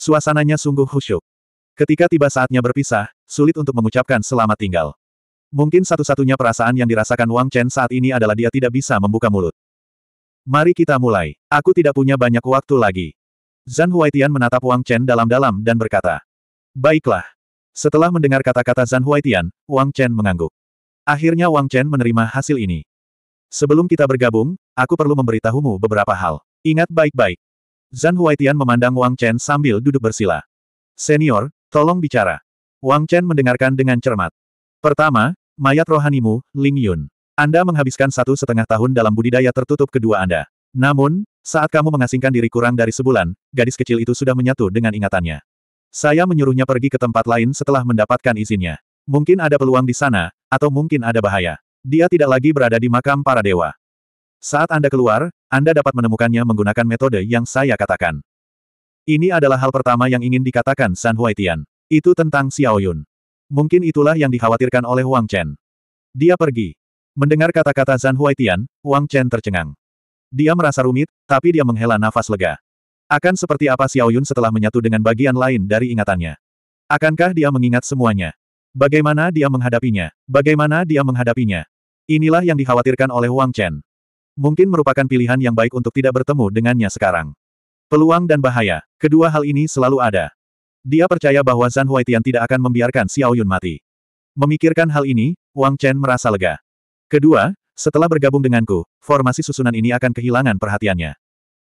Suasananya sungguh khusyuk. Ketika tiba saatnya berpisah, sulit untuk mengucapkan selamat tinggal. Mungkin satu-satunya perasaan yang dirasakan Wang Chen saat ini adalah dia tidak bisa membuka mulut. Mari kita mulai. Aku tidak punya banyak waktu lagi. Zhan Huaitian menatap Wang Chen dalam-dalam dan berkata. Baiklah. Setelah mendengar kata-kata Zhan Huaitian, Wang Chen mengangguk. Akhirnya Wang Chen menerima hasil ini. Sebelum kita bergabung, aku perlu memberitahumu beberapa hal. Ingat baik-baik. Zhan Huaitian memandang Wang Chen sambil duduk bersila. Senior, tolong bicara. Wang Chen mendengarkan dengan cermat. Pertama, mayat rohanimu, Ling Yun. Anda menghabiskan satu setengah tahun dalam budidaya tertutup kedua Anda. Namun, saat kamu mengasingkan diri kurang dari sebulan, gadis kecil itu sudah menyatu dengan ingatannya. Saya menyuruhnya pergi ke tempat lain setelah mendapatkan izinnya. Mungkin ada peluang di sana, atau mungkin ada bahaya. Dia tidak lagi berada di makam para dewa. Saat Anda keluar, Anda dapat menemukannya menggunakan metode yang saya katakan. Ini adalah hal pertama yang ingin dikatakan San Huaitian. Itu tentang Xiao Yun. Mungkin itulah yang dikhawatirkan oleh Wang Chen. Dia pergi. Mendengar kata-kata San Huaitian, Wang Chen tercengang. Dia merasa rumit, tapi dia menghela nafas lega. Akan seperti apa Xiao Yun setelah menyatu dengan bagian lain dari ingatannya? Akankah dia mengingat semuanya? Bagaimana dia menghadapinya? Bagaimana dia menghadapinya? Inilah yang dikhawatirkan oleh Wang Chen. Mungkin merupakan pilihan yang baik untuk tidak bertemu dengannya sekarang. Peluang dan bahaya, kedua hal ini selalu ada. Dia percaya bahwa Zan Huaitian tidak akan membiarkan Xiao Yun mati. Memikirkan hal ini, Wang Chen merasa lega. Kedua, setelah bergabung denganku, formasi susunan ini akan kehilangan perhatiannya.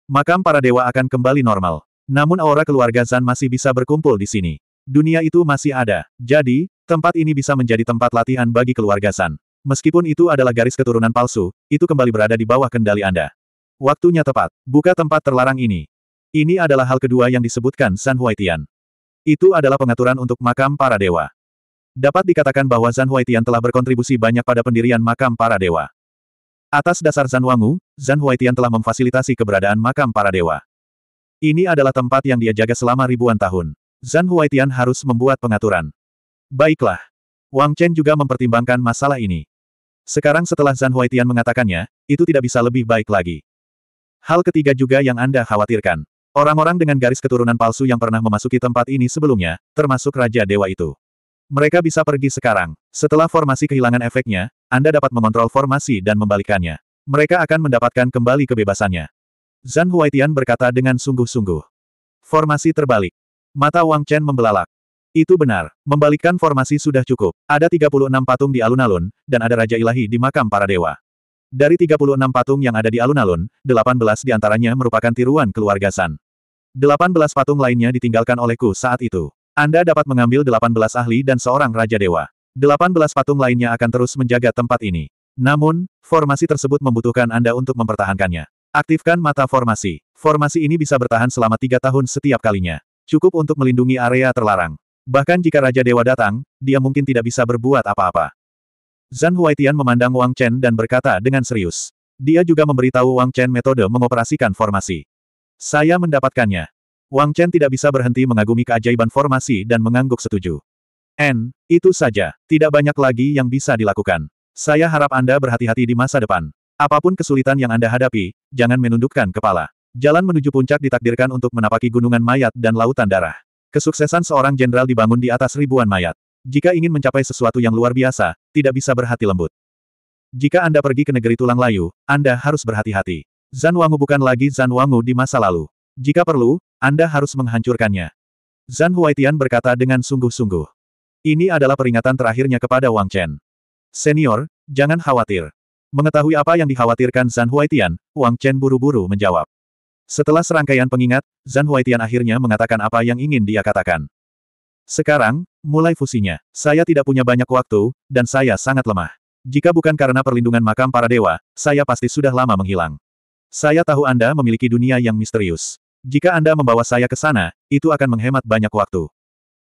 Makam para dewa akan kembali normal. Namun aura keluarga Zan masih bisa berkumpul di sini. Dunia itu masih ada, jadi, tempat ini bisa menjadi tempat latihan bagi keluarga Zan. Meskipun itu adalah garis keturunan palsu, itu kembali berada di bawah kendali Anda. Waktunya tepat. Buka tempat terlarang ini. Ini adalah hal kedua yang disebutkan San Huaitian. Itu adalah pengaturan untuk makam para dewa. Dapat dikatakan bahwa Zan Huaitian telah berkontribusi banyak pada pendirian makam para dewa. Atas dasar Zan Wangu, Zan Huaitian telah memfasilitasi keberadaan makam para dewa. Ini adalah tempat yang dia jaga selama ribuan tahun. Zan Huaitian harus membuat pengaturan. Baiklah. Wang Chen juga mempertimbangkan masalah ini. Sekarang setelah Zhan Huaitian mengatakannya, itu tidak bisa lebih baik lagi. Hal ketiga juga yang Anda khawatirkan. Orang-orang dengan garis keturunan palsu yang pernah memasuki tempat ini sebelumnya, termasuk Raja Dewa itu. Mereka bisa pergi sekarang. Setelah formasi kehilangan efeknya, Anda dapat mengontrol formasi dan membalikkannya. Mereka akan mendapatkan kembali kebebasannya. Zhan Huaitian berkata dengan sungguh-sungguh. Formasi terbalik. Mata Wang Chen membelalak. Itu benar, membalikkan formasi sudah cukup. Ada 36 patung di alun-alun, dan ada Raja Ilahi di makam para dewa. Dari 36 patung yang ada di alun-alun, 18 antaranya merupakan tiruan keluarga San. 18 patung lainnya ditinggalkan olehku saat itu. Anda dapat mengambil 18 ahli dan seorang Raja Dewa. 18 patung lainnya akan terus menjaga tempat ini. Namun, formasi tersebut membutuhkan Anda untuk mempertahankannya. Aktifkan mata formasi. Formasi ini bisa bertahan selama tiga tahun setiap kalinya. Cukup untuk melindungi area terlarang. Bahkan jika Raja Dewa datang, dia mungkin tidak bisa berbuat apa-apa. Zan Huaitian memandang Wang Chen dan berkata dengan serius. Dia juga memberitahu Wang Chen metode mengoperasikan formasi. Saya mendapatkannya. Wang Chen tidak bisa berhenti mengagumi keajaiban formasi dan mengangguk setuju. N, itu saja. Tidak banyak lagi yang bisa dilakukan. Saya harap Anda berhati-hati di masa depan. Apapun kesulitan yang Anda hadapi, jangan menundukkan kepala. Jalan menuju puncak ditakdirkan untuk menapaki gunungan mayat dan lautan darah. Kesuksesan seorang jenderal dibangun di atas ribuan mayat. Jika ingin mencapai sesuatu yang luar biasa, tidak bisa berhati lembut. Jika Anda pergi ke negeri tulang layu, Anda harus berhati-hati. Zan Wangu bukan lagi Zan Wangu di masa lalu. Jika perlu, Anda harus menghancurkannya. Zan Huaitian berkata dengan sungguh-sungguh. Ini adalah peringatan terakhirnya kepada Wang Chen. Senior, jangan khawatir. Mengetahui apa yang dikhawatirkan Zan Huaitian, Wang Chen buru-buru menjawab. Setelah serangkaian pengingat, Zan Huaitian akhirnya mengatakan apa yang ingin dia katakan. Sekarang, mulai fusinya. Saya tidak punya banyak waktu, dan saya sangat lemah. Jika bukan karena perlindungan makam para dewa, saya pasti sudah lama menghilang. Saya tahu Anda memiliki dunia yang misterius. Jika Anda membawa saya ke sana, itu akan menghemat banyak waktu.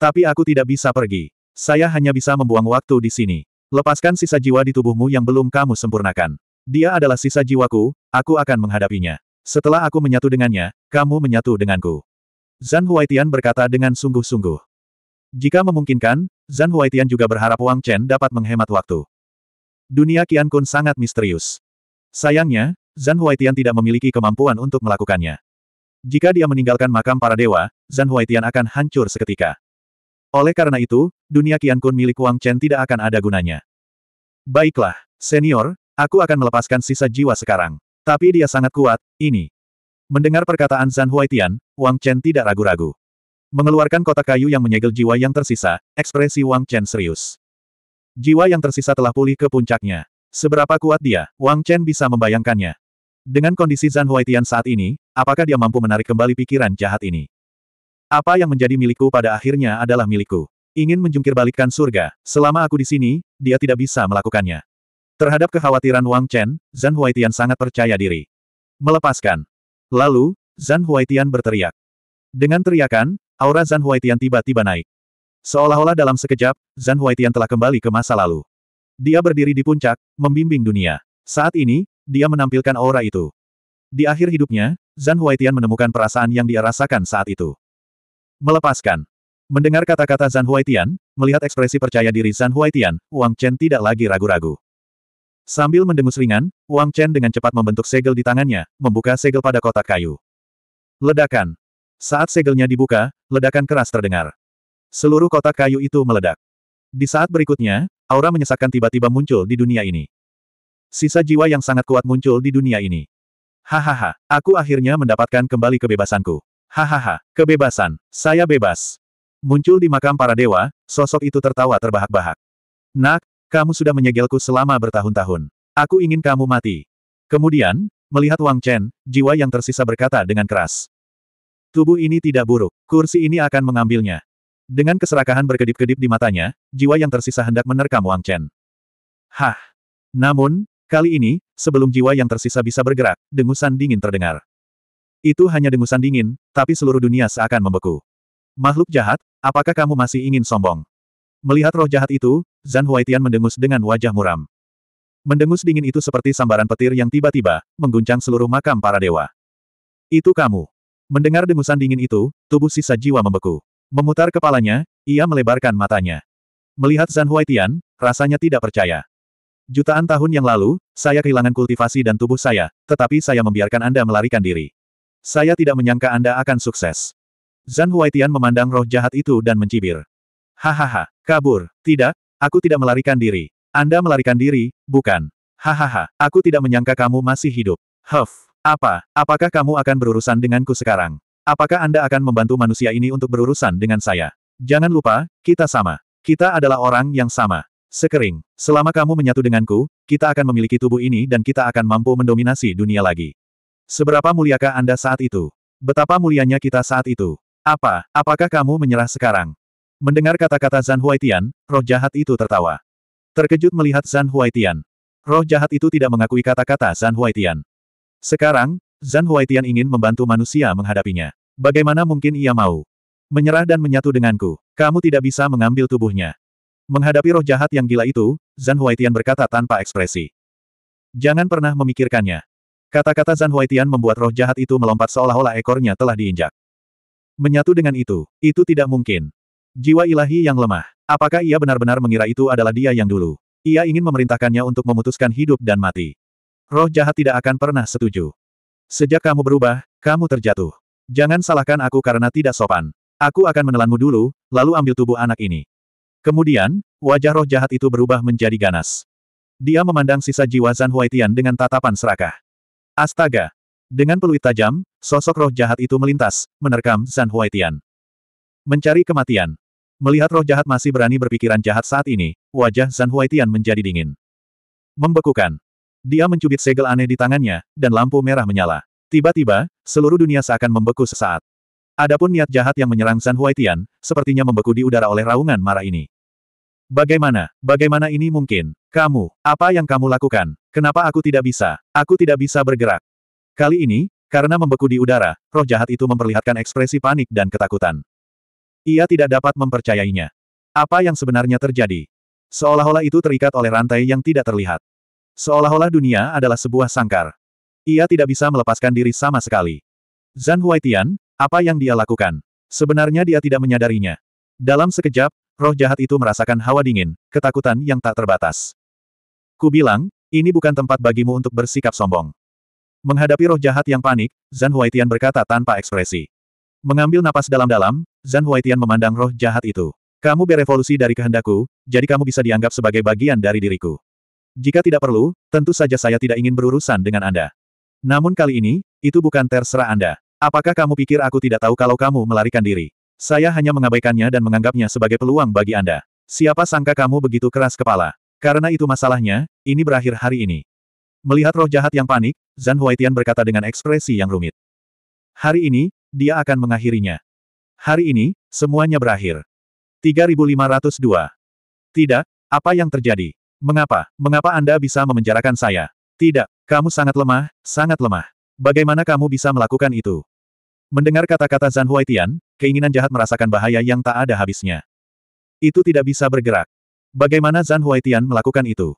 Tapi aku tidak bisa pergi. Saya hanya bisa membuang waktu di sini. Lepaskan sisa jiwa di tubuhmu yang belum kamu sempurnakan. Dia adalah sisa jiwaku, aku akan menghadapinya. Setelah aku menyatu dengannya, kamu menyatu denganku. Zan Huaitian berkata dengan sungguh-sungguh. Jika memungkinkan, Zan Huaitian juga berharap Wang Chen dapat menghemat waktu. Dunia Qian Kun sangat misterius. Sayangnya, Zan Huaitian tidak memiliki kemampuan untuk melakukannya. Jika dia meninggalkan makam para dewa, Zan Huaitian akan hancur seketika. Oleh karena itu, dunia Qian Kun milik Wang Chen tidak akan ada gunanya. Baiklah, senior, aku akan melepaskan sisa jiwa sekarang. Tapi dia sangat kuat, ini. Mendengar perkataan Zan Huaitian, Wang Chen tidak ragu-ragu. Mengeluarkan kotak kayu yang menyegel jiwa yang tersisa, ekspresi Wang Chen serius. Jiwa yang tersisa telah pulih ke puncaknya. Seberapa kuat dia, Wang Chen bisa membayangkannya. Dengan kondisi Zan Huaitian saat ini, apakah dia mampu menarik kembali pikiran jahat ini? Apa yang menjadi milikku pada akhirnya adalah milikku. Ingin menjungkirbalikkan surga, selama aku di sini, dia tidak bisa melakukannya. Terhadap kekhawatiran Wang Chen, Zhan Huaitian sangat percaya diri. Melepaskan. Lalu, Zhan Huaitian berteriak. Dengan teriakan, aura Zhan Huaitian tiba-tiba naik. Seolah-olah dalam sekejap, Zhan Huaitian telah kembali ke masa lalu. Dia berdiri di puncak, membimbing dunia. Saat ini, dia menampilkan aura itu. Di akhir hidupnya, Zhan Huaitian menemukan perasaan yang dia rasakan saat itu. Melepaskan. Mendengar kata-kata Zhan Huaitian, melihat ekspresi percaya diri Zhan Huaitian, Wang Chen tidak lagi ragu-ragu. Sambil mendengus ringan, Wang Chen dengan cepat membentuk segel di tangannya, membuka segel pada kotak kayu. Ledakan. Saat segelnya dibuka, ledakan keras terdengar. Seluruh kotak kayu itu meledak. Di saat berikutnya, aura menyesakkan tiba-tiba muncul di dunia ini. Sisa jiwa yang sangat kuat muncul di dunia ini. Hahaha, aku akhirnya mendapatkan kembali kebebasanku. Hahaha, kebebasan, saya bebas. Muncul di makam para dewa, sosok itu tertawa terbahak-bahak. Nak, kamu sudah menyegelku selama bertahun-tahun. Aku ingin kamu mati. Kemudian, melihat Wang Chen, jiwa yang tersisa berkata dengan keras. Tubuh ini tidak buruk, kursi ini akan mengambilnya. Dengan keserakahan berkedip-kedip di matanya, jiwa yang tersisa hendak menerkam Wang Chen. Hah! Namun, kali ini, sebelum jiwa yang tersisa bisa bergerak, dengusan dingin terdengar. Itu hanya dengusan dingin, tapi seluruh dunia seakan membeku. Makhluk jahat, apakah kamu masih ingin sombong? Melihat roh jahat itu, Zhan Huaitian mendengus dengan wajah muram. Mendengus dingin itu seperti sambaran petir yang tiba-tiba, mengguncang seluruh makam para dewa. Itu kamu. Mendengar dengusan dingin itu, tubuh sisa jiwa membeku. Memutar kepalanya, ia melebarkan matanya. Melihat Zhan Huaitian, rasanya tidak percaya. Jutaan tahun yang lalu, saya kehilangan kultivasi dan tubuh saya, tetapi saya membiarkan Anda melarikan diri. Saya tidak menyangka Anda akan sukses. Zhan Huaitian memandang roh jahat itu dan mencibir. Hahaha, kabur. Tidak, aku tidak melarikan diri. Anda melarikan diri, bukan? Hahaha, aku tidak menyangka kamu masih hidup. Huff, apa? Apakah kamu akan berurusan denganku sekarang? Apakah Anda akan membantu manusia ini untuk berurusan dengan saya? Jangan lupa, kita sama. Kita adalah orang yang sama. Sekering, selama kamu menyatu denganku, kita akan memiliki tubuh ini dan kita akan mampu mendominasi dunia lagi. Seberapa muliakah Anda saat itu? Betapa mulianya kita saat itu? Apa, apakah kamu menyerah sekarang? Mendengar kata-kata Zan Huaitian, roh jahat itu tertawa. Terkejut melihat Zan Huaitian. Roh jahat itu tidak mengakui kata-kata Zan Huaitian. Sekarang, Zan Huaitian ingin membantu manusia menghadapinya. Bagaimana mungkin ia mau? Menyerah dan menyatu denganku. Kamu tidak bisa mengambil tubuhnya. Menghadapi roh jahat yang gila itu, Zan Huaitian berkata tanpa ekspresi. Jangan pernah memikirkannya. Kata-kata Zan Huaitian membuat roh jahat itu melompat seolah-olah ekornya telah diinjak. Menyatu dengan itu, itu tidak mungkin. Jiwa ilahi yang lemah. Apakah ia benar-benar mengira itu adalah dia yang dulu? Ia ingin memerintahkannya untuk memutuskan hidup dan mati. Roh jahat tidak akan pernah setuju. Sejak kamu berubah, kamu terjatuh. Jangan salahkan aku karena tidak sopan. Aku akan menelanmu dulu, lalu ambil tubuh anak ini. Kemudian, wajah roh jahat itu berubah menjadi ganas. Dia memandang sisa jiwa Zan Huaitian dengan tatapan serakah. Astaga! Dengan peluit tajam, sosok roh jahat itu melintas, menerkam Zan Huaitian. Mencari kematian. Melihat roh jahat masih berani berpikiran jahat saat ini, wajah Zan Huaitian menjadi dingin. Membekukan. Dia mencubit segel aneh di tangannya, dan lampu merah menyala. Tiba-tiba, seluruh dunia seakan membeku sesaat. Adapun niat jahat yang menyerang Zan Huaitian, sepertinya membeku di udara oleh raungan marah ini. Bagaimana, bagaimana ini mungkin? Kamu, apa yang kamu lakukan? Kenapa aku tidak bisa? Aku tidak bisa bergerak. Kali ini, karena membeku di udara, roh jahat itu memperlihatkan ekspresi panik dan ketakutan. Ia tidak dapat mempercayainya. Apa yang sebenarnya terjadi? Seolah-olah itu terikat oleh rantai yang tidak terlihat. Seolah-olah dunia adalah sebuah sangkar. Ia tidak bisa melepaskan diri sama sekali. Zan Huaitian, apa yang dia lakukan? Sebenarnya dia tidak menyadarinya. Dalam sekejap, roh jahat itu merasakan hawa dingin, ketakutan yang tak terbatas. Ku bilang, ini bukan tempat bagimu untuk bersikap sombong. Menghadapi roh jahat yang panik, Zan Huaitian berkata tanpa ekspresi. Mengambil napas dalam-dalam, Zhan Huaitian memandang roh jahat itu. Kamu berevolusi dari kehendakku, jadi kamu bisa dianggap sebagai bagian dari diriku. Jika tidak perlu, tentu saja saya tidak ingin berurusan dengan Anda. Namun kali ini, itu bukan terserah Anda. Apakah kamu pikir aku tidak tahu kalau kamu melarikan diri? Saya hanya mengabaikannya dan menganggapnya sebagai peluang bagi Anda. Siapa sangka kamu begitu keras kepala? Karena itu masalahnya, ini berakhir hari ini. Melihat roh jahat yang panik, Zhan Huaitian berkata dengan ekspresi yang rumit. Hari ini, dia akan mengakhirinya. Hari ini, semuanya berakhir. 3502. Tidak, apa yang terjadi? Mengapa, mengapa Anda bisa memenjarakan saya? Tidak, kamu sangat lemah, sangat lemah. Bagaimana kamu bisa melakukan itu? Mendengar kata-kata Zhan Huaitian, keinginan jahat merasakan bahaya yang tak ada habisnya. Itu tidak bisa bergerak. Bagaimana Zhan Huaitian melakukan itu?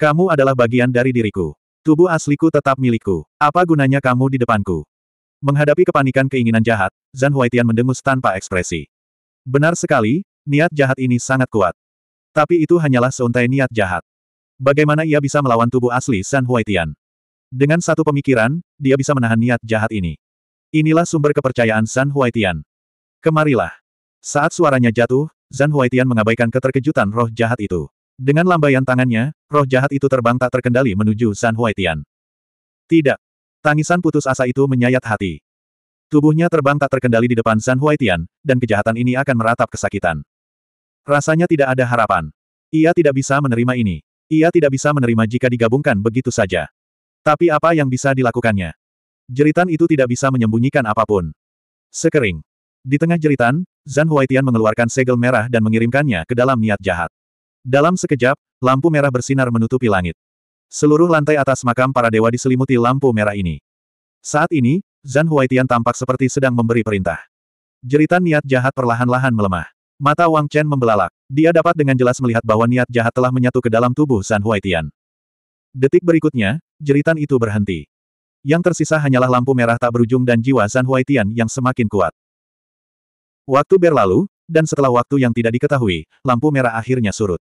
Kamu adalah bagian dari diriku. Tubuh asliku tetap milikku. Apa gunanya kamu di depanku? Menghadapi kepanikan keinginan jahat, Zan Huaitian mendengus tanpa ekspresi. Benar sekali, niat jahat ini sangat kuat. Tapi itu hanyalah seuntai niat jahat. Bagaimana ia bisa melawan tubuh asli Zan Huaitian? Dengan satu pemikiran, dia bisa menahan niat jahat ini. Inilah sumber kepercayaan Zan Huaitian. Kemarilah. Saat suaranya jatuh, Zan Huaitian mengabaikan keterkejutan roh jahat itu. Dengan lambaian tangannya, roh jahat itu terbang tak terkendali menuju Zan Huaitian. Tidak, Tangisan putus asa itu menyayat hati. Tubuhnya terbang tak terkendali di depan Zan Huaitian, dan kejahatan ini akan meratap kesakitan. Rasanya tidak ada harapan. Ia tidak bisa menerima ini. Ia tidak bisa menerima jika digabungkan begitu saja. Tapi apa yang bisa dilakukannya? Jeritan itu tidak bisa menyembunyikan apapun. Sekering. Di tengah jeritan, Zan Huaitian mengeluarkan segel merah dan mengirimkannya ke dalam niat jahat. Dalam sekejap, lampu merah bersinar menutupi langit. Seluruh lantai atas makam para dewa diselimuti lampu merah ini. Saat ini, Zhan Huaitian tampak seperti sedang memberi perintah. Jeritan niat jahat perlahan-lahan melemah. Mata Wang Chen membelalak. Dia dapat dengan jelas melihat bahwa niat jahat telah menyatu ke dalam tubuh Zhan Huaitian. Detik berikutnya, jeritan itu berhenti. Yang tersisa hanyalah lampu merah tak berujung dan jiwa Zhan Huaitian yang semakin kuat. Waktu berlalu, dan setelah waktu yang tidak diketahui, lampu merah akhirnya surut.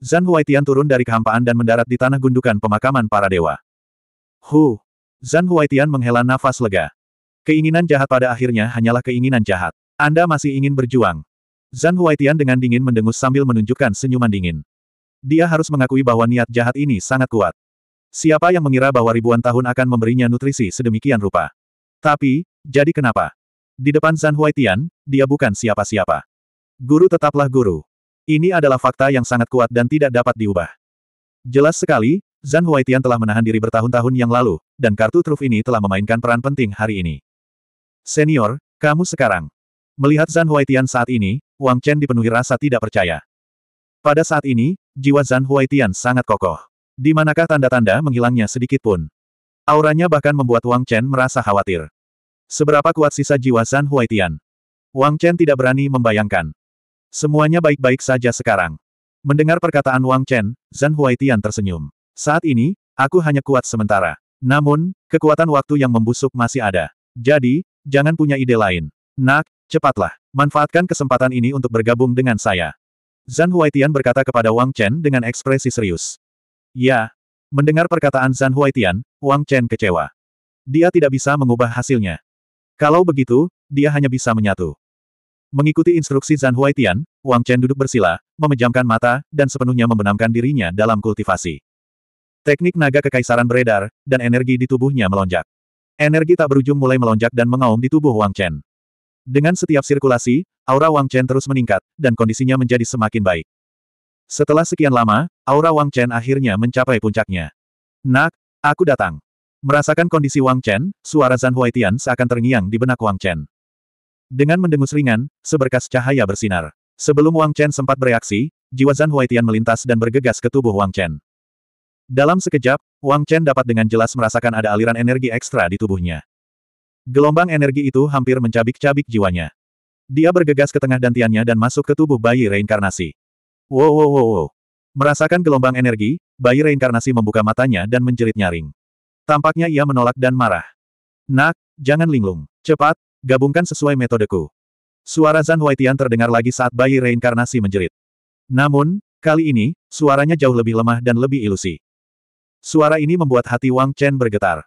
Zan Huaitian turun dari kehampaan dan mendarat di tanah gundukan pemakaman para dewa. Hu! Zan Huaitian menghela nafas lega. Keinginan jahat pada akhirnya hanyalah keinginan jahat. Anda masih ingin berjuang. Zan Huaitian dengan dingin mendengus sambil menunjukkan senyuman dingin. Dia harus mengakui bahwa niat jahat ini sangat kuat. Siapa yang mengira bahwa ribuan tahun akan memberinya nutrisi sedemikian rupa? Tapi, jadi kenapa? Di depan Zan Huaitian, dia bukan siapa-siapa. Guru tetaplah guru. Ini adalah fakta yang sangat kuat dan tidak dapat diubah. Jelas sekali, Zhan Huaitian telah menahan diri bertahun-tahun yang lalu, dan kartu truf ini telah memainkan peran penting hari ini. Senior, kamu sekarang. Melihat Zhan Huaitian saat ini, Wang Chen dipenuhi rasa tidak percaya. Pada saat ini, jiwa Zhan Huaitian sangat kokoh. Di manakah tanda-tanda menghilangnya sedikit pun? Auranya bahkan membuat Wang Chen merasa khawatir. Seberapa kuat sisa jiwa Zhan Huaitian? Wang Chen tidak berani membayangkan. Semuanya baik-baik saja sekarang. Mendengar perkataan Wang Chen, Zhan Huaitian tersenyum. Saat ini, aku hanya kuat sementara. Namun, kekuatan waktu yang membusuk masih ada. Jadi, jangan punya ide lain. Nak, cepatlah. Manfaatkan kesempatan ini untuk bergabung dengan saya. Zhan Huaitian berkata kepada Wang Chen dengan ekspresi serius. Ya. Mendengar perkataan Zhan Huaitian, Wang Chen kecewa. Dia tidak bisa mengubah hasilnya. Kalau begitu, dia hanya bisa menyatu. Mengikuti instruksi Zhan Huaitian, Wang Chen duduk bersila, memejamkan mata, dan sepenuhnya membenamkan dirinya dalam kultivasi. Teknik naga kekaisaran beredar, dan energi di tubuhnya melonjak. Energi tak berujung mulai melonjak dan mengaum di tubuh Wang Chen. Dengan setiap sirkulasi, aura Wang Chen terus meningkat, dan kondisinya menjadi semakin baik. Setelah sekian lama, aura Wang Chen akhirnya mencapai puncaknya. Nak, aku datang. Merasakan kondisi Wang Chen, suara Zhan Huaitian seakan terngiang di benak Wang Chen. Dengan mendengus ringan, seberkas cahaya bersinar. Sebelum Wang Chen sempat bereaksi, jiwa Zan Huaitian melintas dan bergegas ke tubuh Wang Chen. Dalam sekejap, Wang Chen dapat dengan jelas merasakan ada aliran energi ekstra di tubuhnya. Gelombang energi itu hampir mencabik-cabik jiwanya. Dia bergegas ke tengah dantiannya dan masuk ke tubuh bayi reinkarnasi. Wow wow wow wow. Merasakan gelombang energi, bayi reinkarnasi membuka matanya dan menjerit nyaring. Tampaknya ia menolak dan marah. Nak, jangan linglung. Cepat, Gabungkan sesuai metodeku. Suara Zan Huaitian terdengar lagi saat bayi reinkarnasi menjerit. Namun, kali ini, suaranya jauh lebih lemah dan lebih ilusi. Suara ini membuat hati Wang Chen bergetar.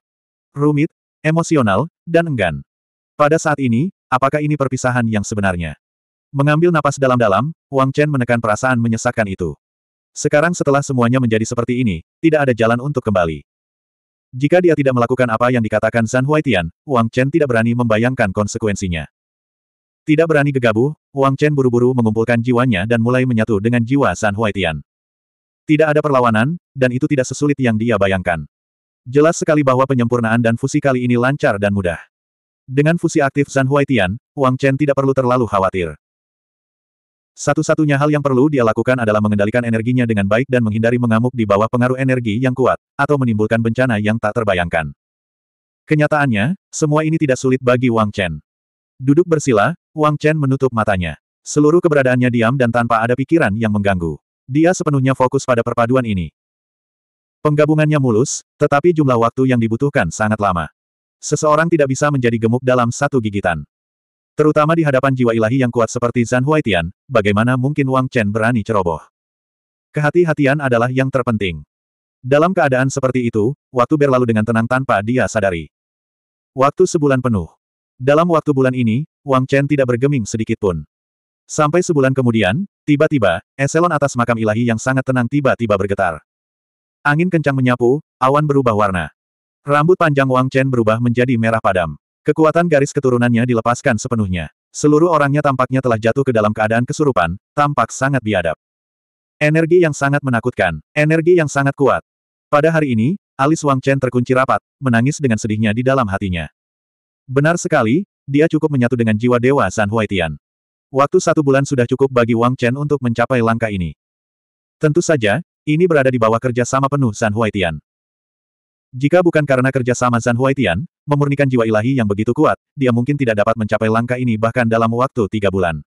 Rumit, emosional, dan enggan. Pada saat ini, apakah ini perpisahan yang sebenarnya? Mengambil napas dalam-dalam, Wang Chen menekan perasaan menyesakkan itu. Sekarang setelah semuanya menjadi seperti ini, tidak ada jalan untuk kembali. Jika dia tidak melakukan apa yang dikatakan San Huaitian, Wang Chen tidak berani membayangkan konsekuensinya. Tidak berani gegabah, Wang Chen buru-buru mengumpulkan jiwanya dan mulai menyatu dengan jiwa San Huaitian. Tidak ada perlawanan, dan itu tidak sesulit yang dia bayangkan. Jelas sekali bahwa penyempurnaan dan fusi kali ini lancar dan mudah. Dengan fusi aktif San Huaitian, Wang Chen tidak perlu terlalu khawatir. Satu-satunya hal yang perlu dia lakukan adalah mengendalikan energinya dengan baik dan menghindari mengamuk di bawah pengaruh energi yang kuat, atau menimbulkan bencana yang tak terbayangkan. Kenyataannya, semua ini tidak sulit bagi Wang Chen. Duduk bersila, Wang Chen menutup matanya. Seluruh keberadaannya diam dan tanpa ada pikiran yang mengganggu. Dia sepenuhnya fokus pada perpaduan ini. Penggabungannya mulus, tetapi jumlah waktu yang dibutuhkan sangat lama. Seseorang tidak bisa menjadi gemuk dalam satu gigitan. Terutama di hadapan jiwa ilahi yang kuat seperti Zan Huaitian, bagaimana mungkin Wang Chen berani ceroboh? Kehati-hatian adalah yang terpenting. Dalam keadaan seperti itu, waktu berlalu dengan tenang tanpa dia sadari. Waktu sebulan penuh. Dalam waktu bulan ini, Wang Chen tidak bergeming sedikit pun. Sampai sebulan kemudian, tiba-tiba, eselon atas makam ilahi yang sangat tenang tiba-tiba bergetar. Angin kencang menyapu, awan berubah warna. Rambut panjang Wang Chen berubah menjadi merah padam. Kekuatan garis keturunannya dilepaskan sepenuhnya. Seluruh orangnya tampaknya telah jatuh ke dalam keadaan kesurupan, tampak sangat biadab. Energi yang sangat menakutkan, energi yang sangat kuat. Pada hari ini, alis Wang Chen terkunci rapat, menangis dengan sedihnya di dalam hatinya. Benar sekali, dia cukup menyatu dengan jiwa Dewa San Huaitian. Waktu satu bulan sudah cukup bagi Wang Chen untuk mencapai langkah ini. Tentu saja, ini berada di bawah kerjasama penuh San Huaitian. Jika bukan karena kerjasama San Huaitian, memurnikan jiwa ilahi yang begitu kuat, dia mungkin tidak dapat mencapai langkah ini bahkan dalam waktu tiga bulan.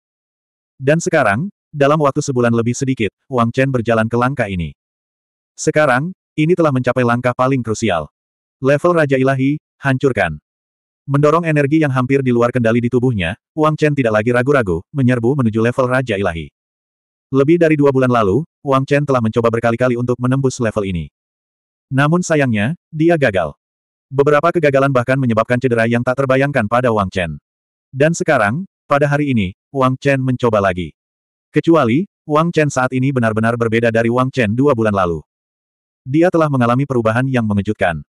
Dan sekarang, dalam waktu sebulan lebih sedikit, Wang Chen berjalan ke langkah ini. Sekarang, ini telah mencapai langkah paling krusial. Level Raja Ilahi, hancurkan. Mendorong energi yang hampir di luar kendali di tubuhnya, Wang Chen tidak lagi ragu-ragu, menyerbu menuju level Raja Ilahi. Lebih dari dua bulan lalu, Wang Chen telah mencoba berkali-kali untuk menembus level ini. Namun sayangnya, dia gagal. Beberapa kegagalan bahkan menyebabkan cedera yang tak terbayangkan pada Wang Chen. Dan sekarang, pada hari ini, Wang Chen mencoba lagi. Kecuali, Wang Chen saat ini benar-benar berbeda dari Wang Chen dua bulan lalu. Dia telah mengalami perubahan yang mengejutkan.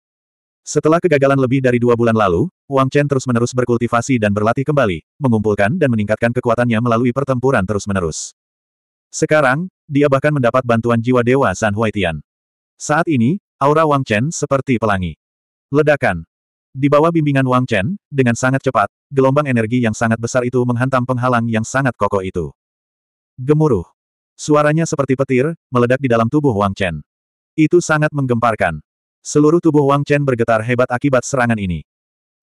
Setelah kegagalan lebih dari dua bulan lalu, Wang Chen terus-menerus berkultivasi dan berlatih kembali, mengumpulkan dan meningkatkan kekuatannya melalui pertempuran terus-menerus. Sekarang, dia bahkan mendapat bantuan jiwa Dewa San Huaitian. Saat ini, aura Wang Chen seperti pelangi. Ledakan. Di bawah bimbingan Wang Chen, dengan sangat cepat, gelombang energi yang sangat besar itu menghantam penghalang yang sangat kokoh itu. Gemuruh. Suaranya seperti petir, meledak di dalam tubuh Wang Chen. Itu sangat menggemparkan. Seluruh tubuh Wang Chen bergetar hebat akibat serangan ini.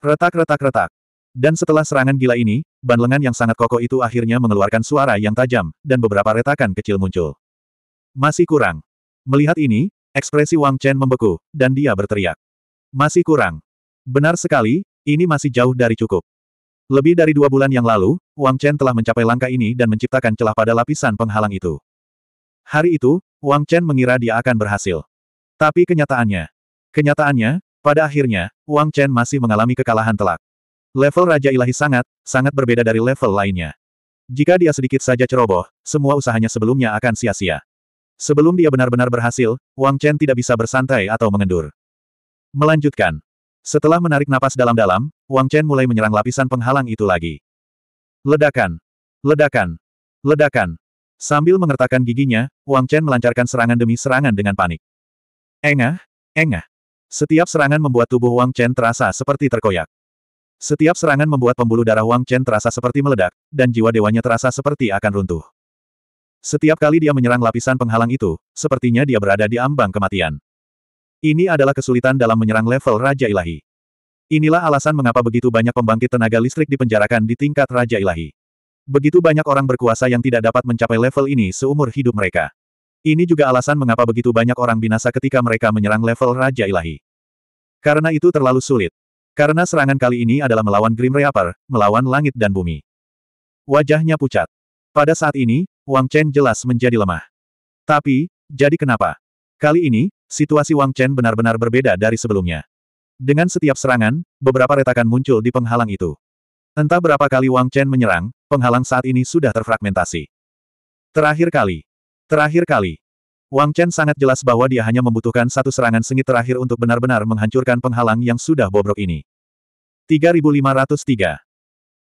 Retak-retak-retak. Dan setelah serangan gila ini, ban lengan yang sangat kokoh itu akhirnya mengeluarkan suara yang tajam, dan beberapa retakan kecil muncul. Masih kurang. Melihat ini, ekspresi Wang Chen membeku, dan dia berteriak. Masih kurang. Benar sekali, ini masih jauh dari cukup. Lebih dari dua bulan yang lalu, Wang Chen telah mencapai langkah ini dan menciptakan celah pada lapisan penghalang itu. Hari itu, Wang Chen mengira dia akan berhasil. Tapi kenyataannya, kenyataannya, pada akhirnya, Wang Chen masih mengalami kekalahan telak. Level Raja Ilahi sangat, sangat berbeda dari level lainnya. Jika dia sedikit saja ceroboh, semua usahanya sebelumnya akan sia-sia. Sebelum dia benar-benar berhasil, Wang Chen tidak bisa bersantai atau mengendur. Melanjutkan. Setelah menarik napas dalam-dalam, Wang Chen mulai menyerang lapisan penghalang itu lagi. Ledakan. Ledakan. Ledakan. Sambil mengertakkan giginya, Wang Chen melancarkan serangan demi serangan dengan panik. Engah, engah. Setiap serangan membuat tubuh Wang Chen terasa seperti terkoyak. Setiap serangan membuat pembuluh darah Wang Chen terasa seperti meledak, dan jiwa dewanya terasa seperti akan runtuh. Setiap kali dia menyerang lapisan penghalang itu, sepertinya dia berada di ambang kematian. Ini adalah kesulitan dalam menyerang level Raja Ilahi. Inilah alasan mengapa begitu banyak pembangkit tenaga listrik dipenjarakan di tingkat Raja Ilahi. Begitu banyak orang berkuasa yang tidak dapat mencapai level ini seumur hidup mereka. Ini juga alasan mengapa begitu banyak orang binasa ketika mereka menyerang level Raja Ilahi. Karena itu terlalu sulit. Karena serangan kali ini adalah melawan Grim Reaper, melawan langit dan bumi. Wajahnya pucat. Pada saat ini, Wang Chen jelas menjadi lemah. Tapi, jadi kenapa? Kali ini, situasi Wang Chen benar-benar berbeda dari sebelumnya. Dengan setiap serangan, beberapa retakan muncul di penghalang itu. Entah berapa kali Wang Chen menyerang, penghalang saat ini sudah terfragmentasi. Terakhir kali. Terakhir kali. Wang Chen sangat jelas bahwa dia hanya membutuhkan satu serangan sengit terakhir untuk benar-benar menghancurkan penghalang yang sudah bobrok ini. 3503.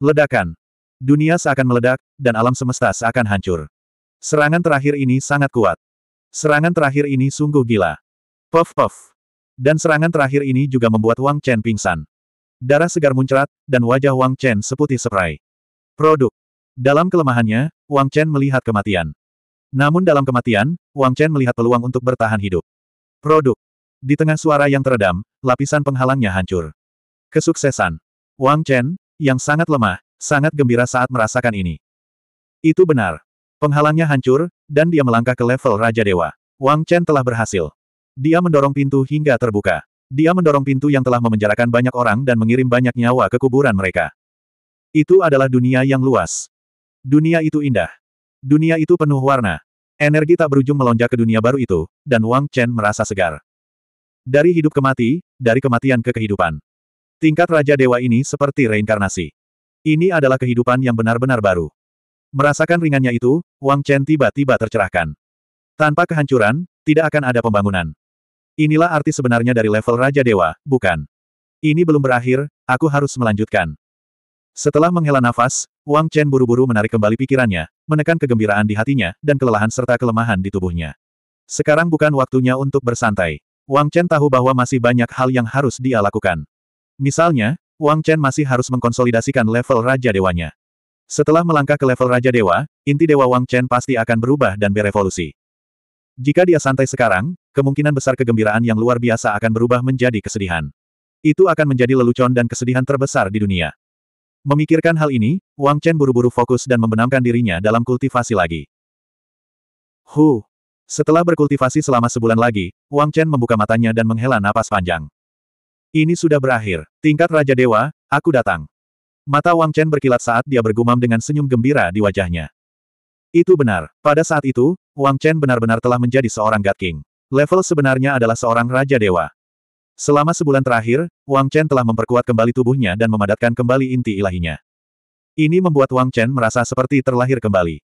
Ledakan. Dunia seakan meledak, dan alam semesta seakan hancur. Serangan terakhir ini sangat kuat. Serangan terakhir ini sungguh gila. Puff puff. Dan serangan terakhir ini juga membuat Wang Chen pingsan. Darah segar muncrat, dan wajah Wang Chen seputih serai. Produk. Dalam kelemahannya, Wang Chen melihat kematian. Namun dalam kematian, Wang Chen melihat peluang untuk bertahan hidup. Produk. Di tengah suara yang teredam, lapisan penghalangnya hancur. Kesuksesan. Wang Chen, yang sangat lemah, sangat gembira saat merasakan ini. Itu benar. Penghalangnya hancur, dan dia melangkah ke level Raja Dewa. Wang Chen telah berhasil. Dia mendorong pintu hingga terbuka. Dia mendorong pintu yang telah memenjarakan banyak orang dan mengirim banyak nyawa ke kuburan mereka. Itu adalah dunia yang luas. Dunia itu indah. Dunia itu penuh warna. Energi tak berujung melonjak ke dunia baru itu, dan Wang Chen merasa segar. Dari hidup ke mati, dari kematian ke kehidupan. Tingkat Raja Dewa ini seperti reinkarnasi. Ini adalah kehidupan yang benar-benar baru. Merasakan ringannya itu, Wang Chen tiba-tiba tercerahkan. Tanpa kehancuran, tidak akan ada pembangunan. Inilah arti sebenarnya dari level Raja Dewa, bukan? Ini belum berakhir, aku harus melanjutkan. Setelah menghela nafas, Wang Chen buru-buru menarik kembali pikirannya, menekan kegembiraan di hatinya, dan kelelahan serta kelemahan di tubuhnya. Sekarang bukan waktunya untuk bersantai. Wang Chen tahu bahwa masih banyak hal yang harus dia lakukan. Misalnya, Wang Chen masih harus mengkonsolidasikan level Raja Dewanya. Setelah melangkah ke level Raja Dewa, inti Dewa Wang Chen pasti akan berubah dan berevolusi. Jika dia santai sekarang, kemungkinan besar kegembiraan yang luar biasa akan berubah menjadi kesedihan. Itu akan menjadi lelucon dan kesedihan terbesar di dunia. Memikirkan hal ini, Wang Chen buru-buru fokus dan membenamkan dirinya dalam kultivasi lagi. Hu. Setelah berkultivasi selama sebulan lagi, Wang Chen membuka matanya dan menghela napas panjang. Ini sudah berakhir. Tingkat Raja Dewa, aku datang. Mata Wang Chen berkilat saat dia bergumam dengan senyum gembira di wajahnya. Itu benar. Pada saat itu, Wang Chen benar-benar telah menjadi seorang God King. Level sebenarnya adalah seorang Raja Dewa. Selama sebulan terakhir, Wang Chen telah memperkuat kembali tubuhnya dan memadatkan kembali inti ilahinya. Ini membuat Wang Chen merasa seperti terlahir kembali.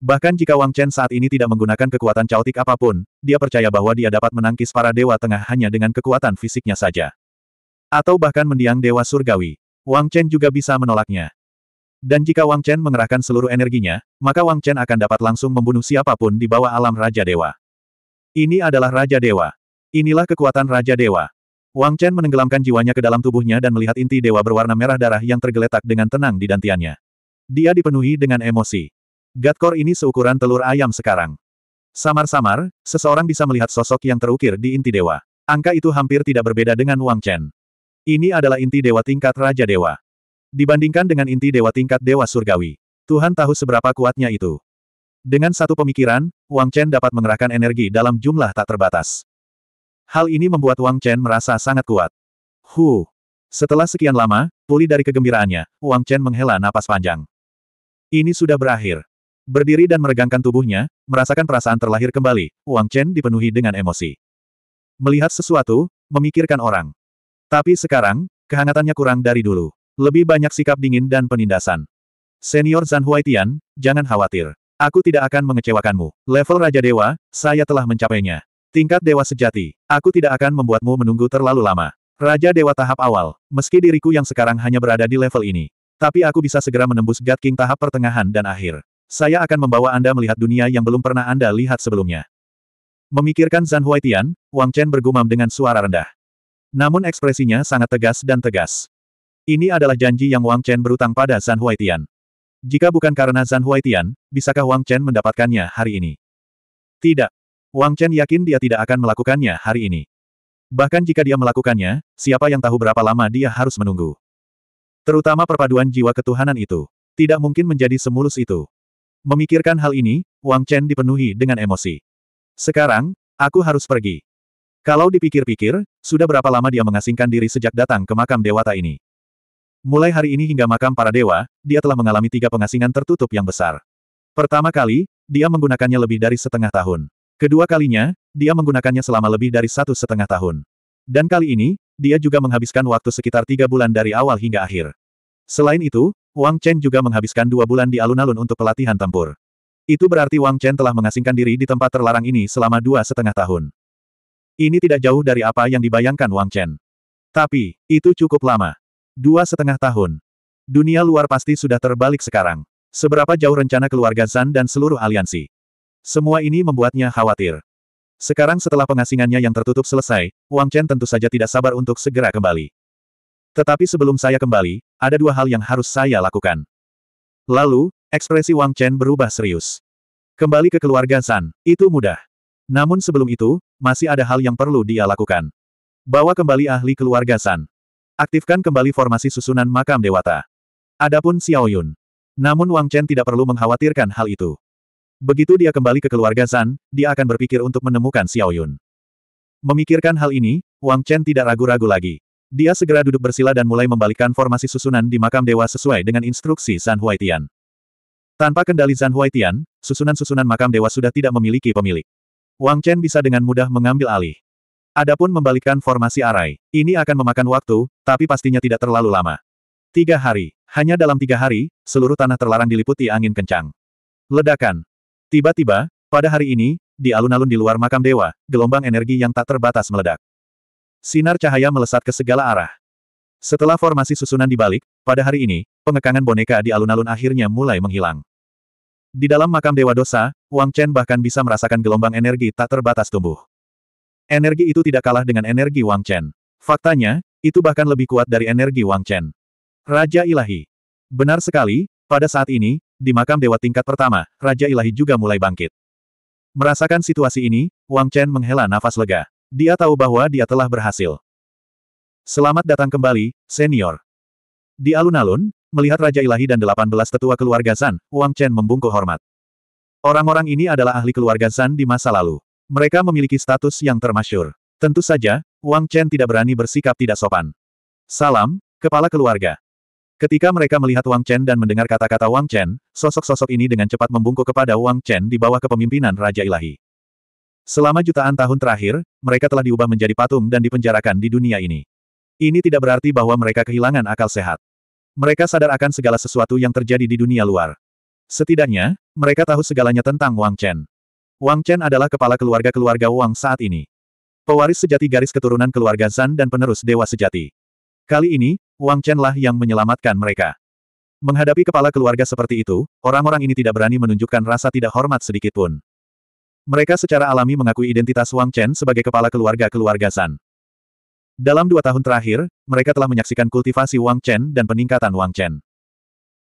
Bahkan jika Wang Chen saat ini tidak menggunakan kekuatan caotik apapun, dia percaya bahwa dia dapat menangkis para dewa tengah hanya dengan kekuatan fisiknya saja. Atau bahkan mendiang dewa surgawi. Wang Chen juga bisa menolaknya. Dan jika Wang Chen mengerahkan seluruh energinya, maka Wang Chen akan dapat langsung membunuh siapapun di bawah alam Raja Dewa. Ini adalah Raja Dewa. Inilah kekuatan Raja Dewa. Wang Chen menenggelamkan jiwanya ke dalam tubuhnya dan melihat inti dewa berwarna merah darah yang tergeletak dengan tenang di dantiannya. Dia dipenuhi dengan emosi. Gatkor ini seukuran telur ayam sekarang. Samar-samar, seseorang bisa melihat sosok yang terukir di inti dewa. Angka itu hampir tidak berbeda dengan Wang Chen. Ini adalah inti dewa tingkat Raja Dewa. Dibandingkan dengan inti dewa tingkat Dewa Surgawi. Tuhan tahu seberapa kuatnya itu. Dengan satu pemikiran, Wang Chen dapat mengerahkan energi dalam jumlah tak terbatas. Hal ini membuat Wang Chen merasa sangat kuat. Hu. Setelah sekian lama, pulih dari kegembiraannya, Wang Chen menghela napas panjang. Ini sudah berakhir. Berdiri dan meregangkan tubuhnya, merasakan perasaan terlahir kembali, Wang Chen dipenuhi dengan emosi. Melihat sesuatu, memikirkan orang. Tapi sekarang, kehangatannya kurang dari dulu. Lebih banyak sikap dingin dan penindasan. Senior Zhan Huaitian, jangan khawatir. Aku tidak akan mengecewakanmu. Level Raja Dewa, saya telah mencapainya. Tingkat Dewa Sejati, aku tidak akan membuatmu menunggu terlalu lama. Raja Dewa tahap awal, meski diriku yang sekarang hanya berada di level ini. Tapi aku bisa segera menembus God King tahap pertengahan dan akhir. Saya akan membawa Anda melihat dunia yang belum pernah Anda lihat sebelumnya. Memikirkan Zan Huaitian, Wang Chen bergumam dengan suara rendah. Namun ekspresinya sangat tegas dan tegas. Ini adalah janji yang Wang Chen berutang pada Zan Huaitian. Jika bukan karena Zan Huaitian, bisakah Wang Chen mendapatkannya hari ini? Tidak. Wang Chen yakin dia tidak akan melakukannya hari ini. Bahkan jika dia melakukannya, siapa yang tahu berapa lama dia harus menunggu. Terutama perpaduan jiwa ketuhanan itu. Tidak mungkin menjadi semulus itu. Memikirkan hal ini, Wang Chen dipenuhi dengan emosi. Sekarang, aku harus pergi. Kalau dipikir-pikir, sudah berapa lama dia mengasingkan diri sejak datang ke makam dewata ini? Mulai hari ini hingga makam para dewa, dia telah mengalami tiga pengasingan tertutup yang besar. Pertama kali, dia menggunakannya lebih dari setengah tahun. Kedua kalinya, dia menggunakannya selama lebih dari satu setengah tahun. Dan kali ini, dia juga menghabiskan waktu sekitar tiga bulan dari awal hingga akhir. Selain itu, Wang Chen juga menghabiskan dua bulan di alun-alun untuk pelatihan tempur. Itu berarti Wang Chen telah mengasingkan diri di tempat terlarang ini selama dua setengah tahun. Ini tidak jauh dari apa yang dibayangkan Wang Chen. Tapi, itu cukup lama. Dua setengah tahun. Dunia luar pasti sudah terbalik sekarang. Seberapa jauh rencana keluarga Zan dan seluruh aliansi. Semua ini membuatnya khawatir. Sekarang setelah pengasingannya yang tertutup selesai, Wang Chen tentu saja tidak sabar untuk segera kembali. Tetapi sebelum saya kembali, ada dua hal yang harus saya lakukan. Lalu, ekspresi Wang Chen berubah serius. Kembali ke keluarga Zan, itu mudah. Namun sebelum itu, masih ada hal yang perlu dia lakukan. Bawa kembali ahli keluarga Zan. Aktifkan kembali formasi susunan makam dewata. Adapun Xiao Yun. Namun Wang Chen tidak perlu mengkhawatirkan hal itu. Begitu dia kembali ke keluarga San, dia akan berpikir untuk menemukan Xiao Yun. Memikirkan hal ini, Wang Chen tidak ragu-ragu lagi. Dia segera duduk bersila dan mulai membalikkan formasi susunan di makam dewa sesuai dengan instruksi San Huaitian. Tanpa kendali San Huaitian, susunan-susunan makam dewa sudah tidak memiliki pemilik. Wang Chen bisa dengan mudah mengambil alih. Adapun membalikkan formasi arai, ini akan memakan waktu, tapi pastinya tidak terlalu lama. Tiga hari. Hanya dalam tiga hari, seluruh tanah terlarang diliputi angin kencang. Ledakan. Tiba-tiba, pada hari ini, di alun-alun di luar makam dewa, gelombang energi yang tak terbatas meledak. Sinar cahaya melesat ke segala arah. Setelah formasi susunan dibalik, pada hari ini, pengekangan boneka di alun-alun akhirnya mulai menghilang. Di dalam makam Dewa Dosa, Wang Chen bahkan bisa merasakan gelombang energi tak terbatas tumbuh. Energi itu tidak kalah dengan energi Wang Chen. Faktanya, itu bahkan lebih kuat dari energi Wang Chen. Raja Ilahi. Benar sekali, pada saat ini, di makam dewa tingkat pertama, Raja Ilahi juga mulai bangkit. Merasakan situasi ini, Wang Chen menghela nafas lega. Dia tahu bahwa dia telah berhasil. Selamat datang kembali, senior. Di alun-alun, melihat Raja Ilahi dan 18 tetua keluarga San, Wang Chen membungkuk hormat. Orang-orang ini adalah ahli keluarga San di masa lalu. Mereka memiliki status yang termasyur. Tentu saja, Wang Chen tidak berani bersikap tidak sopan. Salam, kepala keluarga. Ketika mereka melihat Wang Chen dan mendengar kata-kata Wang Chen, sosok-sosok ini dengan cepat membungkuk kepada Wang Chen di bawah kepemimpinan Raja Ilahi. Selama jutaan tahun terakhir, mereka telah diubah menjadi patung dan dipenjarakan di dunia ini. Ini tidak berarti bahwa mereka kehilangan akal sehat. Mereka sadar akan segala sesuatu yang terjadi di dunia luar. Setidaknya, mereka tahu segalanya tentang Wang Chen. Wang Chen adalah kepala keluarga-keluarga Wang saat ini. Pewaris sejati garis keturunan keluarga Zan dan penerus dewa sejati. Kali ini, Wang Chen lah yang menyelamatkan mereka. Menghadapi kepala keluarga seperti itu, orang-orang ini tidak berani menunjukkan rasa tidak hormat sedikitpun. Mereka secara alami mengakui identitas Wang Chen sebagai kepala keluarga keluarga Zan. Dalam dua tahun terakhir, mereka telah menyaksikan kultivasi Wang Chen dan peningkatan Wang Chen.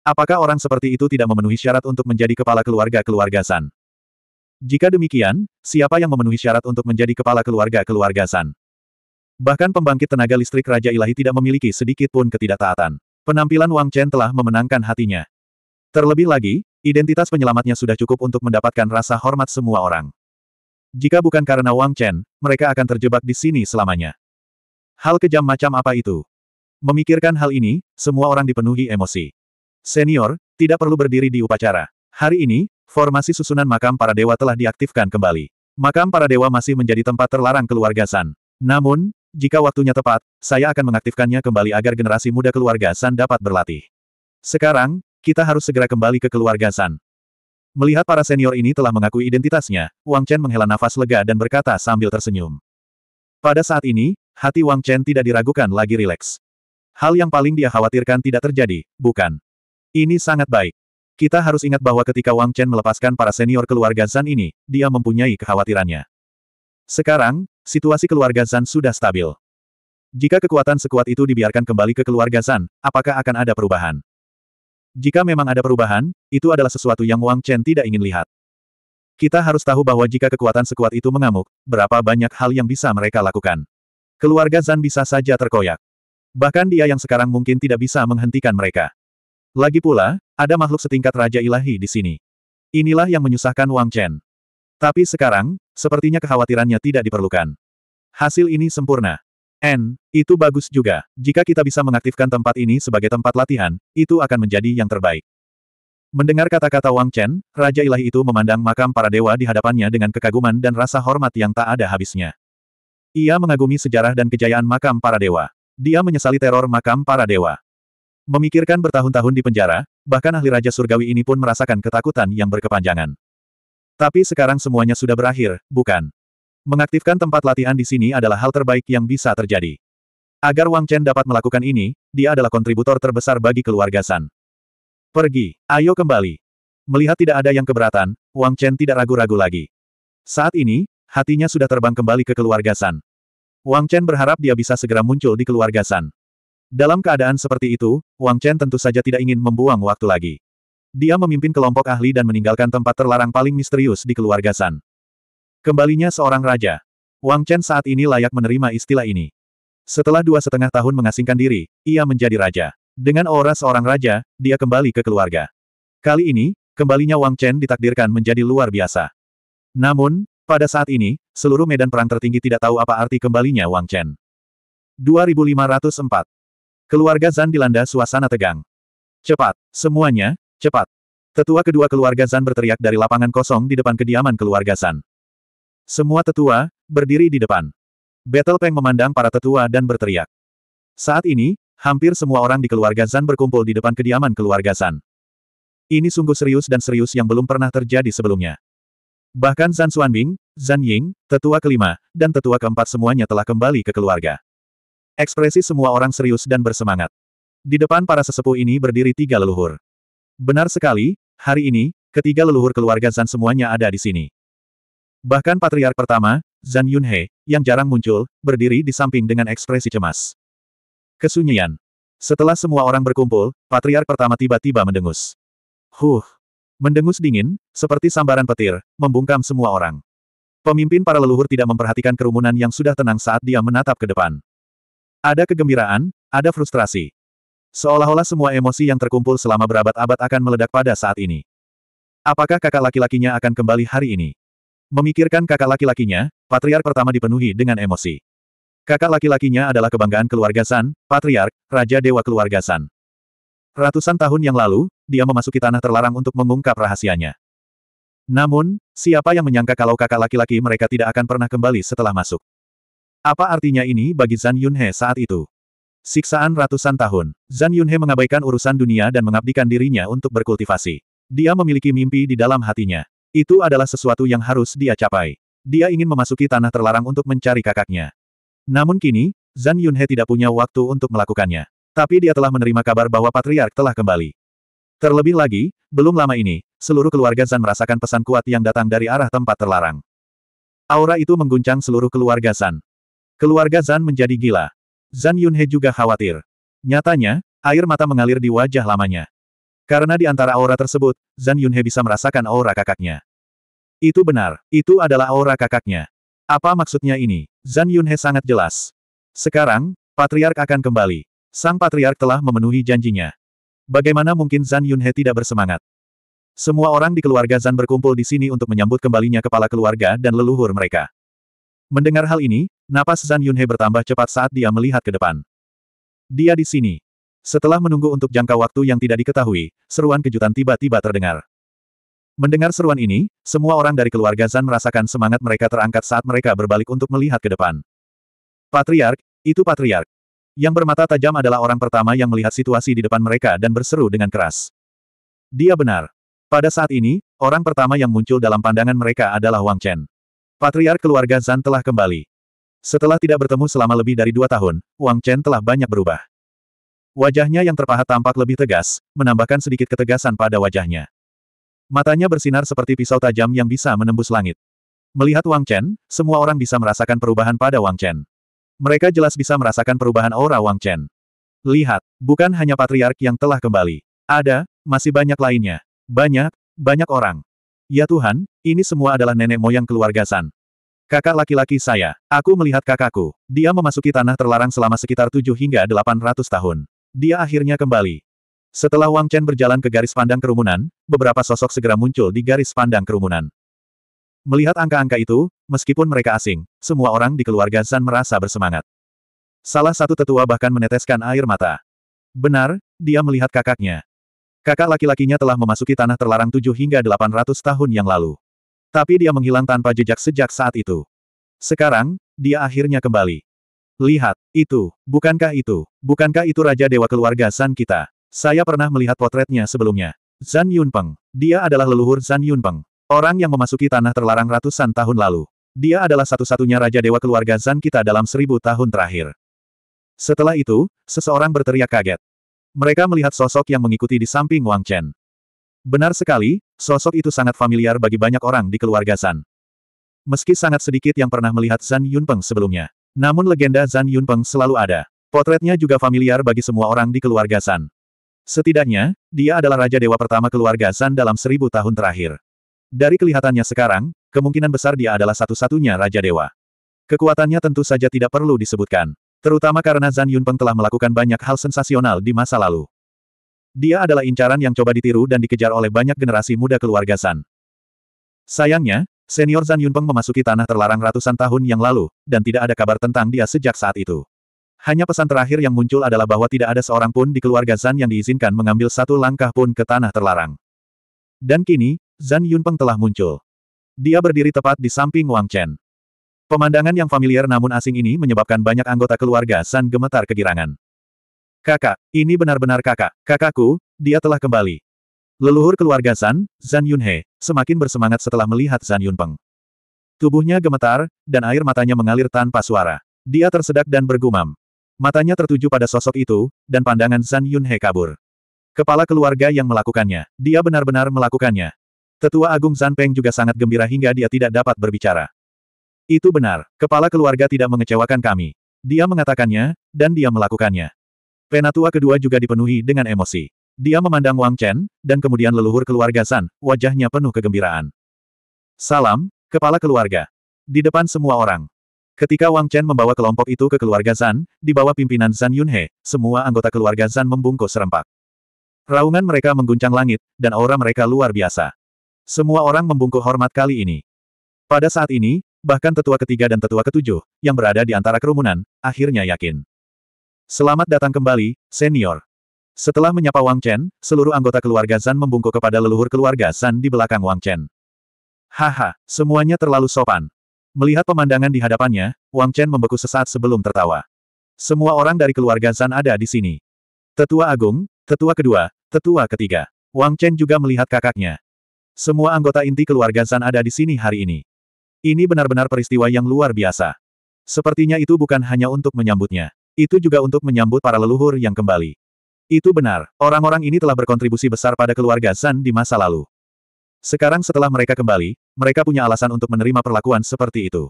Apakah orang seperti itu tidak memenuhi syarat untuk menjadi kepala keluarga keluarga Zan? Jika demikian, siapa yang memenuhi syarat untuk menjadi kepala keluarga keluarga San? Bahkan pembangkit tenaga listrik Raja Ilahi tidak memiliki sedikit pun ketidaktaatan. Penampilan Wang Chen telah memenangkan hatinya. Terlebih lagi, identitas penyelamatnya sudah cukup untuk mendapatkan rasa hormat semua orang. Jika bukan karena Wang Chen, mereka akan terjebak di sini selamanya. Hal kejam macam apa itu? Memikirkan hal ini, semua orang dipenuhi emosi. Senior, tidak perlu berdiri di upacara. Hari ini, formasi susunan makam para dewa telah diaktifkan kembali. Makam para dewa masih menjadi tempat terlarang keluarga San. Namun, jika waktunya tepat, saya akan mengaktifkannya kembali agar generasi muda keluarga San dapat berlatih. Sekarang, kita harus segera kembali ke keluarga San. Melihat para senior ini telah mengakui identitasnya, Wang Chen menghela nafas lega dan berkata sambil tersenyum. Pada saat ini, hati Wang Chen tidak diragukan lagi rileks. Hal yang paling dia khawatirkan tidak terjadi, bukan? Ini sangat baik. Kita harus ingat bahwa ketika Wang Chen melepaskan para senior keluarga Zan ini, dia mempunyai kekhawatirannya. Sekarang, situasi keluarga Zan sudah stabil. Jika kekuatan sekuat itu dibiarkan kembali ke keluarga Zan, apakah akan ada perubahan? Jika memang ada perubahan, itu adalah sesuatu yang Wang Chen tidak ingin lihat. Kita harus tahu bahwa jika kekuatan sekuat itu mengamuk, berapa banyak hal yang bisa mereka lakukan. Keluarga Zan bisa saja terkoyak. Bahkan dia yang sekarang mungkin tidak bisa menghentikan mereka. Lagi pula, ada makhluk setingkat Raja Ilahi di sini. Inilah yang menyusahkan Wang Chen. Tapi sekarang, sepertinya kekhawatirannya tidak diperlukan. Hasil ini sempurna. N, itu bagus juga. Jika kita bisa mengaktifkan tempat ini sebagai tempat latihan, itu akan menjadi yang terbaik. Mendengar kata-kata Wang Chen, Raja Ilahi itu memandang makam para dewa di hadapannya dengan kekaguman dan rasa hormat yang tak ada habisnya. Ia mengagumi sejarah dan kejayaan makam para dewa. Dia menyesali teror makam para dewa. Memikirkan bertahun-tahun di penjara, bahkan ahli Raja Surgawi ini pun merasakan ketakutan yang berkepanjangan. Tapi sekarang semuanya sudah berakhir, bukan? Mengaktifkan tempat latihan di sini adalah hal terbaik yang bisa terjadi. Agar Wang Chen dapat melakukan ini, dia adalah kontributor terbesar bagi keluarga San. Pergi, ayo kembali. Melihat tidak ada yang keberatan, Wang Chen tidak ragu-ragu lagi. Saat ini, hatinya sudah terbang kembali ke keluarga San. Wang Chen berharap dia bisa segera muncul di keluarga San. Dalam keadaan seperti itu, Wang Chen tentu saja tidak ingin membuang waktu lagi. Dia memimpin kelompok ahli dan meninggalkan tempat terlarang paling misterius di keluarga San. Kembalinya seorang raja. Wang Chen saat ini layak menerima istilah ini. Setelah dua setengah tahun mengasingkan diri, ia menjadi raja. Dengan aura seorang raja, dia kembali ke keluarga. Kali ini, kembalinya Wang Chen ditakdirkan menjadi luar biasa. Namun, pada saat ini, seluruh medan perang tertinggi tidak tahu apa arti kembalinya Wang Chen. 2504 Keluarga Zan dilanda suasana tegang. Cepat, semuanya, cepat. Tetua kedua keluarga Zan berteriak dari lapangan kosong di depan kediaman keluarga Zan. Semua tetua, berdiri di depan. Battle Peng memandang para tetua dan berteriak. Saat ini, hampir semua orang di keluarga Zan berkumpul di depan kediaman keluarga Zan. Ini sungguh serius dan serius yang belum pernah terjadi sebelumnya. Bahkan Zan Suanbing, Zan Ying, tetua kelima, dan tetua keempat semuanya telah kembali ke keluarga. Ekspresi semua orang serius dan bersemangat. Di depan para sesepuh ini berdiri tiga leluhur. Benar sekali, hari ini, ketiga leluhur keluarga Zan semuanya ada di sini. Bahkan patriark pertama, Zan Yunhe, yang jarang muncul, berdiri di samping dengan ekspresi cemas. Kesunyian. Setelah semua orang berkumpul, patriark pertama tiba-tiba mendengus. Huh. Mendengus dingin, seperti sambaran petir, membungkam semua orang. Pemimpin para leluhur tidak memperhatikan kerumunan yang sudah tenang saat dia menatap ke depan. Ada kegembiraan, ada frustrasi. Seolah-olah semua emosi yang terkumpul selama berabad-abad akan meledak pada saat ini. Apakah kakak laki-lakinya akan kembali hari ini? Memikirkan kakak laki-lakinya, patriark pertama dipenuhi dengan emosi. Kakak laki-lakinya adalah kebanggaan keluarga San, patriark, raja dewa keluarga San. Ratusan tahun yang lalu, dia memasuki tanah terlarang untuk mengungkap rahasianya. Namun, siapa yang menyangka kalau kakak laki-laki mereka tidak akan pernah kembali setelah masuk? Apa artinya ini bagi Zan Yunhe saat itu? Siksaan ratusan tahun, Zan Yunhe mengabaikan urusan dunia dan mengabdikan dirinya untuk berkultivasi. Dia memiliki mimpi di dalam hatinya. Itu adalah sesuatu yang harus dia capai. Dia ingin memasuki tanah terlarang untuk mencari kakaknya. Namun kini, Zan Yunhe tidak punya waktu untuk melakukannya. Tapi dia telah menerima kabar bahwa Patriark telah kembali. Terlebih lagi, belum lama ini, seluruh keluarga Zan merasakan pesan kuat yang datang dari arah tempat terlarang. Aura itu mengguncang seluruh keluarga Zan. Keluarga Zan menjadi gila. Zan Yunhe juga khawatir. Nyatanya, air mata mengalir di wajah lamanya. Karena di antara aura tersebut, Zan Yunhe bisa merasakan aura kakaknya. Itu benar, itu adalah aura kakaknya. Apa maksudnya ini? Zan Yunhe sangat jelas. Sekarang, Patriark akan kembali. Sang Patriark telah memenuhi janjinya. Bagaimana mungkin Zan Yunhe tidak bersemangat? Semua orang di keluarga Zan berkumpul di sini untuk menyambut kembalinya kepala keluarga dan leluhur mereka. Mendengar hal ini, napas Zan Yunhe bertambah cepat saat dia melihat ke depan. Dia di sini. Setelah menunggu untuk jangka waktu yang tidak diketahui, seruan kejutan tiba-tiba terdengar. Mendengar seruan ini, semua orang dari keluarga Zan merasakan semangat mereka terangkat saat mereka berbalik untuk melihat ke depan. Patriark, itu patriark. Yang bermata tajam adalah orang pertama yang melihat situasi di depan mereka dan berseru dengan keras. Dia benar. Pada saat ini, orang pertama yang muncul dalam pandangan mereka adalah Wang Chen. Patriark keluarga Zan telah kembali. Setelah tidak bertemu selama lebih dari dua tahun, Wang Chen telah banyak berubah. Wajahnya yang terpahat tampak lebih tegas, menambahkan sedikit ketegasan pada wajahnya. Matanya bersinar seperti pisau tajam yang bisa menembus langit. Melihat Wang Chen, semua orang bisa merasakan perubahan pada Wang Chen. Mereka jelas bisa merasakan perubahan aura Wang Chen. Lihat, bukan hanya patriark yang telah kembali. Ada, masih banyak lainnya. Banyak, banyak orang. Ya Tuhan, ini semua adalah nenek moyang keluarga San. Kakak laki-laki saya. Aku melihat kakakku. Dia memasuki tanah terlarang selama sekitar 7 hingga 800 tahun. Dia akhirnya kembali. Setelah Wang Chen berjalan ke garis pandang kerumunan, beberapa sosok segera muncul di garis pandang kerumunan. Melihat angka-angka itu, meskipun mereka asing, semua orang di keluarga San merasa bersemangat. Salah satu tetua bahkan meneteskan air mata. Benar, dia melihat kakaknya. Kakak laki-lakinya telah memasuki tanah terlarang 7 hingga 800 tahun yang lalu. Tapi dia menghilang tanpa jejak sejak saat itu. Sekarang, dia akhirnya kembali. Lihat, itu, bukankah itu, bukankah itu Raja Dewa Keluarga San kita? Saya pernah melihat potretnya sebelumnya. Zan Yunpeng. Dia adalah leluhur Zan Yunpeng. Orang yang memasuki tanah terlarang ratusan tahun lalu. Dia adalah satu-satunya Raja Dewa Keluarga San kita dalam seribu tahun terakhir. Setelah itu, seseorang berteriak kaget. Mereka melihat sosok yang mengikuti di samping Wang Chen. Benar sekali, sosok itu sangat familiar bagi banyak orang di keluarga San. Meski sangat sedikit yang pernah melihat Zan Yunpeng sebelumnya. Namun legenda Zan Yunpeng selalu ada. Potretnya juga familiar bagi semua orang di keluarga San. Setidaknya, dia adalah Raja Dewa pertama keluarga San dalam seribu tahun terakhir. Dari kelihatannya sekarang, kemungkinan besar dia adalah satu-satunya Raja Dewa. Kekuatannya tentu saja tidak perlu disebutkan. Terutama karena Zan Yunpeng telah melakukan banyak hal sensasional di masa lalu. Dia adalah incaran yang coba ditiru dan dikejar oleh banyak generasi muda keluarga San. Sayangnya, senior Zan Yunpeng memasuki tanah terlarang ratusan tahun yang lalu, dan tidak ada kabar tentang dia sejak saat itu. Hanya pesan terakhir yang muncul adalah bahwa tidak ada seorang pun di keluarga Zan yang diizinkan mengambil satu langkah pun ke tanah terlarang. Dan kini, Zan Yunpeng telah muncul. Dia berdiri tepat di samping Wang Chen. Pemandangan yang familiar namun asing ini menyebabkan banyak anggota keluarga San gemetar kegirangan. Kakak, ini benar-benar kakak. Kakakku, dia telah kembali. Leluhur keluarga San, San Yunhe, semakin bersemangat setelah melihat San Yunpeng. Tubuhnya gemetar, dan air matanya mengalir tanpa suara. Dia tersedak dan bergumam. Matanya tertuju pada sosok itu, dan pandangan San Yunhe kabur. Kepala keluarga yang melakukannya. Dia benar-benar melakukannya. Tetua Agung Zan Peng juga sangat gembira hingga dia tidak dapat berbicara. Itu benar, kepala keluarga tidak mengecewakan kami. Dia mengatakannya, dan dia melakukannya. Penatua kedua juga dipenuhi dengan emosi. Dia memandang Wang Chen, dan kemudian leluhur keluarga San, wajahnya penuh kegembiraan. Salam, kepala keluarga. Di depan semua orang. Ketika Wang Chen membawa kelompok itu ke keluarga San, di bawah pimpinan San Yunhe, semua anggota keluarga San membungkus serempak. Raungan mereka mengguncang langit, dan aura mereka luar biasa. Semua orang membungkuk hormat kali ini. Pada saat ini, bahkan tetua ketiga dan tetua ketujuh, yang berada di antara kerumunan, akhirnya yakin. Selamat datang kembali, senior. Setelah menyapa Wang Chen, seluruh anggota keluarga Zan membungkuk kepada leluhur keluarga Zan di belakang Wang Chen. Haha, semuanya terlalu sopan. Melihat pemandangan di hadapannya, Wang Chen membeku sesaat sebelum tertawa. Semua orang dari keluarga Zan ada di sini. Tetua Agung, Tetua kedua, Tetua ketiga. Wang Chen juga melihat kakaknya. Semua anggota inti keluarga Zan ada di sini hari ini. Ini benar-benar peristiwa yang luar biasa. Sepertinya itu bukan hanya untuk menyambutnya. Itu juga untuk menyambut para leluhur yang kembali. Itu benar, orang-orang ini telah berkontribusi besar pada keluarga Zan di masa lalu. Sekarang setelah mereka kembali, mereka punya alasan untuk menerima perlakuan seperti itu.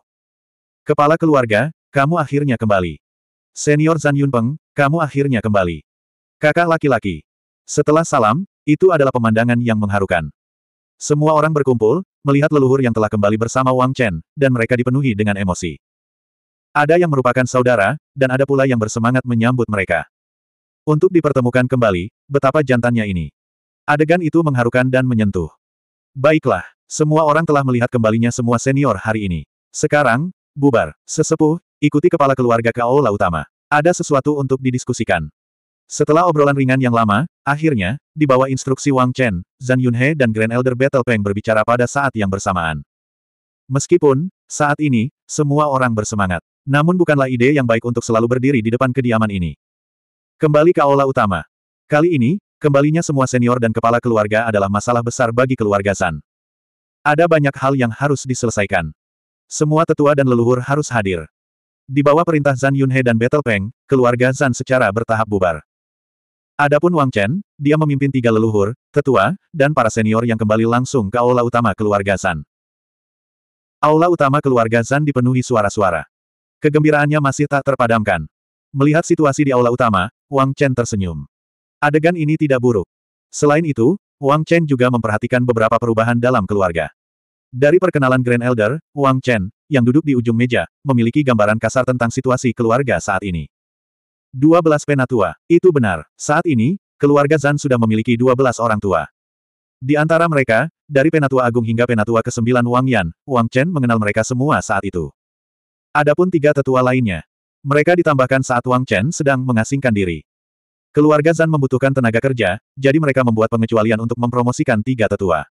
Kepala keluarga, kamu akhirnya kembali. Senior Zan Yunpeng, kamu akhirnya kembali. Kakak laki-laki. Setelah salam, itu adalah pemandangan yang mengharukan. Semua orang berkumpul, melihat leluhur yang telah kembali bersama Wang Chen, dan mereka dipenuhi dengan emosi. Ada yang merupakan saudara, dan ada pula yang bersemangat menyambut mereka. Untuk dipertemukan kembali, betapa jantannya ini. Adegan itu mengharukan dan menyentuh. Baiklah, semua orang telah melihat kembalinya semua senior hari ini. Sekarang, bubar, sesepuh, ikuti kepala keluarga Kaola utama. Ada sesuatu untuk didiskusikan. Setelah obrolan ringan yang lama, akhirnya, di bawah instruksi Wang Chen, Zhan Yunhe dan Grand Elder Battle Peng berbicara pada saat yang bersamaan. Meskipun, saat ini, semua orang bersemangat. Namun bukanlah ide yang baik untuk selalu berdiri di depan kediaman ini. Kembali ke aula utama. Kali ini, kembalinya semua senior dan kepala keluarga adalah masalah besar bagi keluarga San. Ada banyak hal yang harus diselesaikan. Semua tetua dan leluhur harus hadir. Di bawah perintah Zan Yunhe dan Battle Peng, keluarga Zan secara bertahap bubar. Adapun Wang Chen, dia memimpin tiga leluhur, tetua, dan para senior yang kembali langsung ke aula utama keluarga San. Aula utama keluarga San dipenuhi suara-suara. Kegembiraannya masih tak terpadamkan. Melihat situasi di aula utama, Wang Chen tersenyum. Adegan ini tidak buruk. Selain itu, Wang Chen juga memperhatikan beberapa perubahan dalam keluarga. Dari perkenalan Grand Elder, Wang Chen, yang duduk di ujung meja, memiliki gambaran kasar tentang situasi keluarga saat ini. 12 penatua, itu benar. Saat ini, keluarga Zan sudah memiliki 12 orang tua. Di antara mereka, dari penatua agung hingga penatua ke-9 Wang Yan, Wang Chen mengenal mereka semua saat itu. Adapun tiga tetua lainnya. Mereka ditambahkan saat Wang Chen sedang mengasingkan diri. Keluarga Zan membutuhkan tenaga kerja, jadi mereka membuat pengecualian untuk mempromosikan tiga tetua.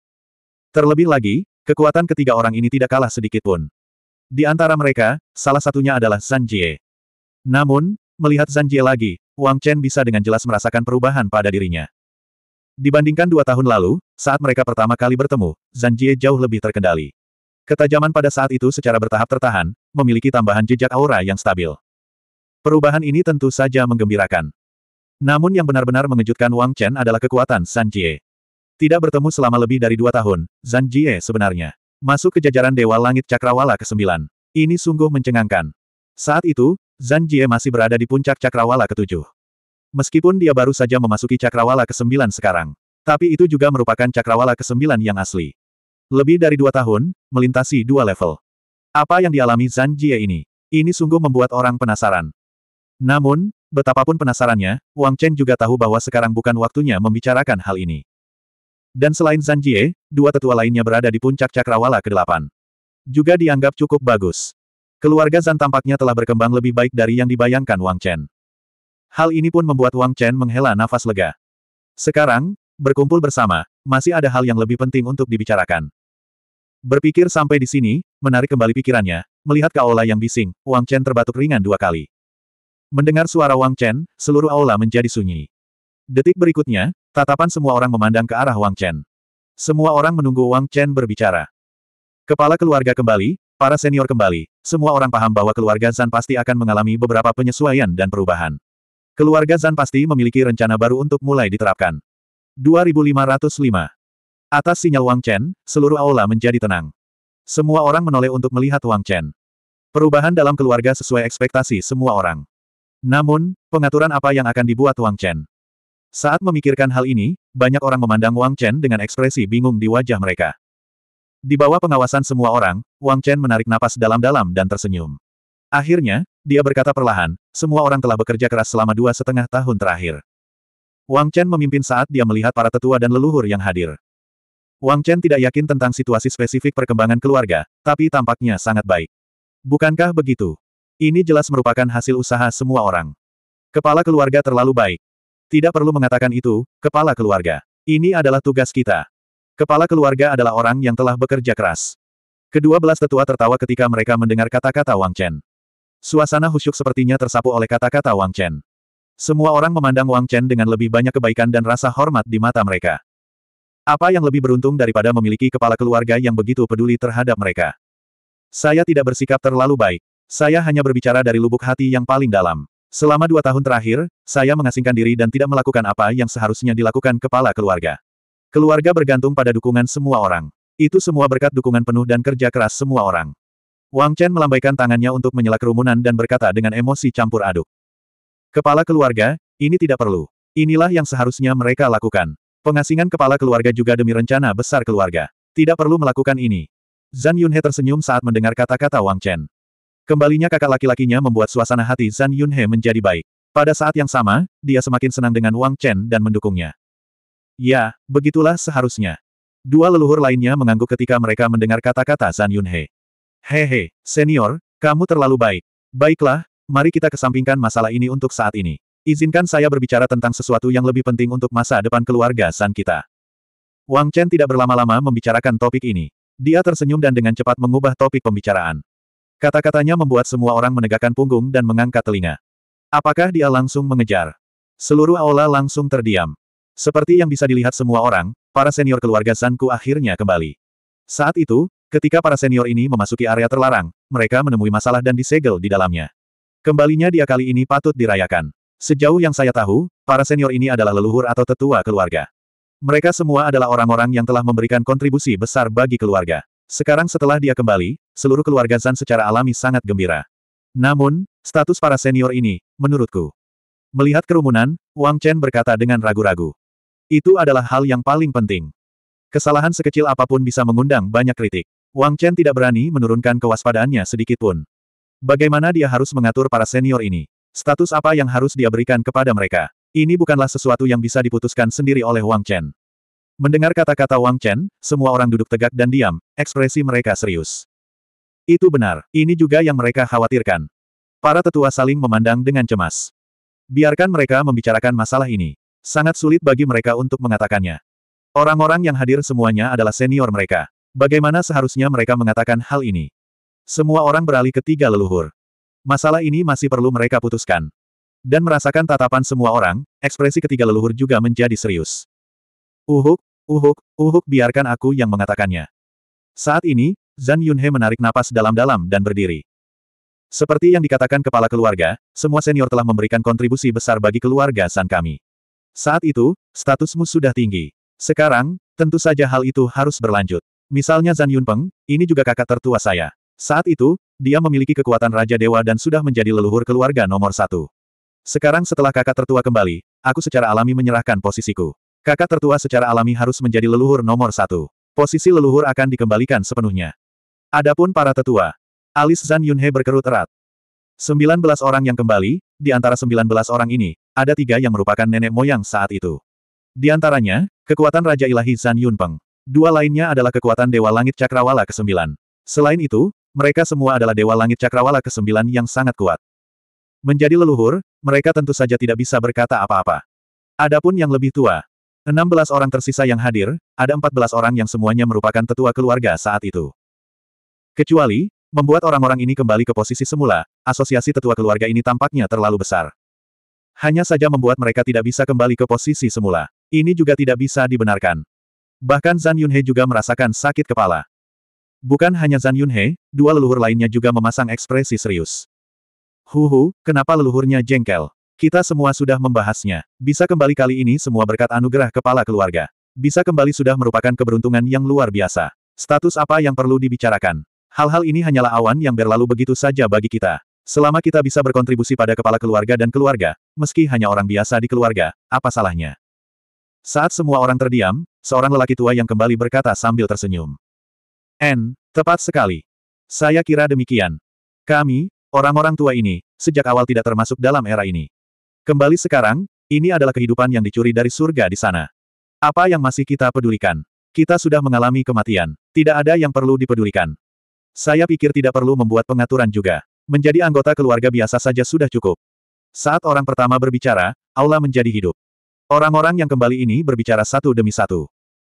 Terlebih lagi, kekuatan ketiga orang ini tidak kalah sedikit pun. Di antara mereka, salah satunya adalah Zan Jie. Namun, Melihat Zhang Jie lagi, Wang Chen bisa dengan jelas merasakan perubahan pada dirinya. Dibandingkan dua tahun lalu, saat mereka pertama kali bertemu, Zhang Jie jauh lebih terkendali. Ketajaman pada saat itu secara bertahap tertahan, memiliki tambahan jejak aura yang stabil. Perubahan ini tentu saja menggembirakan. Namun yang benar-benar mengejutkan Wang Chen adalah kekuatan Zanjie. Jie. Tidak bertemu selama lebih dari dua tahun, Zhang Jie sebenarnya masuk ke jajaran Dewa Langit Cakrawala ke-9. Ini sungguh mencengangkan. Saat itu, Zhang Jie masih berada di puncak cakrawala ketujuh. Meskipun dia baru saja memasuki cakrawala ke-9 sekarang, tapi itu juga merupakan cakrawala ke-9 yang asli. Lebih dari dua tahun, melintasi dua level. Apa yang dialami Zhang Jie ini? Ini sungguh membuat orang penasaran. Namun, betapapun penasarannya, Wang Chen juga tahu bahwa sekarang bukan waktunya membicarakan hal ini. Dan selain Zhang Jie, dua tetua lainnya berada di puncak cakrawala ke-8. Juga dianggap cukup bagus. Keluarga Zan tampaknya telah berkembang lebih baik dari yang dibayangkan Wang Chen. Hal ini pun membuat Wang Chen menghela nafas lega. Sekarang, berkumpul bersama, masih ada hal yang lebih penting untuk dibicarakan. Berpikir sampai di sini, menarik kembali pikirannya, melihat ke aula yang bising, Wang Chen terbatuk ringan dua kali. Mendengar suara Wang Chen, seluruh aula menjadi sunyi. Detik berikutnya, tatapan semua orang memandang ke arah Wang Chen. Semua orang menunggu Wang Chen berbicara. Kepala keluarga kembali, Para senior kembali, semua orang paham bahwa keluarga Zan pasti akan mengalami beberapa penyesuaian dan perubahan. Keluarga Zan pasti memiliki rencana baru untuk mulai diterapkan. 2505 Atas sinyal Wang Chen, seluruh aula menjadi tenang. Semua orang menoleh untuk melihat Wang Chen. Perubahan dalam keluarga sesuai ekspektasi semua orang. Namun, pengaturan apa yang akan dibuat Wang Chen? Saat memikirkan hal ini, banyak orang memandang Wang Chen dengan ekspresi bingung di wajah mereka. Di bawah pengawasan semua orang, Wang Chen menarik napas dalam-dalam dan tersenyum. Akhirnya, dia berkata perlahan, semua orang telah bekerja keras selama dua setengah tahun terakhir. Wang Chen memimpin saat dia melihat para tetua dan leluhur yang hadir. Wang Chen tidak yakin tentang situasi spesifik perkembangan keluarga, tapi tampaknya sangat baik. Bukankah begitu? Ini jelas merupakan hasil usaha semua orang. Kepala keluarga terlalu baik. Tidak perlu mengatakan itu, kepala keluarga. Ini adalah tugas kita. Kepala keluarga adalah orang yang telah bekerja keras. Kedua belas tetua tertawa ketika mereka mendengar kata-kata Wang Chen. Suasana husyuk sepertinya tersapu oleh kata-kata Wang Chen. Semua orang memandang Wang Chen dengan lebih banyak kebaikan dan rasa hormat di mata mereka. Apa yang lebih beruntung daripada memiliki kepala keluarga yang begitu peduli terhadap mereka? Saya tidak bersikap terlalu baik. Saya hanya berbicara dari lubuk hati yang paling dalam. Selama dua tahun terakhir, saya mengasingkan diri dan tidak melakukan apa yang seharusnya dilakukan kepala keluarga. Keluarga bergantung pada dukungan semua orang. Itu semua berkat dukungan penuh dan kerja keras semua orang. Wang Chen melambaikan tangannya untuk menyela kerumunan dan berkata dengan emosi campur aduk. Kepala keluarga, ini tidak perlu. Inilah yang seharusnya mereka lakukan. Pengasingan kepala keluarga juga demi rencana besar keluarga. Tidak perlu melakukan ini. Zan Yunhe tersenyum saat mendengar kata-kata Wang Chen. Kembalinya kakak laki-lakinya membuat suasana hati Zan Yunhe menjadi baik. Pada saat yang sama, dia semakin senang dengan Wang Chen dan mendukungnya. Ya, begitulah seharusnya. Dua leluhur lainnya mengangguk ketika mereka mendengar kata-kata San Yunhe. Hehe, senior, kamu terlalu baik. Baiklah, mari kita kesampingkan masalah ini untuk saat ini. Izinkan saya berbicara tentang sesuatu yang lebih penting untuk masa depan keluarga San kita. Wang Chen tidak berlama-lama membicarakan topik ini. Dia tersenyum dan dengan cepat mengubah topik pembicaraan. Kata-katanya membuat semua orang menegakkan punggung dan mengangkat telinga. Apakah dia langsung mengejar? Seluruh aula langsung terdiam. Seperti yang bisa dilihat semua orang, para senior keluarga Sanku akhirnya kembali. Saat itu, ketika para senior ini memasuki area terlarang, mereka menemui masalah dan disegel di dalamnya. Kembalinya dia kali ini patut dirayakan. Sejauh yang saya tahu, para senior ini adalah leluhur atau tetua keluarga. Mereka semua adalah orang-orang yang telah memberikan kontribusi besar bagi keluarga. Sekarang setelah dia kembali, seluruh keluarga Zan secara alami sangat gembira. Namun, status para senior ini, menurutku. Melihat kerumunan, Wang Chen berkata dengan ragu-ragu. Itu adalah hal yang paling penting. Kesalahan sekecil apapun bisa mengundang banyak kritik. Wang Chen tidak berani menurunkan kewaspadaannya sedikitpun. Bagaimana dia harus mengatur para senior ini? Status apa yang harus dia berikan kepada mereka? Ini bukanlah sesuatu yang bisa diputuskan sendiri oleh Wang Chen. Mendengar kata-kata Wang Chen, semua orang duduk tegak dan diam, ekspresi mereka serius. Itu benar, ini juga yang mereka khawatirkan. Para tetua saling memandang dengan cemas. Biarkan mereka membicarakan masalah ini. Sangat sulit bagi mereka untuk mengatakannya. Orang-orang yang hadir semuanya adalah senior mereka. Bagaimana seharusnya mereka mengatakan hal ini? Semua orang beralih ke tiga leluhur. Masalah ini masih perlu mereka putuskan. Dan merasakan tatapan semua orang, ekspresi ketiga leluhur juga menjadi serius. Uhuk, uhuk, uhuk biarkan aku yang mengatakannya. Saat ini, Zan Yunhe menarik napas dalam-dalam dan berdiri. Seperti yang dikatakan kepala keluarga, semua senior telah memberikan kontribusi besar bagi keluarga San kami. Saat itu, statusmu sudah tinggi. Sekarang, tentu saja hal itu harus berlanjut. Misalnya Zan Yunpeng, ini juga kakak tertua saya. Saat itu, dia memiliki kekuatan Raja Dewa dan sudah menjadi leluhur keluarga nomor satu. Sekarang setelah kakak tertua kembali, aku secara alami menyerahkan posisiku. Kakak tertua secara alami harus menjadi leluhur nomor satu. Posisi leluhur akan dikembalikan sepenuhnya. Adapun para tetua, alis Zan Yunhe berkerut erat. 19 orang yang kembali, di antara 19 orang ini, ada tiga yang merupakan nenek moyang saat itu. Di antaranya, kekuatan Raja Ilahi Zan Yunpeng. Dua lainnya adalah kekuatan Dewa Langit Cakrawala ke-9. Selain itu, mereka semua adalah Dewa Langit Cakrawala ke-9 yang sangat kuat. Menjadi leluhur, mereka tentu saja tidak bisa berkata apa-apa. Adapun yang lebih tua, 16 orang tersisa yang hadir, ada 14 orang yang semuanya merupakan tetua keluarga saat itu. Kecuali, membuat orang-orang ini kembali ke posisi semula, asosiasi tetua keluarga ini tampaknya terlalu besar hanya saja membuat mereka tidak bisa kembali ke posisi semula. Ini juga tidak bisa dibenarkan. Bahkan Zan Yunhe juga merasakan sakit kepala. Bukan hanya Zan Yunhe, dua leluhur lainnya juga memasang ekspresi serius. Huhu, kenapa leluhurnya jengkel? Kita semua sudah membahasnya. Bisa kembali kali ini semua berkat anugerah kepala keluarga. Bisa kembali sudah merupakan keberuntungan yang luar biasa. Status apa yang perlu dibicarakan? Hal-hal ini hanyalah awan yang berlalu begitu saja bagi kita. Selama kita bisa berkontribusi pada kepala keluarga dan keluarga, meski hanya orang biasa di keluarga, apa salahnya? Saat semua orang terdiam, seorang lelaki tua yang kembali berkata sambil tersenyum. N, tepat sekali. Saya kira demikian. Kami, orang-orang tua ini, sejak awal tidak termasuk dalam era ini. Kembali sekarang, ini adalah kehidupan yang dicuri dari surga di sana. Apa yang masih kita pedulikan? Kita sudah mengalami kematian. Tidak ada yang perlu dipedulikan. Saya pikir tidak perlu membuat pengaturan juga. Menjadi anggota keluarga biasa saja sudah cukup. Saat orang pertama berbicara, aula menjadi hidup. Orang-orang yang kembali ini berbicara satu demi satu.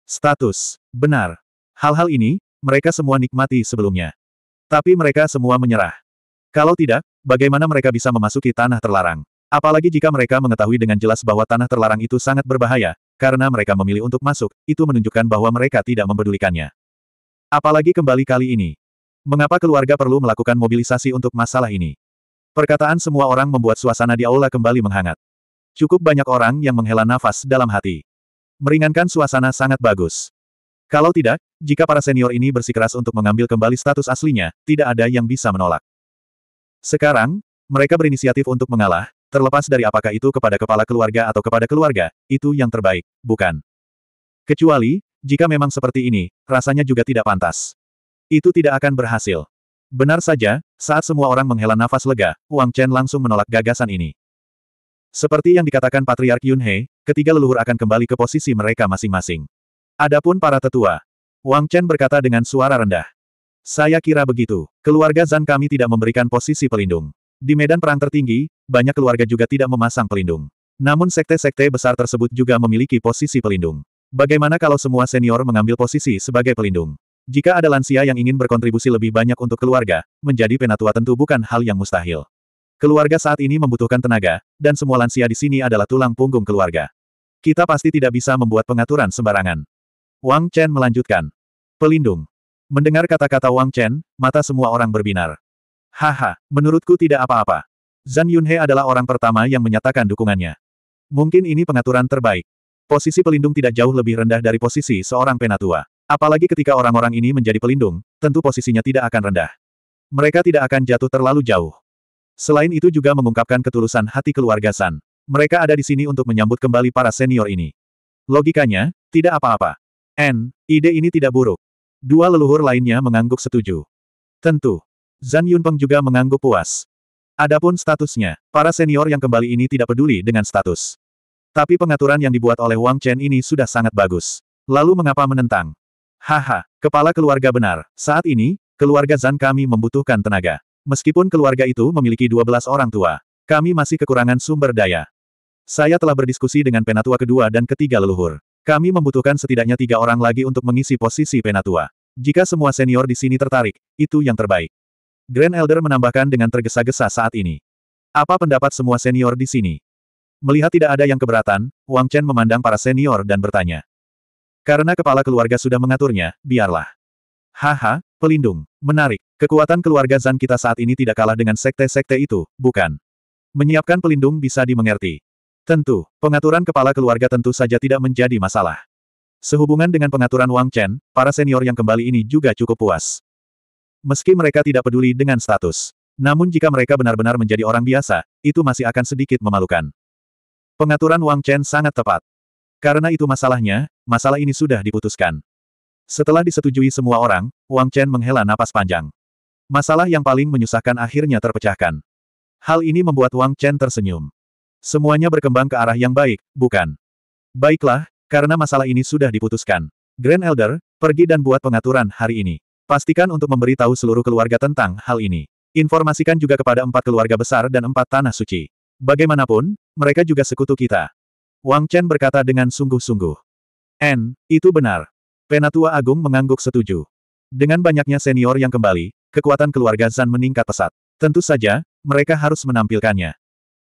Status. Benar. Hal-hal ini, mereka semua nikmati sebelumnya. Tapi mereka semua menyerah. Kalau tidak, bagaimana mereka bisa memasuki tanah terlarang? Apalagi jika mereka mengetahui dengan jelas bahwa tanah terlarang itu sangat berbahaya, karena mereka memilih untuk masuk, itu menunjukkan bahwa mereka tidak mempedulikannya. Apalagi kembali kali ini, Mengapa keluarga perlu melakukan mobilisasi untuk masalah ini? Perkataan semua orang membuat suasana di aula kembali menghangat. Cukup banyak orang yang menghela nafas dalam hati. Meringankan suasana sangat bagus. Kalau tidak, jika para senior ini bersikeras untuk mengambil kembali status aslinya, tidak ada yang bisa menolak. Sekarang, mereka berinisiatif untuk mengalah, terlepas dari apakah itu kepada kepala keluarga atau kepada keluarga, itu yang terbaik, bukan? Kecuali, jika memang seperti ini, rasanya juga tidak pantas. Itu tidak akan berhasil. Benar saja, saat semua orang menghela nafas lega, Wang Chen langsung menolak gagasan ini. Seperti yang dikatakan Patriark Yunhe, ketiga leluhur akan kembali ke posisi mereka masing-masing. Adapun para tetua, Wang Chen berkata dengan suara rendah. Saya kira begitu. Keluarga Zan kami tidak memberikan posisi pelindung. Di medan perang tertinggi, banyak keluarga juga tidak memasang pelindung. Namun sekte-sekte besar tersebut juga memiliki posisi pelindung. Bagaimana kalau semua senior mengambil posisi sebagai pelindung? Jika ada lansia yang ingin berkontribusi lebih banyak untuk keluarga, menjadi penatua tentu bukan hal yang mustahil. Keluarga saat ini membutuhkan tenaga, dan semua lansia di sini adalah tulang punggung keluarga. Kita pasti tidak bisa membuat pengaturan sembarangan. Wang Chen melanjutkan. Pelindung. Mendengar kata-kata Wang Chen, mata semua orang berbinar. Haha, menurutku tidak apa-apa. Zan Yunhe adalah orang pertama yang menyatakan dukungannya. Mungkin ini pengaturan terbaik. Posisi pelindung tidak jauh lebih rendah dari posisi seorang penatua. Apalagi ketika orang-orang ini menjadi pelindung, tentu posisinya tidak akan rendah. Mereka tidak akan jatuh terlalu jauh. Selain itu juga mengungkapkan ketulusan hati keluarga San. Mereka ada di sini untuk menyambut kembali para senior ini. Logikanya, tidak apa-apa. N, ide ini tidak buruk. Dua leluhur lainnya mengangguk setuju. Tentu. Zan Yunpeng juga mengangguk puas. Adapun statusnya, para senior yang kembali ini tidak peduli dengan status. Tapi pengaturan yang dibuat oleh Wang Chen ini sudah sangat bagus. Lalu mengapa menentang? Haha, kepala keluarga benar. Saat ini, keluarga Zan kami membutuhkan tenaga. Meskipun keluarga itu memiliki 12 orang tua, kami masih kekurangan sumber daya. Saya telah berdiskusi dengan penatua kedua dan ketiga leluhur. Kami membutuhkan setidaknya tiga orang lagi untuk mengisi posisi penatua. Jika semua senior di sini tertarik, itu yang terbaik. Grand Elder menambahkan dengan tergesa-gesa saat ini. Apa pendapat semua senior di sini? Melihat tidak ada yang keberatan, Wang Chen memandang para senior dan bertanya. Karena kepala keluarga sudah mengaturnya, biarlah. Haha, pelindung. Menarik. Kekuatan keluarga Zan kita saat ini tidak kalah dengan sekte-sekte itu, bukan? Menyiapkan pelindung bisa dimengerti. Tentu, pengaturan kepala keluarga tentu saja tidak menjadi masalah. Sehubungan dengan pengaturan Wang Chen, para senior yang kembali ini juga cukup puas. Meski mereka tidak peduli dengan status. Namun jika mereka benar-benar menjadi orang biasa, itu masih akan sedikit memalukan. Pengaturan Wang Chen sangat tepat. Karena itu masalahnya, masalah ini sudah diputuskan. Setelah disetujui semua orang, Wang Chen menghela napas panjang. Masalah yang paling menyusahkan akhirnya terpecahkan. Hal ini membuat Wang Chen tersenyum. Semuanya berkembang ke arah yang baik, bukan? Baiklah, karena masalah ini sudah diputuskan. Grand Elder, pergi dan buat pengaturan hari ini. Pastikan untuk memberitahu seluruh keluarga tentang hal ini. Informasikan juga kepada empat keluarga besar dan empat tanah suci. Bagaimanapun, mereka juga sekutu kita. Wang Chen berkata dengan sungguh-sungguh. N, itu benar. Penatua Agung mengangguk setuju. Dengan banyaknya senior yang kembali, kekuatan keluarga Zan meningkat pesat. Tentu saja, mereka harus menampilkannya.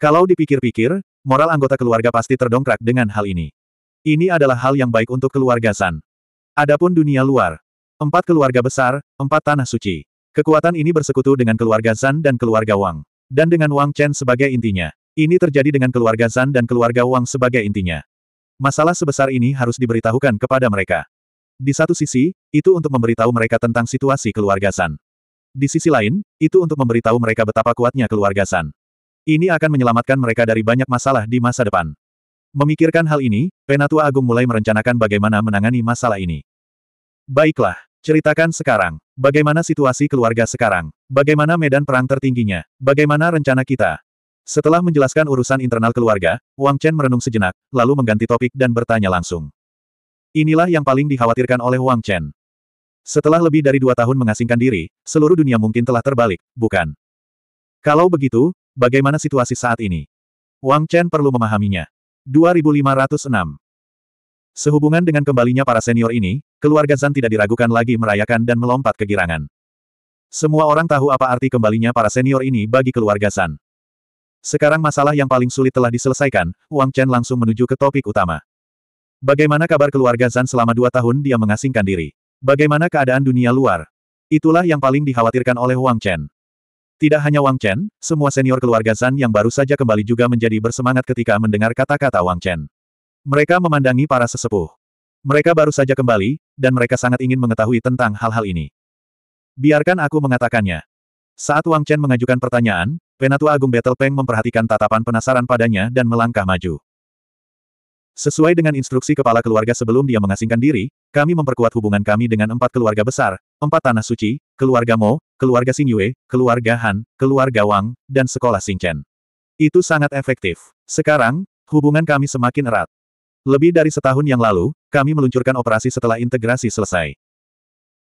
Kalau dipikir-pikir, moral anggota keluarga pasti terdongkrak dengan hal ini. Ini adalah hal yang baik untuk keluarga Zan. Adapun dunia luar. Empat keluarga besar, empat tanah suci. Kekuatan ini bersekutu dengan keluarga Zan dan keluarga Wang. Dan dengan Wang Chen sebagai intinya. Ini terjadi dengan keluarga Zan dan keluarga Wang sebagai intinya. Masalah sebesar ini harus diberitahukan kepada mereka. Di satu sisi, itu untuk memberitahu mereka tentang situasi keluarga San. Di sisi lain, itu untuk memberitahu mereka betapa kuatnya keluarga San. Ini akan menyelamatkan mereka dari banyak masalah di masa depan. Memikirkan hal ini, Penatua Agung mulai merencanakan bagaimana menangani masalah ini. Baiklah, ceritakan sekarang. Bagaimana situasi keluarga sekarang? Bagaimana medan perang tertingginya? Bagaimana rencana kita? Setelah menjelaskan urusan internal keluarga, Wang Chen merenung sejenak, lalu mengganti topik dan bertanya langsung. Inilah yang paling dikhawatirkan oleh Wang Chen. Setelah lebih dari dua tahun mengasingkan diri, seluruh dunia mungkin telah terbalik, bukan? Kalau begitu, bagaimana situasi saat ini? Wang Chen perlu memahaminya. 2506 Sehubungan dengan kembalinya para senior ini, keluarga Zan tidak diragukan lagi merayakan dan melompat kegirangan. Semua orang tahu apa arti kembalinya para senior ini bagi keluarga Zan. Sekarang masalah yang paling sulit telah diselesaikan, Wang Chen langsung menuju ke topik utama. Bagaimana kabar keluarga Zan selama dua tahun dia mengasingkan diri? Bagaimana keadaan dunia luar? Itulah yang paling dikhawatirkan oleh Wang Chen. Tidak hanya Wang Chen, semua senior keluarga Zan yang baru saja kembali juga menjadi bersemangat ketika mendengar kata-kata Wang Chen. Mereka memandangi para sesepuh. Mereka baru saja kembali, dan mereka sangat ingin mengetahui tentang hal-hal ini. Biarkan aku mengatakannya. Saat Wang Chen mengajukan pertanyaan, Penatua Agung Battle Peng memperhatikan tatapan penasaran padanya dan melangkah maju. Sesuai dengan instruksi kepala keluarga sebelum dia mengasingkan diri, kami memperkuat hubungan kami dengan empat keluarga besar, empat tanah suci, keluarga Mo, keluarga Xingyue, keluarga Han, keluarga Wang, dan sekolah Xingchen. Itu sangat efektif. Sekarang, hubungan kami semakin erat. Lebih dari setahun yang lalu, kami meluncurkan operasi setelah integrasi selesai.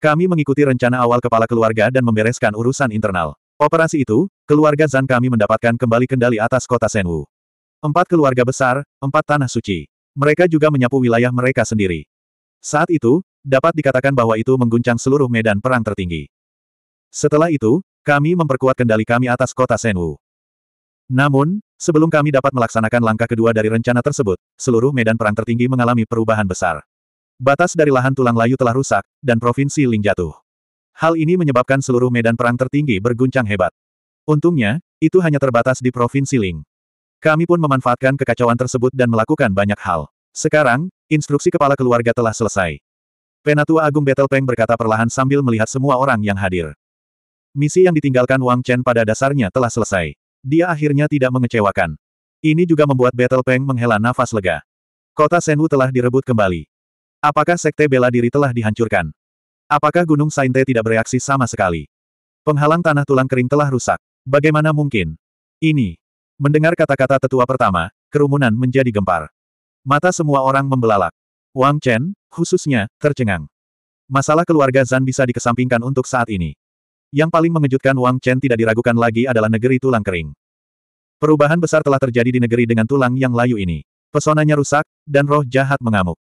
Kami mengikuti rencana awal kepala keluarga dan membereskan urusan internal. Operasi itu, keluarga Zan kami mendapatkan kembali kendali atas kota Senwu. Empat keluarga besar, empat tanah suci. Mereka juga menyapu wilayah mereka sendiri. Saat itu, dapat dikatakan bahwa itu mengguncang seluruh medan perang tertinggi. Setelah itu, kami memperkuat kendali kami atas kota Senwu. Namun, sebelum kami dapat melaksanakan langkah kedua dari rencana tersebut, seluruh medan perang tertinggi mengalami perubahan besar. Batas dari lahan tulang layu telah rusak, dan provinsi Ling jatuh. Hal ini menyebabkan seluruh medan perang tertinggi berguncang hebat. Untungnya, itu hanya terbatas di Provinsi Ling. Kami pun memanfaatkan kekacauan tersebut dan melakukan banyak hal. Sekarang, instruksi kepala keluarga telah selesai. Penatua Agung Betelpeng berkata perlahan sambil melihat semua orang yang hadir. Misi yang ditinggalkan Wang Chen pada dasarnya telah selesai. Dia akhirnya tidak mengecewakan. Ini juga membuat Betelpeng menghela nafas lega. Kota Senwu telah direbut kembali. Apakah sekte bela diri telah dihancurkan? Apakah Gunung Sainte tidak bereaksi sama sekali? Penghalang tanah tulang kering telah rusak. Bagaimana mungkin? Ini. Mendengar kata-kata tetua pertama, kerumunan menjadi gempar. Mata semua orang membelalak. Wang Chen, khususnya, tercengang. Masalah keluarga Zan bisa dikesampingkan untuk saat ini. Yang paling mengejutkan Wang Chen tidak diragukan lagi adalah negeri tulang kering. Perubahan besar telah terjadi di negeri dengan tulang yang layu ini. Pesonanya rusak, dan roh jahat mengamuk.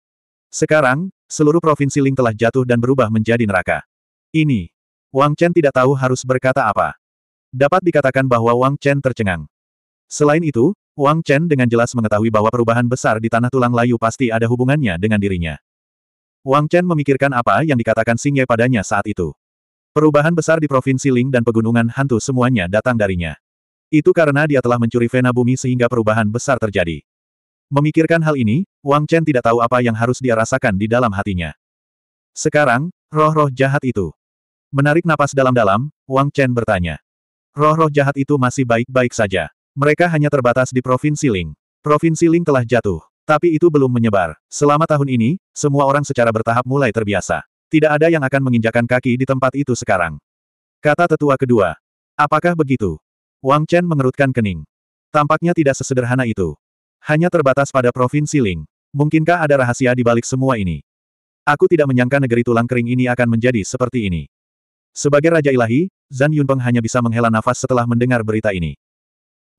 Sekarang, seluruh provinsi Ling telah jatuh dan berubah menjadi neraka. Ini. Wang Chen tidak tahu harus berkata apa. Dapat dikatakan bahwa Wang Chen tercengang. Selain itu, Wang Chen dengan jelas mengetahui bahwa perubahan besar di tanah tulang layu pasti ada hubungannya dengan dirinya. Wang Chen memikirkan apa yang dikatakan Xing Ye padanya saat itu. Perubahan besar di Provinsi Ling dan Pegunungan Hantu semuanya datang darinya. Itu karena dia telah mencuri vena bumi sehingga perubahan besar terjadi. Memikirkan hal ini, Wang Chen tidak tahu apa yang harus dia rasakan di dalam hatinya. Sekarang, roh-roh jahat itu. Menarik napas dalam-dalam, Wang Chen bertanya. Roh-roh jahat itu masih baik-baik saja. Mereka hanya terbatas di Provinsi Ling. Provinsi Ling telah jatuh, tapi itu belum menyebar. Selama tahun ini, semua orang secara bertahap mulai terbiasa. Tidak ada yang akan menginjakan kaki di tempat itu sekarang. Kata tetua kedua. Apakah begitu? Wang Chen mengerutkan kening. Tampaknya tidak sesederhana itu. Hanya terbatas pada Provinsi Ling. Mungkinkah ada rahasia di balik semua ini? Aku tidak menyangka negeri tulang kering ini akan menjadi seperti ini. Sebagai Raja Ilahi, Zan Yunpeng hanya bisa menghela nafas setelah mendengar berita ini.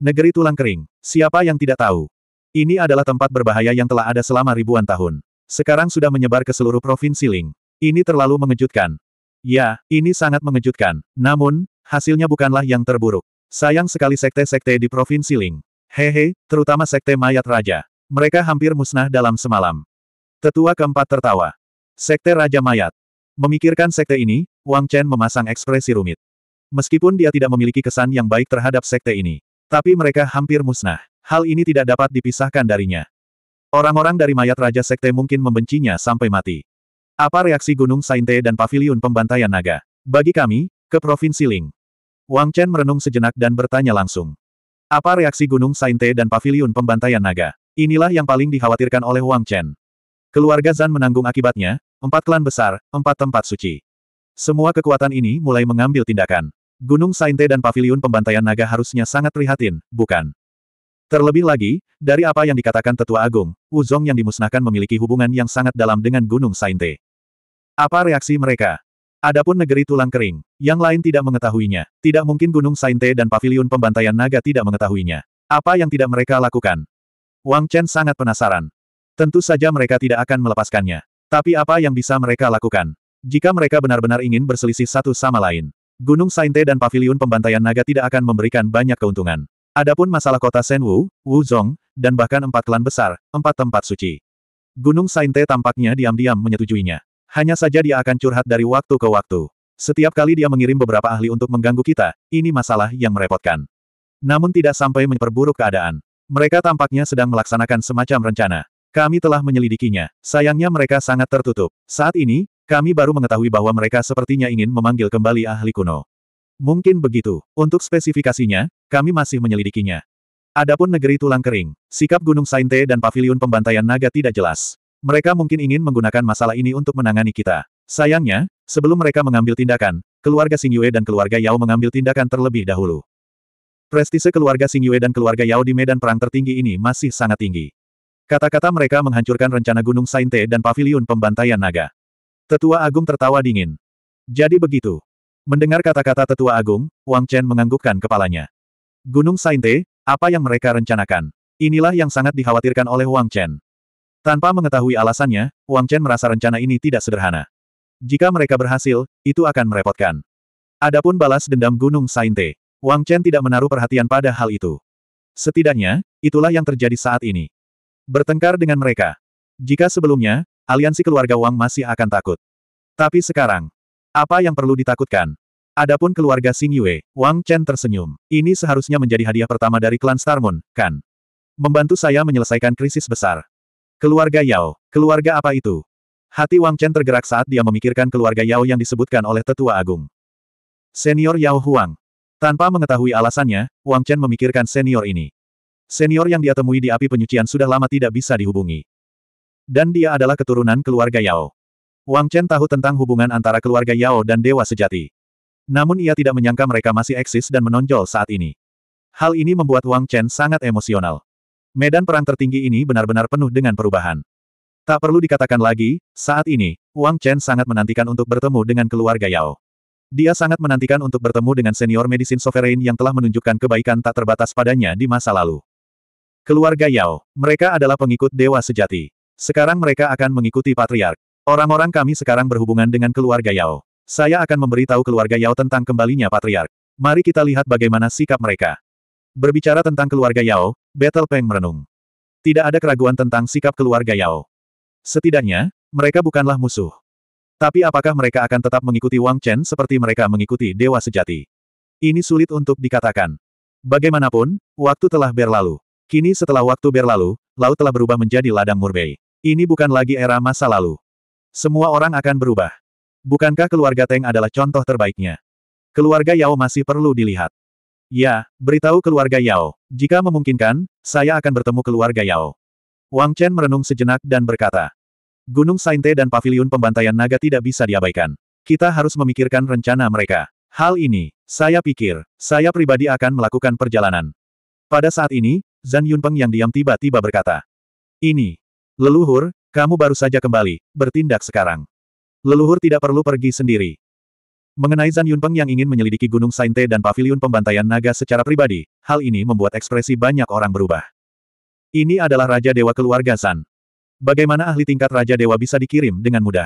Negeri tulang kering, siapa yang tidak tahu? Ini adalah tempat berbahaya yang telah ada selama ribuan tahun. Sekarang sudah menyebar ke seluruh Provinsi Ling. Ini terlalu mengejutkan. Ya, ini sangat mengejutkan. Namun, hasilnya bukanlah yang terburuk. Sayang sekali sekte-sekte di Provinsi Ling. Hehe, terutama sekte mayat raja. Mereka hampir musnah dalam semalam. Tetua keempat tertawa. Sekte Raja Mayat. Memikirkan sekte ini, Wang Chen memasang ekspresi rumit. Meskipun dia tidak memiliki kesan yang baik terhadap sekte ini. Tapi mereka hampir musnah. Hal ini tidak dapat dipisahkan darinya. Orang-orang dari mayat Raja Sekte mungkin membencinya sampai mati. Apa reaksi Gunung Sainte dan Paviliun Pembantaian Naga? Bagi kami, ke Provinsi Ling. Wang Chen merenung sejenak dan bertanya langsung. Apa reaksi Gunung Sainte dan Paviliun Pembantaian Naga? Inilah yang paling dikhawatirkan oleh Wang Chen. Keluarga Zan menanggung akibatnya, empat klan besar, empat tempat suci. Semua kekuatan ini mulai mengambil tindakan. Gunung Sainte dan Paviliun Pembantaian Naga harusnya sangat prihatin, bukan? Terlebih lagi, dari apa yang dikatakan Tetua Agung, Wuzong yang dimusnahkan memiliki hubungan yang sangat dalam dengan Gunung Sainte. Apa reaksi mereka? Adapun negeri tulang kering, yang lain tidak mengetahuinya. Tidak mungkin Gunung Sainte dan Paviliun Pembantaian Naga tidak mengetahuinya. Apa yang tidak mereka lakukan? Wang Chen sangat penasaran. Tentu saja mereka tidak akan melepaskannya. Tapi apa yang bisa mereka lakukan? Jika mereka benar-benar ingin berselisih satu sama lain, Gunung Sainte dan Paviliun Pembantaian Naga tidak akan memberikan banyak keuntungan. Adapun masalah kota Senwu, Wuzong, dan bahkan empat klan besar, empat tempat suci. Gunung Sainte tampaknya diam-diam menyetujuinya. Hanya saja dia akan curhat dari waktu ke waktu. Setiap kali dia mengirim beberapa ahli untuk mengganggu kita, ini masalah yang merepotkan. Namun tidak sampai memperburuk keadaan. Mereka tampaknya sedang melaksanakan semacam rencana. Kami telah menyelidikinya. Sayangnya mereka sangat tertutup. Saat ini, kami baru mengetahui bahwa mereka sepertinya ingin memanggil kembali ahli kuno. Mungkin begitu. Untuk spesifikasinya, kami masih menyelidikinya. Adapun negeri tulang kering, sikap Gunung Sainte dan Paviliun pembantaian naga tidak jelas. Mereka mungkin ingin menggunakan masalah ini untuk menangani kita. Sayangnya, sebelum mereka mengambil tindakan, keluarga Xing Yue dan keluarga Yao mengambil tindakan terlebih dahulu. Prestise keluarga Xing Yue dan keluarga Yao di medan perang tertinggi ini masih sangat tinggi. Kata-kata mereka menghancurkan rencana Gunung Sainte dan paviliun pembantaian naga. Tetua Agung tertawa dingin. Jadi begitu. Mendengar kata-kata Tetua Agung, Wang Chen menganggukkan kepalanya. Gunung Sainte, apa yang mereka rencanakan? Inilah yang sangat dikhawatirkan oleh Wang Chen. Tanpa mengetahui alasannya, Wang Chen merasa rencana ini tidak sederhana. Jika mereka berhasil, itu akan merepotkan. Adapun balas dendam Gunung Sainte, Wang Chen tidak menaruh perhatian pada hal itu. Setidaknya, itulah yang terjadi saat ini. Bertengkar dengan mereka. Jika sebelumnya, aliansi keluarga Wang masih akan takut. Tapi sekarang, apa yang perlu ditakutkan? Adapun keluarga Xing Yue, Wang Chen tersenyum. Ini seharusnya menjadi hadiah pertama dari klan Star kan? Membantu saya menyelesaikan krisis besar. Keluarga Yao. Keluarga apa itu? Hati Wang Chen tergerak saat dia memikirkan keluarga Yao yang disebutkan oleh tetua agung. Senior Yao Huang. Tanpa mengetahui alasannya, Wang Chen memikirkan senior ini. Senior yang dia temui di api penyucian sudah lama tidak bisa dihubungi. Dan dia adalah keturunan keluarga Yao. Wang Chen tahu tentang hubungan antara keluarga Yao dan Dewa Sejati. Namun ia tidak menyangka mereka masih eksis dan menonjol saat ini. Hal ini membuat Wang Chen sangat emosional. Medan perang tertinggi ini benar-benar penuh dengan perubahan. Tak perlu dikatakan lagi, saat ini, Wang Chen sangat menantikan untuk bertemu dengan keluarga Yao. Dia sangat menantikan untuk bertemu dengan senior medicine sovereign yang telah menunjukkan kebaikan tak terbatas padanya di masa lalu. Keluarga Yao, mereka adalah pengikut dewa sejati. Sekarang mereka akan mengikuti patriark. Orang-orang kami sekarang berhubungan dengan keluarga Yao. Saya akan memberitahu keluarga Yao tentang kembalinya patriark. Mari kita lihat bagaimana sikap mereka. Berbicara tentang keluarga Yao, Battle Peng merenung. Tidak ada keraguan tentang sikap keluarga Yao. Setidaknya, mereka bukanlah musuh. Tapi apakah mereka akan tetap mengikuti Wang Chen seperti mereka mengikuti Dewa Sejati? Ini sulit untuk dikatakan. Bagaimanapun, waktu telah berlalu. Kini setelah waktu berlalu, laut telah berubah menjadi ladang murbei. Ini bukan lagi era masa lalu. Semua orang akan berubah. Bukankah keluarga Teng adalah contoh terbaiknya? Keluarga Yao masih perlu dilihat. Ya, beritahu keluarga Yao. Jika memungkinkan, saya akan bertemu keluarga Yao. Wang Chen merenung sejenak dan berkata, Gunung Sainte dan Paviliun Pembantaian Naga tidak bisa diabaikan. Kita harus memikirkan rencana mereka. Hal ini, saya pikir, saya pribadi akan melakukan perjalanan. Pada saat ini, Zan Yunpeng yang diam tiba-tiba berkata, Ini, leluhur, kamu baru saja kembali, bertindak sekarang. Leluhur tidak perlu pergi sendiri. Mengenai Zan Yunpeng yang ingin menyelidiki Gunung Sainte dan Paviliun Pembantaian Naga secara pribadi, hal ini membuat ekspresi banyak orang berubah. Ini adalah Raja Dewa keluarga Zan. Bagaimana ahli tingkat Raja Dewa bisa dikirim dengan mudah?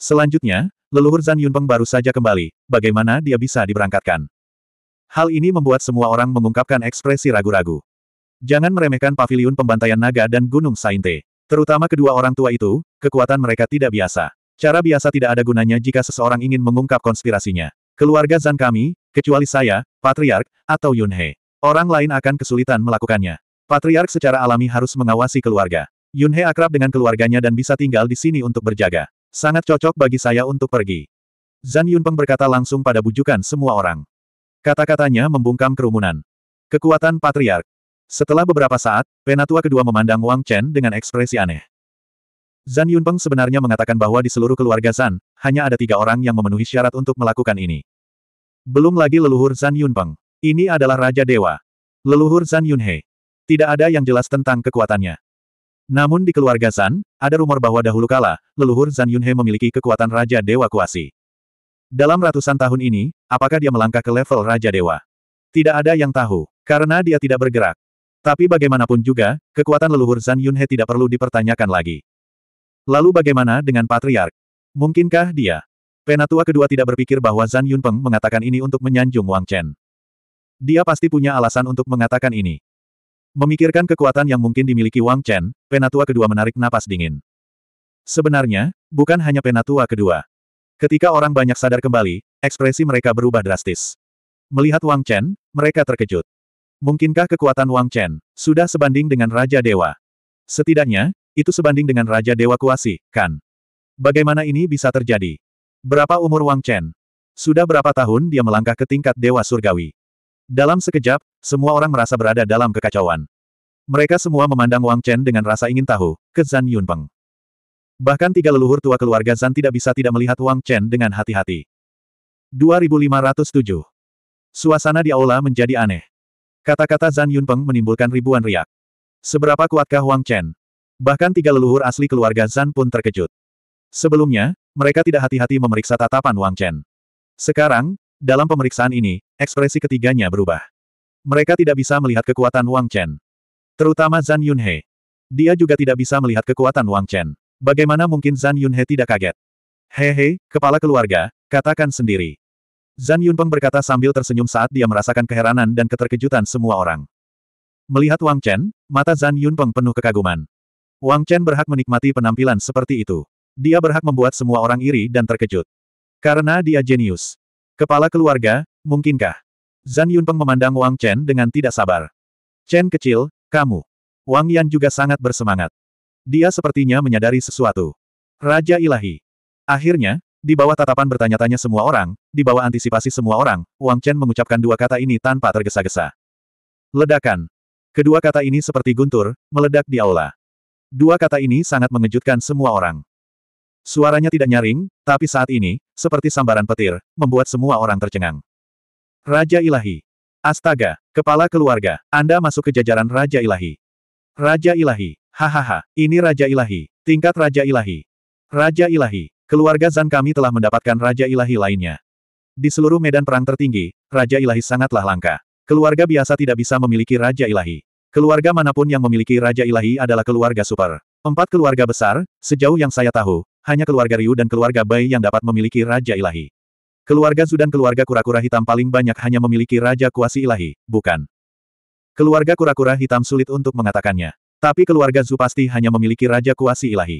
Selanjutnya, leluhur Zan Yunpeng baru saja kembali, bagaimana dia bisa diberangkatkan? Hal ini membuat semua orang mengungkapkan ekspresi ragu-ragu. Jangan meremehkan Paviliun Pembantaian Naga dan Gunung Sainte. Terutama kedua orang tua itu, kekuatan mereka tidak biasa. Cara biasa tidak ada gunanya jika seseorang ingin mengungkap konspirasinya. Keluarga Zan kami, kecuali saya, Patriark, atau Yunhe. Orang lain akan kesulitan melakukannya. Patriark secara alami harus mengawasi keluarga. Yunhe akrab dengan keluarganya dan bisa tinggal di sini untuk berjaga. Sangat cocok bagi saya untuk pergi. Zan Yunpeng berkata langsung pada bujukan semua orang. Kata-katanya membungkam kerumunan. Kekuatan Patriark. Setelah beberapa saat, penatua kedua memandang Wang Chen dengan ekspresi aneh. Zan Yunpeng sebenarnya mengatakan bahwa di seluruh keluarga Zan, hanya ada tiga orang yang memenuhi syarat untuk melakukan ini. Belum lagi leluhur Zan Yunpeng. Ini adalah Raja Dewa. Leluhur Zan Yunhe. Tidak ada yang jelas tentang kekuatannya. Namun di keluarga Zan, ada rumor bahwa dahulu kala, leluhur Zan Yunhe memiliki kekuatan Raja Dewa Kuasi. Dalam ratusan tahun ini, apakah dia melangkah ke level Raja Dewa? Tidak ada yang tahu, karena dia tidak bergerak. Tapi bagaimanapun juga, kekuatan leluhur Zan Yunhe tidak perlu dipertanyakan lagi. Lalu bagaimana dengan Patriark? Mungkinkah dia? Penatua kedua tidak berpikir bahwa Zan Yunpeng mengatakan ini untuk menyanjung Wang Chen. Dia pasti punya alasan untuk mengatakan ini. Memikirkan kekuatan yang mungkin dimiliki Wang Chen, penatua kedua menarik napas dingin. Sebenarnya, bukan hanya penatua kedua. Ketika orang banyak sadar kembali, ekspresi mereka berubah drastis. Melihat Wang Chen, mereka terkejut. Mungkinkah kekuatan Wang Chen sudah sebanding dengan Raja Dewa? Setidaknya, itu sebanding dengan Raja Dewa Kuasi, kan? Bagaimana ini bisa terjadi? Berapa umur Wang Chen? Sudah berapa tahun dia melangkah ke tingkat Dewa Surgawi? Dalam sekejap, semua orang merasa berada dalam kekacauan. Mereka semua memandang Wang Chen dengan rasa ingin tahu, ke Zan Yunpeng. Bahkan tiga leluhur tua keluarga Zan tidak bisa tidak melihat Wang Chen dengan hati-hati. 2507 Suasana di aula menjadi aneh. Kata-kata Zan Yunpeng menimbulkan ribuan riak. Seberapa kuatkah Wang Chen? Bahkan tiga leluhur asli keluarga Zan pun terkejut. Sebelumnya, mereka tidak hati-hati memeriksa tatapan Wang Chen. Sekarang, dalam pemeriksaan ini, ekspresi ketiganya berubah. Mereka tidak bisa melihat kekuatan Wang Chen. Terutama Zan Yunhe. Dia juga tidak bisa melihat kekuatan Wang Chen. Bagaimana mungkin Zan Yunhe tidak kaget? Hehe, kepala keluarga, katakan sendiri. Zan Yunpeng berkata sambil tersenyum saat dia merasakan keheranan dan keterkejutan semua orang. Melihat Wang Chen, mata Zan Yunpeng penuh kekaguman. Wang Chen berhak menikmati penampilan seperti itu. Dia berhak membuat semua orang iri dan terkejut. Karena dia jenius. Kepala keluarga, mungkinkah? Zan Yunpeng memandang Wang Chen dengan tidak sabar. Chen kecil, kamu. Wang Yan juga sangat bersemangat. Dia sepertinya menyadari sesuatu. Raja ilahi. Akhirnya, di bawah tatapan bertanya-tanya semua orang, di bawah antisipasi semua orang, Wang Chen mengucapkan dua kata ini tanpa tergesa-gesa. Ledakan. Kedua kata ini seperti guntur, meledak di aula. Dua kata ini sangat mengejutkan semua orang. Suaranya tidak nyaring, tapi saat ini, seperti sambaran petir, membuat semua orang tercengang. Raja Ilahi. Astaga, kepala keluarga, Anda masuk ke jajaran Raja Ilahi. Raja Ilahi. Hahaha, ini Raja Ilahi. Tingkat Raja Ilahi. Raja Ilahi. Keluarga Zan kami telah mendapatkan Raja Ilahi lainnya. Di seluruh medan perang tertinggi, Raja Ilahi sangatlah langka. Keluarga biasa tidak bisa memiliki Raja Ilahi. Keluarga manapun yang memiliki Raja Ilahi adalah keluarga super. Empat keluarga besar, sejauh yang saya tahu, hanya keluarga Ryu dan keluarga Bai yang dapat memiliki Raja Ilahi. Keluarga Zu dan keluarga kura-kura hitam paling banyak hanya memiliki Raja Kuasi Ilahi, bukan. Keluarga kura-kura hitam sulit untuk mengatakannya. Tapi keluarga Zu pasti hanya memiliki Raja Kuasi Ilahi.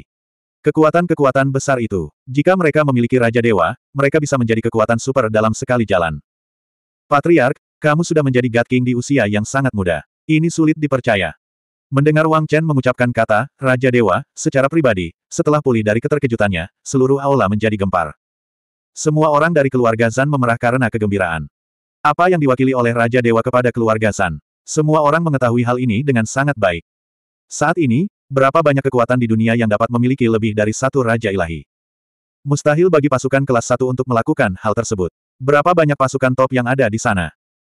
Kekuatan-kekuatan besar itu, jika mereka memiliki Raja Dewa, mereka bisa menjadi kekuatan super dalam sekali jalan. Patriark, kamu sudah menjadi God King di usia yang sangat muda. Ini sulit dipercaya. Mendengar Wang Chen mengucapkan kata, Raja Dewa, secara pribadi, setelah pulih dari keterkejutannya, seluruh aula menjadi gempar. Semua orang dari keluarga Zan memerah karena kegembiraan. Apa yang diwakili oleh Raja Dewa kepada keluarga Zan? Semua orang mengetahui hal ini dengan sangat baik. Saat ini, berapa banyak kekuatan di dunia yang dapat memiliki lebih dari satu Raja Ilahi? Mustahil bagi pasukan kelas satu untuk melakukan hal tersebut. Berapa banyak pasukan top yang ada di sana?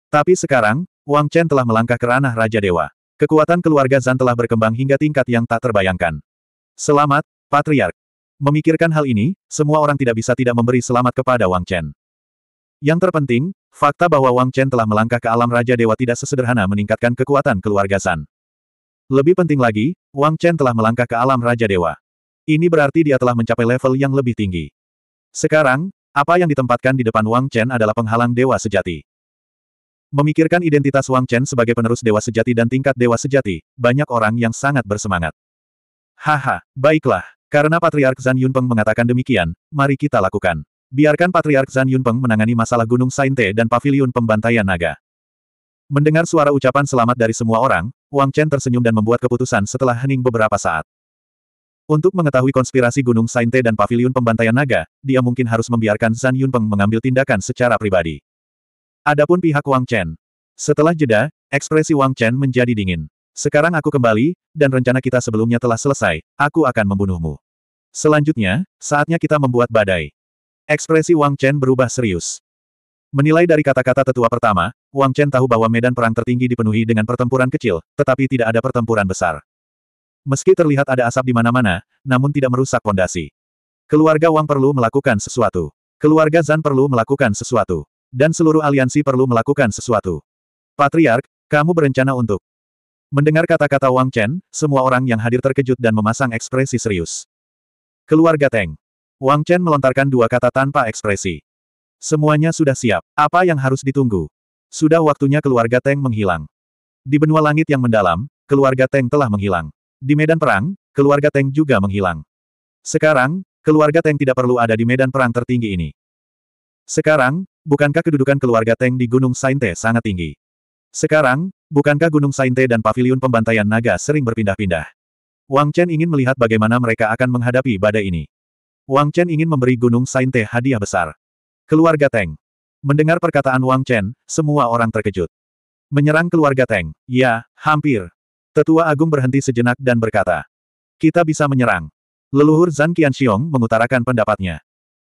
Tapi sekarang, Wang Chen telah melangkah ke ranah Raja Dewa. Kekuatan keluarga Zan telah berkembang hingga tingkat yang tak terbayangkan. Selamat, Patriark. Memikirkan hal ini, semua orang tidak bisa tidak memberi selamat kepada Wang Chen. Yang terpenting, fakta bahwa Wang Chen telah melangkah ke alam Raja Dewa tidak sesederhana meningkatkan kekuatan keluarga Zan. Lebih penting lagi, Wang Chen telah melangkah ke alam Raja Dewa. Ini berarti dia telah mencapai level yang lebih tinggi. Sekarang, apa yang ditempatkan di depan Wang Chen adalah penghalang dewa sejati. Memikirkan identitas Wang Chen sebagai penerus dewa sejati dan tingkat dewa sejati, banyak orang yang sangat bersemangat. Haha, baiklah. Karena Patriark Zan Yunpeng mengatakan demikian, mari kita lakukan. Biarkan Patriark Zan Yunpeng menangani masalah Gunung Sainte dan Paviliun Pembantaian Naga. Mendengar suara ucapan selamat dari semua orang, Wang Chen tersenyum dan membuat keputusan setelah hening beberapa saat. Untuk mengetahui konspirasi Gunung Sainte dan Paviliun Pembantaian Naga, dia mungkin harus membiarkan Zan Yunpeng mengambil tindakan secara pribadi. Adapun pihak Wang Chen. Setelah jeda, ekspresi Wang Chen menjadi dingin. Sekarang aku kembali, dan rencana kita sebelumnya telah selesai, aku akan membunuhmu. Selanjutnya, saatnya kita membuat badai. Ekspresi Wang Chen berubah serius. Menilai dari kata-kata tetua pertama, Wang Chen tahu bahwa medan perang tertinggi dipenuhi dengan pertempuran kecil, tetapi tidak ada pertempuran besar. Meski terlihat ada asap di mana-mana, namun tidak merusak pondasi. Keluarga Wang perlu melakukan sesuatu. Keluarga Zan perlu melakukan sesuatu. Dan seluruh aliansi perlu melakukan sesuatu. Patriark, kamu berencana untuk Mendengar kata-kata Wang Chen, semua orang yang hadir terkejut dan memasang ekspresi serius. Keluarga Teng. Wang Chen melontarkan dua kata tanpa ekspresi. Semuanya sudah siap. Apa yang harus ditunggu? Sudah waktunya keluarga Teng menghilang. Di benua langit yang mendalam, keluarga Teng telah menghilang. Di medan perang, keluarga Teng juga menghilang. Sekarang, keluarga Teng tidak perlu ada di medan perang tertinggi ini. Sekarang, bukankah kedudukan keluarga Teng di Gunung Sainte sangat tinggi? Sekarang, bukankah Gunung Sainte dan Paviliun Pembantaian Naga sering berpindah-pindah? Wang Chen ingin melihat bagaimana mereka akan menghadapi badai ini. Wang Chen ingin memberi Gunung Sainte hadiah besar. Keluarga Teng. Mendengar perkataan Wang Chen, semua orang terkejut. Menyerang keluarga Teng, ya, hampir. Tetua Agung berhenti sejenak dan berkata. Kita bisa menyerang. Leluhur Zhang Qianxiong mengutarakan pendapatnya.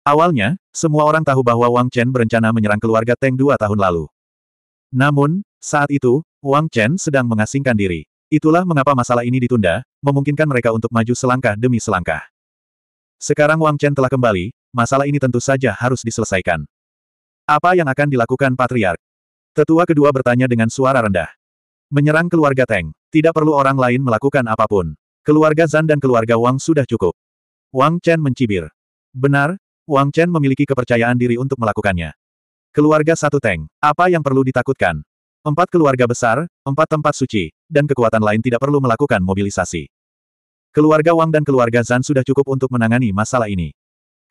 Awalnya, semua orang tahu bahwa Wang Chen berencana menyerang keluarga Teng dua tahun lalu. Namun, saat itu, Wang Chen sedang mengasingkan diri. Itulah mengapa masalah ini ditunda, memungkinkan mereka untuk maju selangkah demi selangkah. Sekarang Wang Chen telah kembali, masalah ini tentu saja harus diselesaikan. Apa yang akan dilakukan Patriark? Tetua kedua bertanya dengan suara rendah. Menyerang keluarga Teng, tidak perlu orang lain melakukan apapun. Keluarga Zan dan keluarga Wang sudah cukup. Wang Chen mencibir. Benar, Wang Chen memiliki kepercayaan diri untuk melakukannya. Keluarga satu tank. Apa yang perlu ditakutkan? Empat keluarga besar, empat tempat suci, dan kekuatan lain tidak perlu melakukan mobilisasi. Keluarga Wang dan keluarga Zan sudah cukup untuk menangani masalah ini.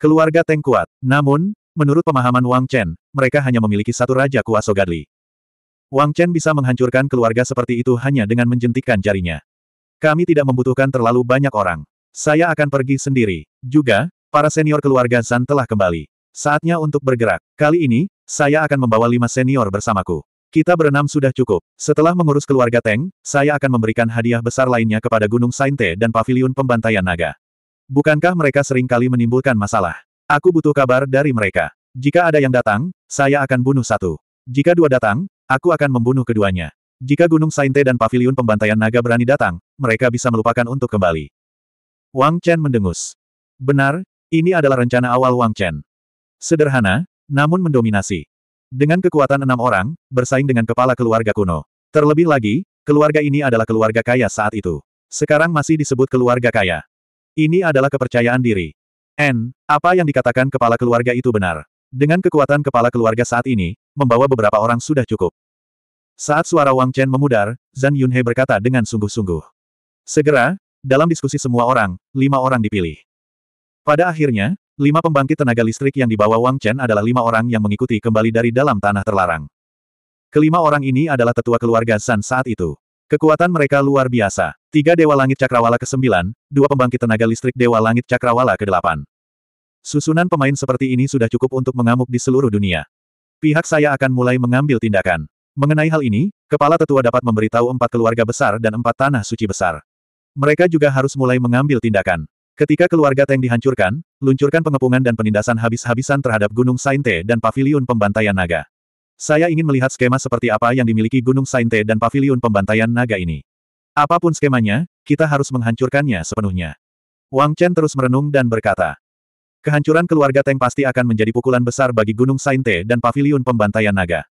Keluarga Teng kuat. Namun, menurut pemahaman Wang Chen, mereka hanya memiliki satu Raja kuasa Gadli. Wang Chen bisa menghancurkan keluarga seperti itu hanya dengan menjentikkan jarinya. Kami tidak membutuhkan terlalu banyak orang. Saya akan pergi sendiri. Juga, Para senior keluarga Zan telah kembali. Saatnya untuk bergerak. Kali ini, saya akan membawa lima senior bersamaku. Kita berenam sudah cukup. Setelah mengurus keluarga Teng, saya akan memberikan hadiah besar lainnya kepada Gunung Sainte dan Paviliun Pembantaian Naga. Bukankah mereka sering kali menimbulkan masalah? Aku butuh kabar dari mereka. Jika ada yang datang, saya akan bunuh satu. Jika dua datang, aku akan membunuh keduanya. Jika Gunung Sainte dan Paviliun Pembantaian Naga berani datang, mereka bisa melupakan untuk kembali. Wang Chen mendengus. Benar, ini adalah rencana awal Wang Chen. Sederhana, namun mendominasi. Dengan kekuatan enam orang, bersaing dengan kepala keluarga kuno. Terlebih lagi, keluarga ini adalah keluarga kaya saat itu. Sekarang masih disebut keluarga kaya. Ini adalah kepercayaan diri. N, apa yang dikatakan kepala keluarga itu benar. Dengan kekuatan kepala keluarga saat ini, membawa beberapa orang sudah cukup. Saat suara Wang Chen memudar, Zhan Yunhe berkata dengan sungguh-sungguh. Segera, dalam diskusi semua orang, lima orang dipilih. Pada akhirnya, lima pembangkit tenaga listrik yang dibawa Wang Chen adalah lima orang yang mengikuti kembali dari dalam tanah terlarang. Kelima orang ini adalah tetua keluarga San saat itu. Kekuatan mereka luar biasa. Tiga Dewa Langit Cakrawala ke-9, dua pembangkit tenaga listrik Dewa Langit Cakrawala ke-8. Susunan pemain seperti ini sudah cukup untuk mengamuk di seluruh dunia. Pihak saya akan mulai mengambil tindakan. Mengenai hal ini, kepala tetua dapat memberitahu empat keluarga besar dan empat tanah suci besar. Mereka juga harus mulai mengambil tindakan. Ketika keluarga Teng dihancurkan, luncurkan pengepungan dan penindasan habis-habisan terhadap Gunung Sainte dan Paviliun Pembantaian Naga. Saya ingin melihat skema seperti apa yang dimiliki Gunung Sainte dan Paviliun Pembantaian Naga ini. Apapun skemanya, kita harus menghancurkannya sepenuhnya. Wang Chen terus merenung dan berkata, Kehancuran keluarga Teng pasti akan menjadi pukulan besar bagi Gunung Sainte dan Paviliun Pembantaian Naga.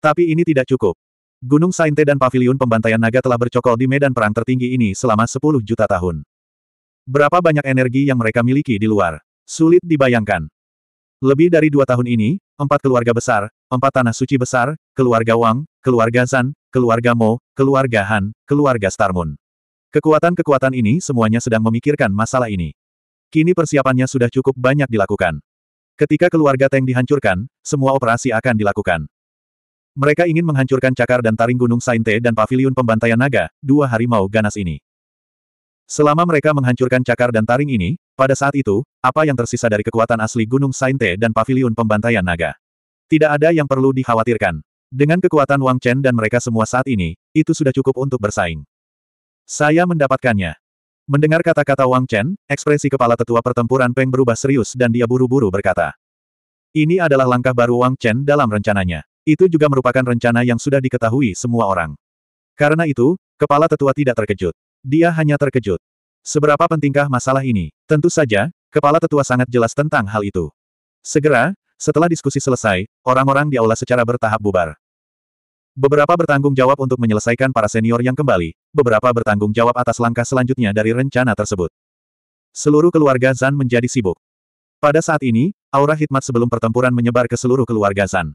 Tapi ini tidak cukup. Gunung Sainte dan Paviliun Pembantaian Naga telah bercokol di medan perang tertinggi ini selama 10 juta tahun. Berapa banyak energi yang mereka miliki di luar? Sulit dibayangkan. Lebih dari dua tahun ini, empat keluarga besar, empat tanah suci besar, keluarga Wang, keluarga Zan, keluarga Mo, keluarga Han, keluarga Starmon. Kekuatan-kekuatan ini semuanya sedang memikirkan masalah ini. Kini persiapannya sudah cukup banyak dilakukan. Ketika keluarga Teng dihancurkan, semua operasi akan dilakukan. Mereka ingin menghancurkan cakar dan taring Gunung Sainte dan paviliun pembantaian naga, dua harimau ganas ini. Selama mereka menghancurkan cakar dan taring ini, pada saat itu, apa yang tersisa dari kekuatan asli Gunung Sainte dan Paviliun Pembantaian Naga. Tidak ada yang perlu dikhawatirkan. Dengan kekuatan Wang Chen dan mereka semua saat ini, itu sudah cukup untuk bersaing. Saya mendapatkannya. Mendengar kata-kata Wang Chen, ekspresi kepala tetua pertempuran Peng berubah serius dan dia buru-buru berkata. Ini adalah langkah baru Wang Chen dalam rencananya. Itu juga merupakan rencana yang sudah diketahui semua orang. Karena itu, kepala tetua tidak terkejut. Dia hanya terkejut. Seberapa pentingkah masalah ini? Tentu saja, kepala tetua sangat jelas tentang hal itu. Segera, setelah diskusi selesai, orang-orang di aula secara bertahap bubar. Beberapa bertanggung jawab untuk menyelesaikan para senior yang kembali, beberapa bertanggung jawab atas langkah selanjutnya dari rencana tersebut. Seluruh keluarga Zan menjadi sibuk. Pada saat ini, aura hikmat sebelum pertempuran menyebar ke seluruh keluarga Zan.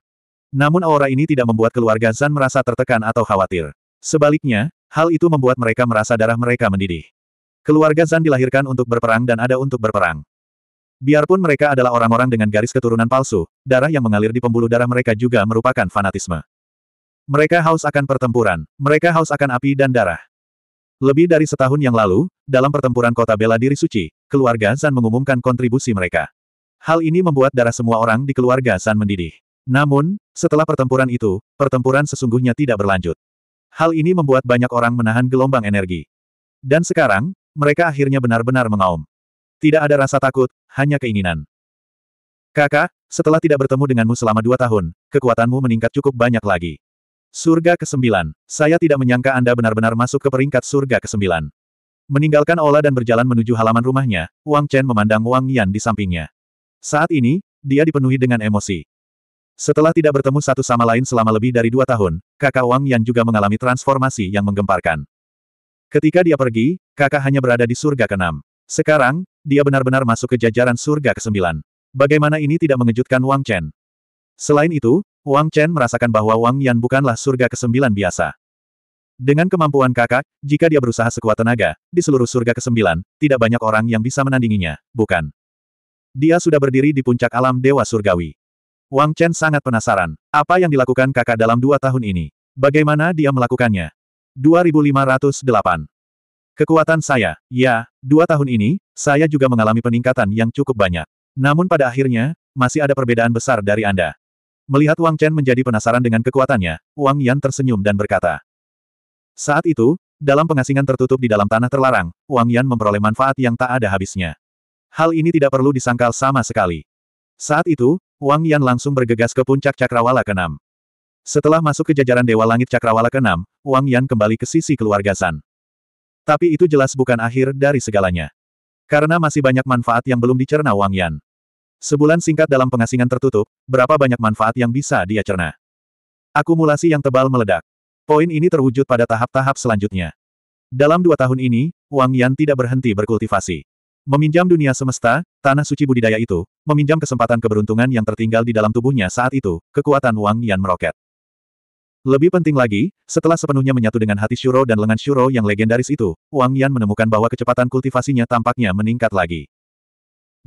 Namun aura ini tidak membuat keluarga Zan merasa tertekan atau khawatir. Sebaliknya, Hal itu membuat mereka merasa darah mereka mendidih. Keluarga Zan dilahirkan untuk berperang dan ada untuk berperang. Biarpun mereka adalah orang-orang dengan garis keturunan palsu, darah yang mengalir di pembuluh darah mereka juga merupakan fanatisme. Mereka haus akan pertempuran, mereka haus akan api dan darah. Lebih dari setahun yang lalu, dalam pertempuran kota bela diri suci, keluarga Zan mengumumkan kontribusi mereka. Hal ini membuat darah semua orang di keluarga Zan mendidih. Namun, setelah pertempuran itu, pertempuran sesungguhnya tidak berlanjut. Hal ini membuat banyak orang menahan gelombang energi. Dan sekarang, mereka akhirnya benar-benar mengaum. Tidak ada rasa takut, hanya keinginan. Kakak, setelah tidak bertemu denganmu selama dua tahun, kekuatanmu meningkat cukup banyak lagi. Surga ke-9. Saya tidak menyangka Anda benar-benar masuk ke peringkat surga ke-9. Meninggalkan Ola dan berjalan menuju halaman rumahnya, Wang Chen memandang Wang Yan di sampingnya. Saat ini, dia dipenuhi dengan emosi. Setelah tidak bertemu satu sama lain selama lebih dari dua tahun, kakak Wang Yan juga mengalami transformasi yang menggemparkan. Ketika dia pergi, kakak hanya berada di surga ke-6. Sekarang, dia benar-benar masuk ke jajaran surga ke-9. Bagaimana ini tidak mengejutkan Wang Chen? Selain itu, Wang Chen merasakan bahwa Wang Yan bukanlah surga ke-9 biasa. Dengan kemampuan kakak, jika dia berusaha sekuat tenaga, di seluruh surga ke-9, tidak banyak orang yang bisa menandinginya, bukan? Dia sudah berdiri di puncak alam Dewa Surgawi. Wang Chen sangat penasaran. Apa yang dilakukan kakak dalam dua tahun ini? Bagaimana dia melakukannya? 2508. Kekuatan saya, ya, dua tahun ini, saya juga mengalami peningkatan yang cukup banyak. Namun pada akhirnya, masih ada perbedaan besar dari Anda. Melihat Wang Chen menjadi penasaran dengan kekuatannya, Wang Yan tersenyum dan berkata. Saat itu, dalam pengasingan tertutup di dalam tanah terlarang, Wang Yan memperoleh manfaat yang tak ada habisnya. Hal ini tidak perlu disangkal sama sekali. Saat itu, Wang Yan langsung bergegas ke puncak cakrawala ke-6. Setelah masuk ke jajaran Dewa Langit Cakrawala ke-6, Wang Yan kembali ke sisi keluarga San. Tapi itu jelas bukan akhir dari segalanya. Karena masih banyak manfaat yang belum dicerna Wang Yan. Sebulan singkat dalam pengasingan tertutup, berapa banyak manfaat yang bisa dia cerna. Akumulasi yang tebal meledak. Poin ini terwujud pada tahap-tahap selanjutnya. Dalam dua tahun ini, Wang Yan tidak berhenti berkultivasi. Meminjam dunia semesta, tanah suci budidaya itu, meminjam kesempatan keberuntungan yang tertinggal di dalam tubuhnya saat itu, kekuatan Wang Yan meroket. Lebih penting lagi, setelah sepenuhnya menyatu dengan hati Shuro dan lengan Shuro yang legendaris itu, Wang Yan menemukan bahwa kecepatan kultivasinya tampaknya meningkat lagi.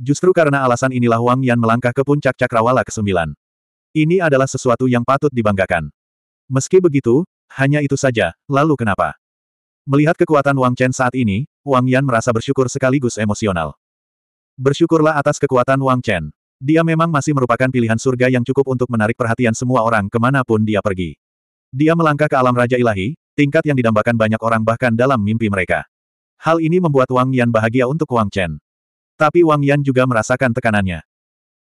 Justru karena alasan inilah Wang Yan melangkah ke puncak cakrawala ke-9. Ini adalah sesuatu yang patut dibanggakan. Meski begitu, hanya itu saja, lalu kenapa? Melihat kekuatan Wang Chen saat ini, Wang Yan merasa bersyukur sekaligus emosional. Bersyukurlah atas kekuatan Wang Chen. Dia memang masih merupakan pilihan surga yang cukup untuk menarik perhatian semua orang kemanapun dia pergi. Dia melangkah ke alam Raja Ilahi, tingkat yang didambakan banyak orang bahkan dalam mimpi mereka. Hal ini membuat Wang Yan bahagia untuk Wang Chen. Tapi Wang Yan juga merasakan tekanannya.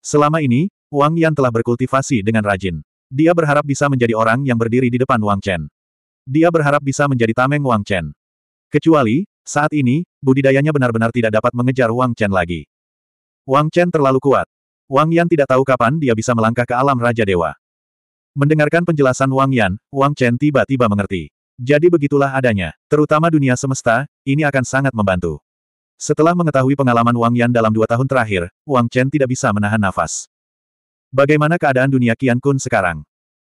Selama ini, Wang Yan telah berkultivasi dengan rajin. Dia berharap bisa menjadi orang yang berdiri di depan Wang Chen. Dia berharap bisa menjadi tameng Wang Chen. Kecuali, saat ini, budidayanya benar-benar tidak dapat mengejar Wang Chen lagi. Wang Chen terlalu kuat. Wang Yan tidak tahu kapan dia bisa melangkah ke alam Raja Dewa. Mendengarkan penjelasan Wang Yan, Wang Chen tiba-tiba mengerti. Jadi begitulah adanya, terutama dunia semesta, ini akan sangat membantu. Setelah mengetahui pengalaman Wang Yan dalam dua tahun terakhir, Wang Chen tidak bisa menahan nafas. Bagaimana keadaan dunia Qian Kun sekarang?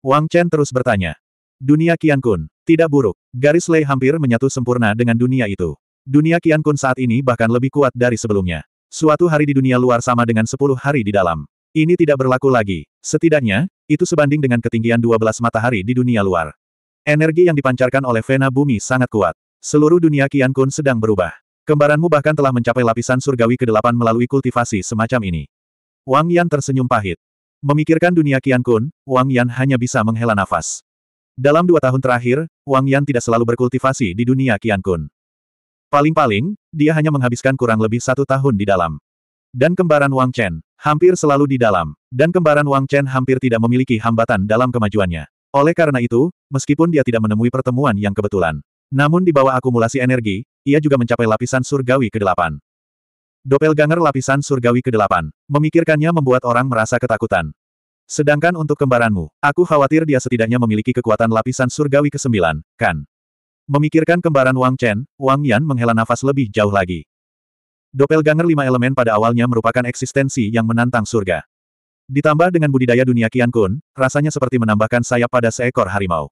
Wang Chen terus bertanya. Dunia Qian Kun. Tidak buruk. Garis Lei hampir menyatu sempurna dengan dunia itu. Dunia Qian Kun saat ini bahkan lebih kuat dari sebelumnya. Suatu hari di dunia luar sama dengan sepuluh hari di dalam. Ini tidak berlaku lagi. Setidaknya, itu sebanding dengan ketinggian dua belas matahari di dunia luar. Energi yang dipancarkan oleh Vena Bumi sangat kuat. Seluruh dunia Qian Kun sedang berubah. Kembaranmu bahkan telah mencapai lapisan surgawi ke-8 melalui kultivasi semacam ini. Wang Yan tersenyum pahit. Memikirkan dunia Qian Kun, Wang Yan hanya bisa menghela nafas. Dalam dua tahun terakhir, Wang Yan tidak selalu berkultivasi di dunia Kun. Paling-paling, dia hanya menghabiskan kurang lebih satu tahun di dalam. Dan kembaran Wang Chen, hampir selalu di dalam, dan kembaran Wang Chen hampir tidak memiliki hambatan dalam kemajuannya. Oleh karena itu, meskipun dia tidak menemui pertemuan yang kebetulan, namun di bawah akumulasi energi, ia juga mencapai lapisan surgawi ke-8. Doppelganger lapisan surgawi ke-8, memikirkannya membuat orang merasa ketakutan. Sedangkan untuk kembaranmu, aku khawatir dia setidaknya memiliki kekuatan lapisan surgawi ke-9, kan? Memikirkan kembaran Wang Chen, Wang Yan menghela nafas lebih jauh lagi. Doppelganger lima elemen pada awalnya merupakan eksistensi yang menantang surga. Ditambah dengan budidaya dunia Qian Kun, rasanya seperti menambahkan sayap pada seekor harimau.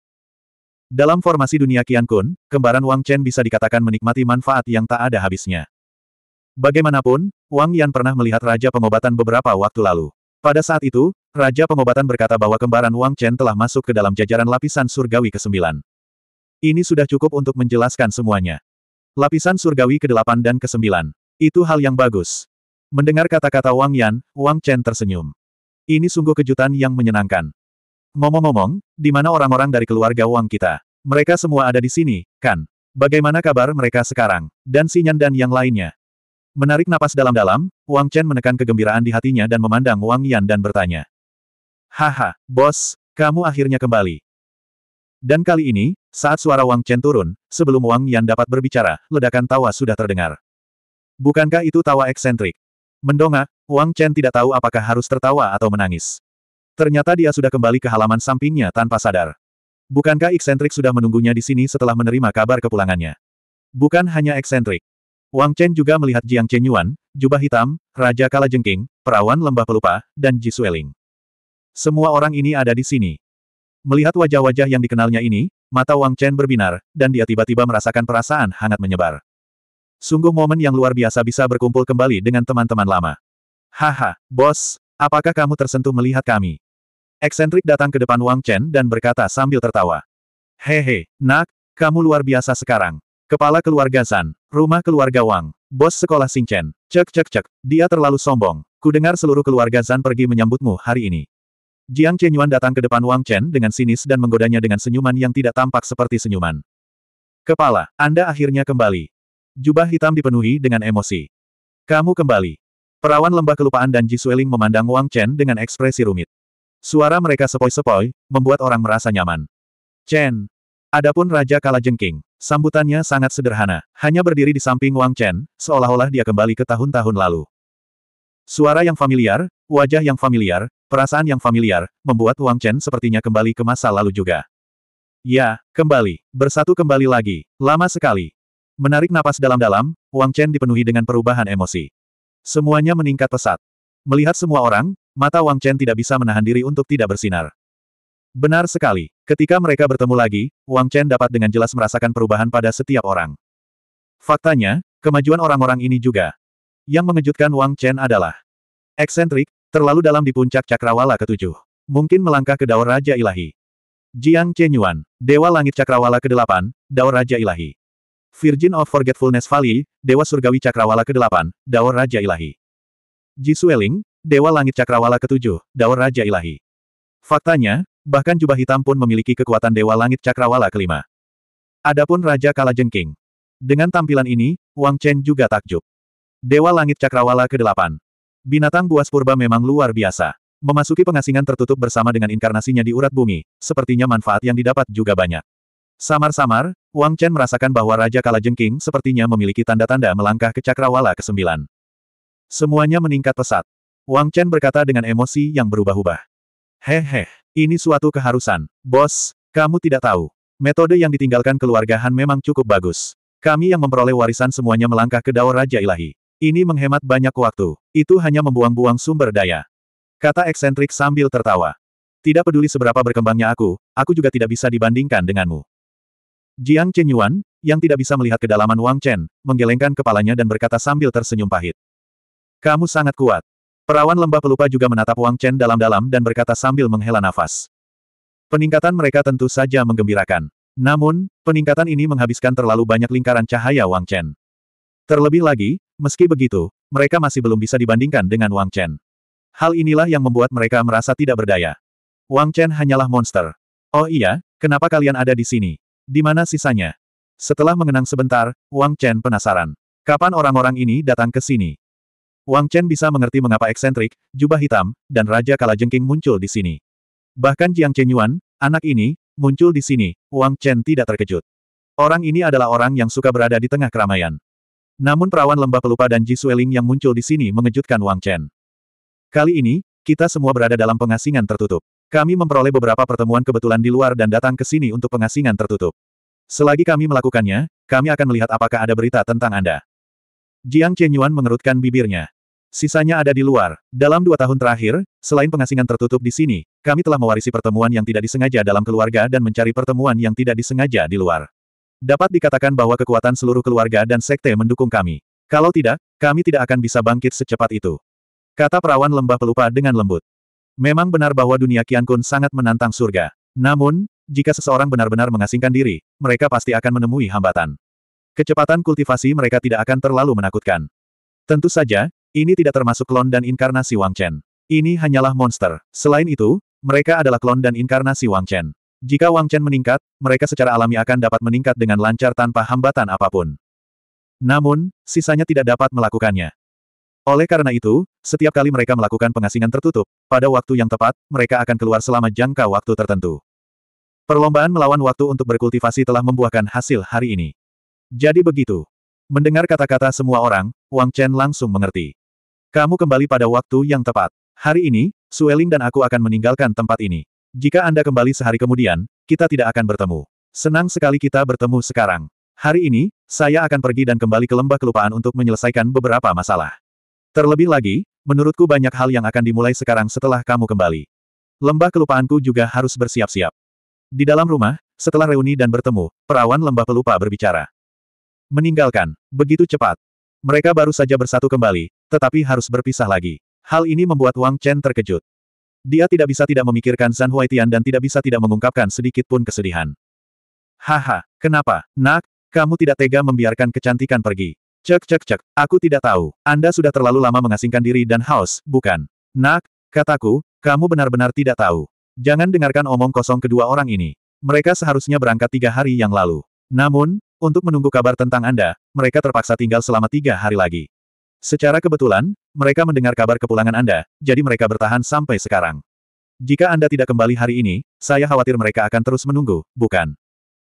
Dalam formasi dunia Qian Kun, kembaran Wang Chen bisa dikatakan menikmati manfaat yang tak ada habisnya. Bagaimanapun, Wang Yan pernah melihat Raja Pengobatan beberapa waktu lalu. Pada saat itu, Raja Pengobatan berkata bahwa kembaran Wang Chen telah masuk ke dalam jajaran lapisan surgawi ke-9. Ini sudah cukup untuk menjelaskan semuanya. Lapisan surgawi ke-8 dan ke-9. Itu hal yang bagus. Mendengar kata-kata Wang Yan, Wang Chen tersenyum. Ini sungguh kejutan yang menyenangkan. Ngomong-ngomong, di mana orang-orang dari keluarga Wang kita? Mereka semua ada di sini, kan? Bagaimana kabar mereka sekarang? Dan Sinyan dan yang lainnya? Menarik napas dalam-dalam, Wang Chen menekan kegembiraan di hatinya dan memandang Wang Yan dan bertanya. Haha, bos, kamu akhirnya kembali. Dan kali ini, saat suara Wang Chen turun, sebelum Wang Yan dapat berbicara, ledakan tawa sudah terdengar. Bukankah itu tawa eksentrik? Mendongak, Wang Chen tidak tahu apakah harus tertawa atau menangis. Ternyata dia sudah kembali ke halaman sampingnya tanpa sadar. Bukankah eksentrik sudah menunggunya di sini setelah menerima kabar kepulangannya? Bukan hanya eksentrik. Wang Chen juga melihat Jiang Chen Yuan, jubah hitam, Raja Kala Jengking, perawan lembah pelupa, dan Ji Sueling. Semua orang ini ada di sini. Melihat wajah-wajah yang dikenalnya ini, mata Wang Chen berbinar, dan dia tiba-tiba merasakan perasaan hangat menyebar. Sungguh momen yang luar biasa bisa berkumpul kembali dengan teman-teman lama. Haha, bos, apakah kamu tersentuh melihat kami? Eksentrik datang ke depan Wang Chen dan berkata sambil tertawa. Hehe, nak, kamu luar biasa sekarang. Kepala keluarga Zan, rumah keluarga Wang, bos sekolah Singchen, cek cek cek, dia terlalu sombong, ku dengar seluruh keluarga Zan pergi menyambutmu hari ini. Jiang Chenyuan datang ke depan Wang Chen dengan sinis dan menggodanya dengan senyuman yang tidak tampak seperti senyuman. Kepala, Anda akhirnya kembali. Jubah hitam dipenuhi dengan emosi. Kamu kembali. Perawan lembah kelupaan dan Ji Sueling memandang Wang Chen dengan ekspresi rumit. Suara mereka sepoi-sepoi, membuat orang merasa nyaman. Chen. Adapun Raja Kalajengking. Sambutannya sangat sederhana, hanya berdiri di samping Wang Chen, seolah-olah dia kembali ke tahun-tahun lalu. Suara yang familiar, wajah yang familiar, perasaan yang familiar, membuat Wang Chen sepertinya kembali ke masa lalu juga. Ya, kembali, bersatu kembali lagi, lama sekali. Menarik napas dalam-dalam, Wang Chen dipenuhi dengan perubahan emosi. Semuanya meningkat pesat. Melihat semua orang, mata Wang Chen tidak bisa menahan diri untuk tidak bersinar. Benar sekali. Ketika mereka bertemu lagi, Wang Chen dapat dengan jelas merasakan perubahan pada setiap orang. Faktanya, kemajuan orang-orang ini juga. Yang mengejutkan Wang Chen adalah eksentrik, terlalu dalam di puncak cakrawala ketujuh. Mungkin melangkah ke daur Raja Ilahi. Jiang Chenyuan, Dewa Langit Cakrawala ke-8, Daur Raja Ilahi. Virgin of Forgetfulness Valley, Dewa Surgawi Cakrawala ke-8, Daur Raja Ilahi. Ji Sueling, Dewa Langit Cakrawala ke-7, Daur Raja Ilahi. Faktanya, Bahkan jubah hitam pun memiliki kekuatan Dewa Langit Cakrawala kelima. Adapun Raja Kalajengking. Dengan tampilan ini, Wang Chen juga takjub. Dewa Langit Cakrawala ke-8. Binatang buas purba memang luar biasa. Memasuki pengasingan tertutup bersama dengan inkarnasinya di urat bumi, sepertinya manfaat yang didapat juga banyak. Samar-samar, Wang Chen merasakan bahwa Raja Kalajengking sepertinya memiliki tanda-tanda melangkah ke Cakrawala ke-9. Semuanya meningkat pesat. Wang Chen berkata dengan emosi yang berubah-ubah. Heh heh. Ini suatu keharusan. Bos, kamu tidak tahu. Metode yang ditinggalkan keluarga Han memang cukup bagus. Kami yang memperoleh warisan semuanya melangkah ke Dao Raja Ilahi. Ini menghemat banyak waktu. Itu hanya membuang-buang sumber daya. Kata eksentrik sambil tertawa. Tidak peduli seberapa berkembangnya aku, aku juga tidak bisa dibandingkan denganmu. Jiang Chenyuan, yang tidak bisa melihat kedalaman Wang Chen, menggelengkan kepalanya dan berkata sambil tersenyum pahit. Kamu sangat kuat. Perawan lembah pelupa juga menatap Wang Chen dalam-dalam dan berkata sambil menghela nafas. Peningkatan mereka tentu saja menggembirakan. Namun, peningkatan ini menghabiskan terlalu banyak lingkaran cahaya Wang Chen. Terlebih lagi, meski begitu, mereka masih belum bisa dibandingkan dengan Wang Chen. Hal inilah yang membuat mereka merasa tidak berdaya. Wang Chen hanyalah monster. Oh iya, kenapa kalian ada di sini? Di mana sisanya? Setelah mengenang sebentar, Wang Chen penasaran. Kapan orang-orang ini datang ke sini? Wang Chen bisa mengerti mengapa eksentrik, jubah hitam, dan Raja Kalajengking muncul di sini. Bahkan Jiang Chen Yuan, anak ini, muncul di sini, Wang Chen tidak terkejut. Orang ini adalah orang yang suka berada di tengah keramaian. Namun perawan lembah pelupa dan Ji Sueling yang muncul di sini mengejutkan Wang Chen. Kali ini, kita semua berada dalam pengasingan tertutup. Kami memperoleh beberapa pertemuan kebetulan di luar dan datang ke sini untuk pengasingan tertutup. Selagi kami melakukannya, kami akan melihat apakah ada berita tentang Anda. Jiang Chenyuan mengerutkan bibirnya. Sisanya ada di luar. Dalam dua tahun terakhir, selain pengasingan tertutup di sini, kami telah mewarisi pertemuan yang tidak disengaja dalam keluarga dan mencari pertemuan yang tidak disengaja di luar. Dapat dikatakan bahwa kekuatan seluruh keluarga dan sekte mendukung kami. Kalau tidak, kami tidak akan bisa bangkit secepat itu. Kata perawan lembah pelupa dengan lembut. Memang benar bahwa dunia Qiankun Kun sangat menantang surga. Namun, jika seseorang benar-benar mengasingkan diri, mereka pasti akan menemui hambatan. Kecepatan kultivasi mereka tidak akan terlalu menakutkan. Tentu saja, ini tidak termasuk klon dan inkarnasi Wang Chen. Ini hanyalah monster. Selain itu, mereka adalah klon dan inkarnasi Wang Chen. Jika Wang Chen meningkat, mereka secara alami akan dapat meningkat dengan lancar tanpa hambatan apapun. Namun, sisanya tidak dapat melakukannya. Oleh karena itu, setiap kali mereka melakukan pengasingan tertutup, pada waktu yang tepat, mereka akan keluar selama jangka waktu tertentu. Perlombaan melawan waktu untuk berkultivasi telah membuahkan hasil hari ini. Jadi begitu. Mendengar kata-kata semua orang, Wang Chen langsung mengerti. Kamu kembali pada waktu yang tepat. Hari ini, Sueling dan aku akan meninggalkan tempat ini. Jika Anda kembali sehari kemudian, kita tidak akan bertemu. Senang sekali kita bertemu sekarang. Hari ini, saya akan pergi dan kembali ke lembah kelupaan untuk menyelesaikan beberapa masalah. Terlebih lagi, menurutku banyak hal yang akan dimulai sekarang setelah kamu kembali. Lembah kelupaanku juga harus bersiap-siap. Di dalam rumah, setelah reuni dan bertemu, perawan lembah pelupa berbicara. Meninggalkan. Begitu cepat. Mereka baru saja bersatu kembali, tetapi harus berpisah lagi. Hal ini membuat Wang Chen terkejut. Dia tidak bisa tidak memikirkan San Huaitian dan tidak bisa tidak mengungkapkan sedikit pun kesedihan. Haha, kenapa, nak? Kamu tidak tega membiarkan kecantikan pergi. Cek cek cek, aku tidak tahu. Anda sudah terlalu lama mengasingkan diri dan haus, bukan? Nak, kataku, kamu benar-benar tidak tahu. Jangan dengarkan omong kosong kedua orang ini. Mereka seharusnya berangkat tiga hari yang lalu. Namun, untuk menunggu kabar tentang Anda, mereka terpaksa tinggal selama tiga hari lagi. Secara kebetulan, mereka mendengar kabar kepulangan Anda, jadi mereka bertahan sampai sekarang. Jika Anda tidak kembali hari ini, saya khawatir mereka akan terus menunggu, bukan?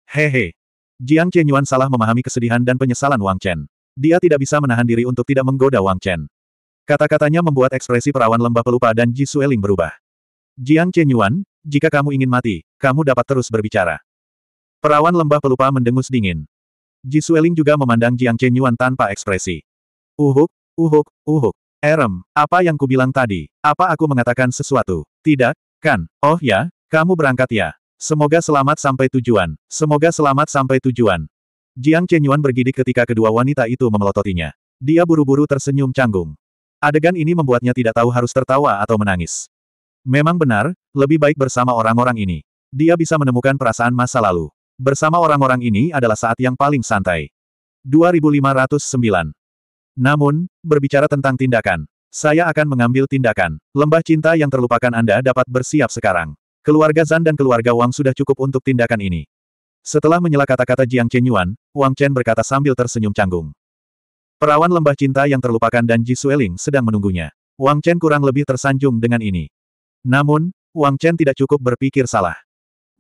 Hehe. Jiang Chenyuan salah memahami kesedihan dan penyesalan Wang Chen. Dia tidak bisa menahan diri untuk tidak menggoda Wang Chen. Kata-katanya membuat ekspresi perawan lembah pelupa dan Ji Sueling berubah. Jiang Chenyuan, jika kamu ingin mati, kamu dapat terus berbicara. Perawan lembah pelupa mendengus dingin. Ji Sueling juga memandang Jiang Chenyuan tanpa ekspresi. Uhuk, uhuk, uhuk. Erem, apa yang kubilang tadi? Apa aku mengatakan sesuatu? Tidak, kan? Oh ya, kamu berangkat ya. Semoga selamat sampai tujuan. Semoga selamat sampai tujuan. Jiang Chenyuan bergidik ketika kedua wanita itu memelototinya. Dia buru-buru tersenyum canggung. Adegan ini membuatnya tidak tahu harus tertawa atau menangis. Memang benar, lebih baik bersama orang-orang ini. Dia bisa menemukan perasaan masa lalu. Bersama orang-orang ini adalah saat yang paling santai. 2509. Namun, berbicara tentang tindakan. Saya akan mengambil tindakan. Lembah cinta yang terlupakan Anda dapat bersiap sekarang. Keluarga Zan dan keluarga Wang sudah cukup untuk tindakan ini. Setelah menyela kata-kata Jiang Chen Yuan, Wang Chen berkata sambil tersenyum canggung. Perawan lembah cinta yang terlupakan dan Ji Sueling sedang menunggunya. Wang Chen kurang lebih tersanjung dengan ini. Namun, Wang Chen tidak cukup berpikir salah.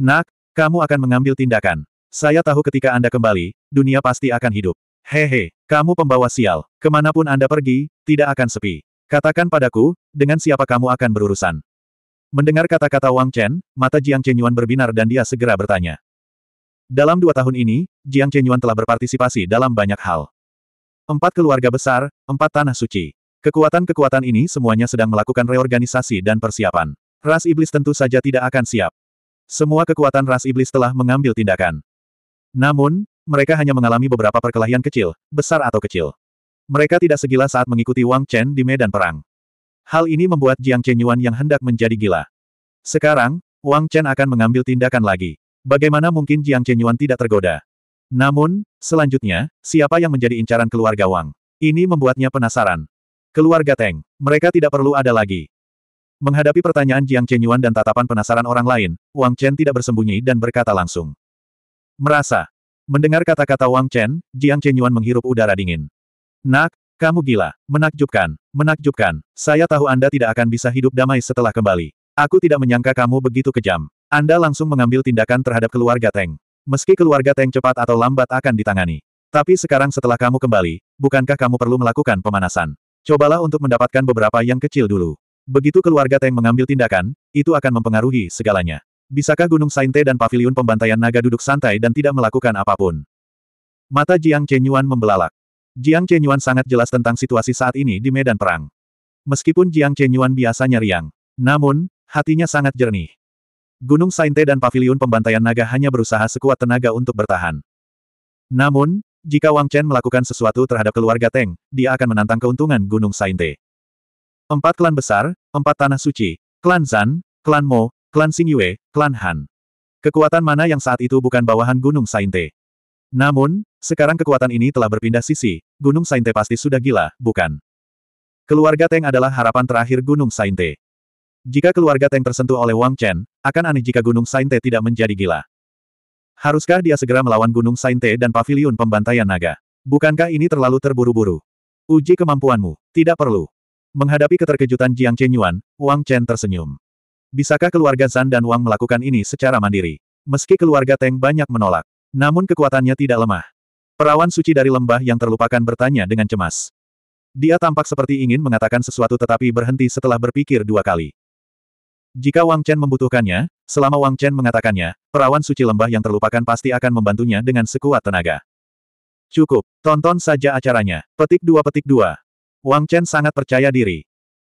Nak, kamu akan mengambil tindakan. Saya tahu ketika Anda kembali, dunia pasti akan hidup. Hehe, kamu pembawa sial. Kemanapun Anda pergi, tidak akan sepi. Katakan padaku, dengan siapa kamu akan berurusan. Mendengar kata-kata Wang Chen, mata Jiang Chenyuan berbinar dan dia segera bertanya. Dalam dua tahun ini, Jiang Chenyuan telah berpartisipasi dalam banyak hal. Empat keluarga besar, empat tanah suci. Kekuatan-kekuatan ini semuanya sedang melakukan reorganisasi dan persiapan. Ras iblis tentu saja tidak akan siap. Semua kekuatan ras iblis telah mengambil tindakan. Namun, mereka hanya mengalami beberapa perkelahian kecil, besar atau kecil. Mereka tidak segila saat mengikuti Wang Chen di medan perang. Hal ini membuat Jiang Chen Yuan yang hendak menjadi gila. Sekarang, Wang Chen akan mengambil tindakan lagi. Bagaimana mungkin Jiang Chen Yuan tidak tergoda? Namun, selanjutnya, siapa yang menjadi incaran keluarga Wang? Ini membuatnya penasaran. Keluarga Teng, mereka tidak perlu ada lagi. Menghadapi pertanyaan Jiang Chenyuan dan tatapan penasaran orang lain, Wang Chen tidak bersembunyi dan berkata langsung. Merasa. Mendengar kata-kata Wang Chen, Jiang Chenyuan menghirup udara dingin. Nak, kamu gila, menakjubkan, menakjubkan, saya tahu Anda tidak akan bisa hidup damai setelah kembali. Aku tidak menyangka kamu begitu kejam. Anda langsung mengambil tindakan terhadap keluarga Teng. Meski keluarga Teng cepat atau lambat akan ditangani. Tapi sekarang setelah kamu kembali, bukankah kamu perlu melakukan pemanasan? Cobalah untuk mendapatkan beberapa yang kecil dulu. Begitu keluarga Teng mengambil tindakan, itu akan mempengaruhi segalanya. Bisakah Gunung Sainte dan Paviliun Pembantaian Naga duduk santai dan tidak melakukan apapun? Mata Jiang Chenyuan membelalak. Jiang Chenyuan sangat jelas tentang situasi saat ini di medan perang. Meskipun Jiang Chenyuan biasanya riang, namun, hatinya sangat jernih. Gunung Sainte dan Paviliun Pembantaian Naga hanya berusaha sekuat tenaga untuk bertahan. Namun, jika Wang Chen melakukan sesuatu terhadap keluarga Teng, dia akan menantang keuntungan Gunung Sainte. Empat klan besar, empat tanah suci, klan Zan, klan Mo, klan Singyue, klan Han. Kekuatan mana yang saat itu bukan bawahan Gunung Sainte. Namun, sekarang kekuatan ini telah berpindah sisi, Gunung Sainte pasti sudah gila, bukan? Keluarga Teng adalah harapan terakhir Gunung Sainte. Jika keluarga Teng tersentuh oleh Wang Chen, akan aneh jika Gunung Sainte tidak menjadi gila. Haruskah dia segera melawan Gunung Sainte dan Paviliun Pembantaian Naga? Bukankah ini terlalu terburu-buru? Uji kemampuanmu. Tidak perlu. Menghadapi keterkejutan Jiang Chenyuan, Wang Chen tersenyum. Bisakah keluarga Zan dan Wang melakukan ini secara mandiri? Meski keluarga Teng banyak menolak, namun kekuatannya tidak lemah. Perawan suci dari lembah yang terlupakan bertanya dengan cemas. Dia tampak seperti ingin mengatakan sesuatu tetapi berhenti setelah berpikir dua kali. Jika Wang Chen membutuhkannya, selama Wang Chen mengatakannya, perawan suci lembah yang terlupakan pasti akan membantunya dengan sekuat tenaga. Cukup, tonton saja acaranya. Petik dua petik dua. Wang Chen sangat percaya diri.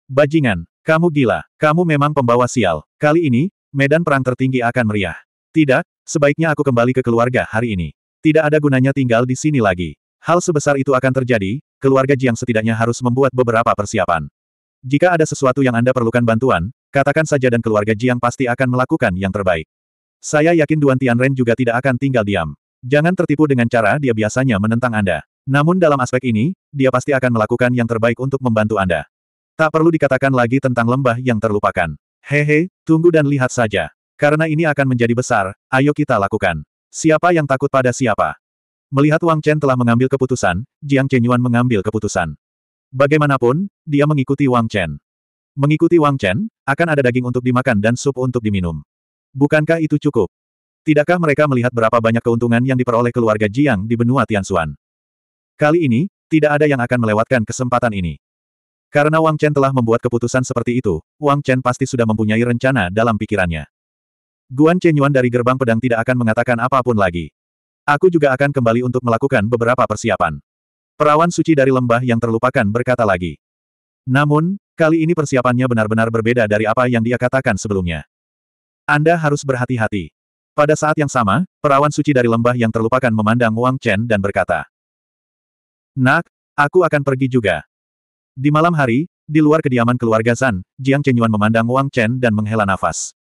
Bajingan, kamu gila, kamu memang pembawa sial. Kali ini, medan perang tertinggi akan meriah. Tidak, sebaiknya aku kembali ke keluarga hari ini. Tidak ada gunanya tinggal di sini lagi. Hal sebesar itu akan terjadi, keluarga Jiang setidaknya harus membuat beberapa persiapan. Jika ada sesuatu yang Anda perlukan bantuan, katakan saja dan keluarga Jiang pasti akan melakukan yang terbaik. Saya yakin Duan Tianren juga tidak akan tinggal diam. Jangan tertipu dengan cara dia biasanya menentang Anda. Namun dalam aspek ini, dia pasti akan melakukan yang terbaik untuk membantu Anda. Tak perlu dikatakan lagi tentang lembah yang terlupakan. Hehe, tunggu dan lihat saja. Karena ini akan menjadi besar, ayo kita lakukan. Siapa yang takut pada siapa? Melihat Wang Chen telah mengambil keputusan, Jiang Chenyuan mengambil keputusan. Bagaimanapun, dia mengikuti Wang Chen. Mengikuti Wang Chen, akan ada daging untuk dimakan dan sup untuk diminum. Bukankah itu cukup? Tidakkah mereka melihat berapa banyak keuntungan yang diperoleh keluarga Jiang di benua Tianxuan? Kali ini, tidak ada yang akan melewatkan kesempatan ini. Karena Wang Chen telah membuat keputusan seperti itu, Wang Chen pasti sudah mempunyai rencana dalam pikirannya. Guan Chen Yuan dari gerbang pedang tidak akan mengatakan apapun lagi. Aku juga akan kembali untuk melakukan beberapa persiapan. Perawan suci dari lembah yang terlupakan berkata lagi. Namun, kali ini persiapannya benar-benar berbeda dari apa yang dia katakan sebelumnya. Anda harus berhati-hati. Pada saat yang sama, perawan suci dari lembah yang terlupakan memandang Wang Chen dan berkata, Nak, aku akan pergi juga. Di malam hari, di luar kediaman keluarga Zan, Jiang Chenyuan memandang Wang Chen dan menghela nafas.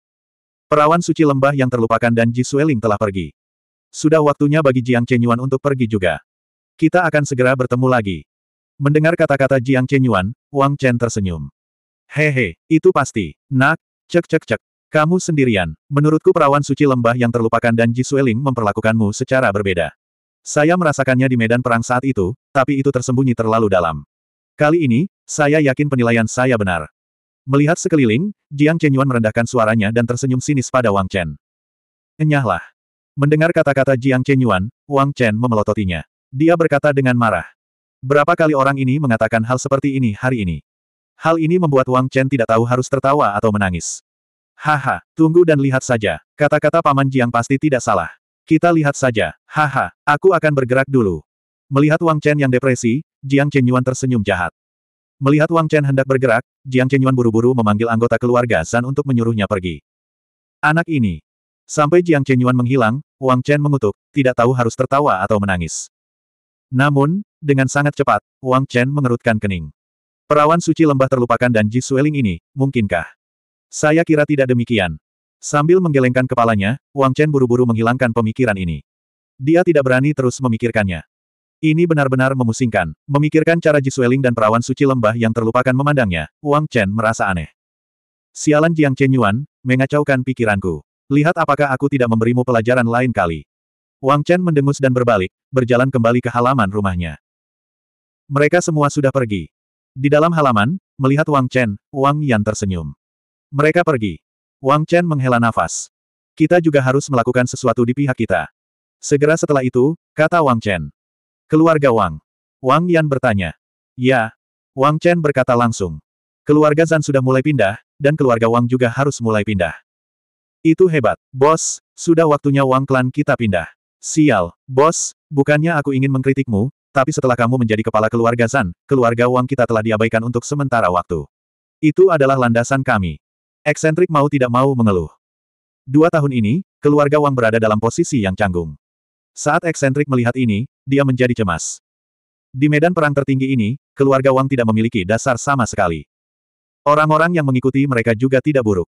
Perawan suci lembah yang terlupakan dan Ji Sueling telah pergi. Sudah waktunya bagi Jiang Chenyuan untuk pergi juga. Kita akan segera bertemu lagi. Mendengar kata-kata Jiang Chenyuan, Wang Chen tersenyum. Hehe, itu pasti. Nak, cek cek cek. Kamu sendirian. Menurutku perawan suci lembah yang terlupakan dan Ji Sueling memperlakukanmu secara berbeda. Saya merasakannya di medan perang saat itu, tapi itu tersembunyi terlalu dalam. Kali ini, saya yakin penilaian saya benar. Melihat sekeliling, Jiang Chenyuan merendahkan suaranya dan tersenyum sinis pada Wang Chen. Enyahlah. Mendengar kata-kata Jiang Chenyuan, Wang Chen memelototinya. Dia berkata dengan marah. Berapa kali orang ini mengatakan hal seperti ini hari ini? Hal ini membuat Wang Chen tidak tahu harus tertawa atau menangis. Haha, tunggu dan lihat saja. Kata-kata Paman Jiang pasti tidak salah. Kita lihat saja, haha, aku akan bergerak dulu. Melihat Wang Chen yang depresi, Jiang Chen Yuan tersenyum jahat. Melihat Wang Chen hendak bergerak, Jiang Chen Yuan buru-buru memanggil anggota keluarga Zan untuk menyuruhnya pergi. Anak ini. Sampai Jiang Chen Yuan menghilang, Wang Chen mengutuk, tidak tahu harus tertawa atau menangis. Namun, dengan sangat cepat, Wang Chen mengerutkan kening. Perawan suci lembah terlupakan dan Ji Sueling ini, mungkinkah? Saya kira tidak demikian. Sambil menggelengkan kepalanya, Wang Chen buru-buru menghilangkan pemikiran ini. Dia tidak berani terus memikirkannya. Ini benar-benar memusingkan. Memikirkan cara Jisueling dan perawan suci lembah yang terlupakan memandangnya, Wang Chen merasa aneh. Sialan Jiang Chen Yuan, mengacaukan pikiranku. Lihat apakah aku tidak memberimu pelajaran lain kali. Wang Chen mendengus dan berbalik, berjalan kembali ke halaman rumahnya. Mereka semua sudah pergi. Di dalam halaman, melihat Wang Chen, Wang Yan tersenyum. Mereka pergi. Wang Chen menghela nafas. Kita juga harus melakukan sesuatu di pihak kita. Segera setelah itu, kata Wang Chen. Keluarga Wang. Wang Yan bertanya. Ya. Wang Chen berkata langsung. Keluarga Zan sudah mulai pindah, dan keluarga Wang juga harus mulai pindah. Itu hebat, bos, sudah waktunya Wang klan kita pindah. Sial, bos, bukannya aku ingin mengkritikmu, tapi setelah kamu menjadi kepala keluarga Zan, keluarga Wang kita telah diabaikan untuk sementara waktu. Itu adalah landasan kami. Eksentrik mau tidak mau mengeluh. Dua tahun ini, keluarga Wang berada dalam posisi yang canggung. Saat eksentrik melihat ini, dia menjadi cemas. Di medan perang tertinggi ini, keluarga Wang tidak memiliki dasar sama sekali. Orang-orang yang mengikuti mereka juga tidak buruk.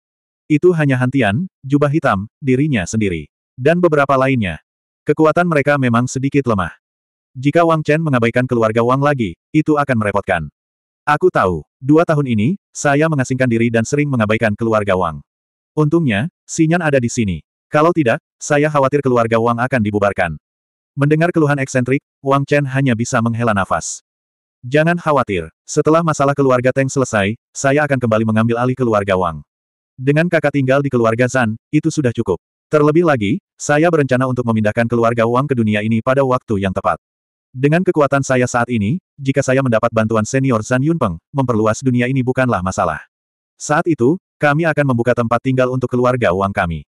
Itu hanya hantian, jubah hitam, dirinya sendiri. Dan beberapa lainnya. Kekuatan mereka memang sedikit lemah. Jika Wang Chen mengabaikan keluarga Wang lagi, itu akan merepotkan. Aku tahu, dua tahun ini, saya mengasingkan diri dan sering mengabaikan keluarga Wang. Untungnya, Sinyan ada di sini. Kalau tidak, saya khawatir keluarga Wang akan dibubarkan. Mendengar keluhan eksentrik, Wang Chen hanya bisa menghela nafas. Jangan khawatir, setelah masalah keluarga Teng selesai, saya akan kembali mengambil alih keluarga Wang. Dengan kakak tinggal di keluarga Zan, itu sudah cukup. Terlebih lagi, saya berencana untuk memindahkan keluarga Wang ke dunia ini pada waktu yang tepat. Dengan kekuatan saya saat ini, jika saya mendapat bantuan senior Zan Yunpeng, memperluas dunia ini bukanlah masalah. Saat itu, kami akan membuka tempat tinggal untuk keluarga Wang kami.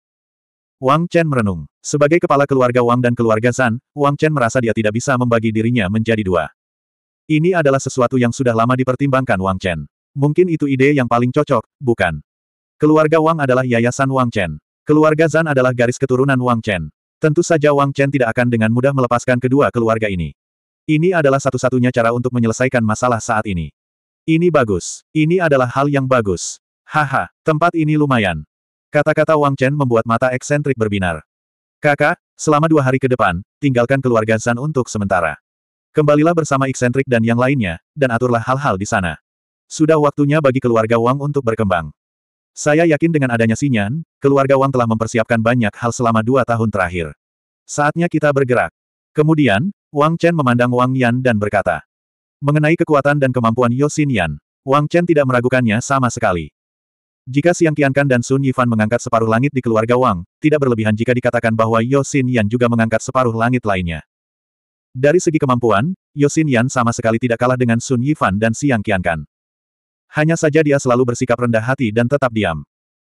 Wang Chen merenung. Sebagai kepala keluarga Wang dan keluarga Zan, Wang Chen merasa dia tidak bisa membagi dirinya menjadi dua. Ini adalah sesuatu yang sudah lama dipertimbangkan Wang Chen. Mungkin itu ide yang paling cocok, bukan? Keluarga Wang adalah yayasan Wang Chen. Keluarga Zan adalah garis keturunan Wang Chen. Tentu saja Wang Chen tidak akan dengan mudah melepaskan kedua keluarga ini. Ini adalah satu-satunya cara untuk menyelesaikan masalah saat ini. Ini bagus. Ini adalah hal yang bagus. Haha, tempat ini lumayan. Kata-kata Wang Chen membuat mata eksentrik berbinar. Kakak, selama dua hari ke depan, tinggalkan keluarga Zan untuk sementara. Kembalilah bersama eksentrik dan yang lainnya, dan aturlah hal-hal di sana. Sudah waktunya bagi keluarga Wang untuk berkembang. Saya yakin dengan adanya Sinyan, keluarga Wang telah mempersiapkan banyak hal selama dua tahun terakhir. Saatnya kita bergerak. Kemudian, Wang Chen memandang Wang Yan dan berkata. Mengenai kekuatan dan kemampuan Yosin Yan, Wang Chen tidak meragukannya sama sekali. Jika Siang Qiankan dan Sun Yifan mengangkat separuh langit di keluarga Wang, tidak berlebihan jika dikatakan bahwa Yosin Yan juga mengangkat separuh langit lainnya. Dari segi kemampuan, Yosin Yan sama sekali tidak kalah dengan Sun Yifan dan Siang Qiankan. Hanya saja dia selalu bersikap rendah hati dan tetap diam.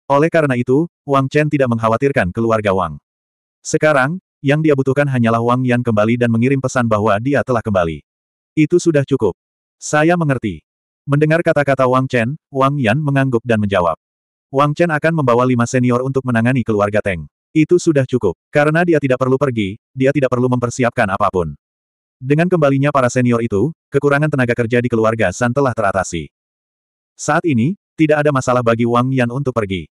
Oleh karena itu, Wang Chen tidak mengkhawatirkan keluarga Wang. Sekarang, yang dia butuhkan hanyalah Wang Yan kembali dan mengirim pesan bahwa dia telah kembali. Itu sudah cukup. Saya mengerti. Mendengar kata-kata Wang Chen, Wang Yan mengangguk dan menjawab. Wang Chen akan membawa lima senior untuk menangani keluarga Teng. Itu sudah cukup. Karena dia tidak perlu pergi, dia tidak perlu mempersiapkan apapun. Dengan kembalinya para senior itu, kekurangan tenaga kerja di keluarga San telah teratasi. Saat ini, tidak ada masalah bagi Wang Yan untuk pergi.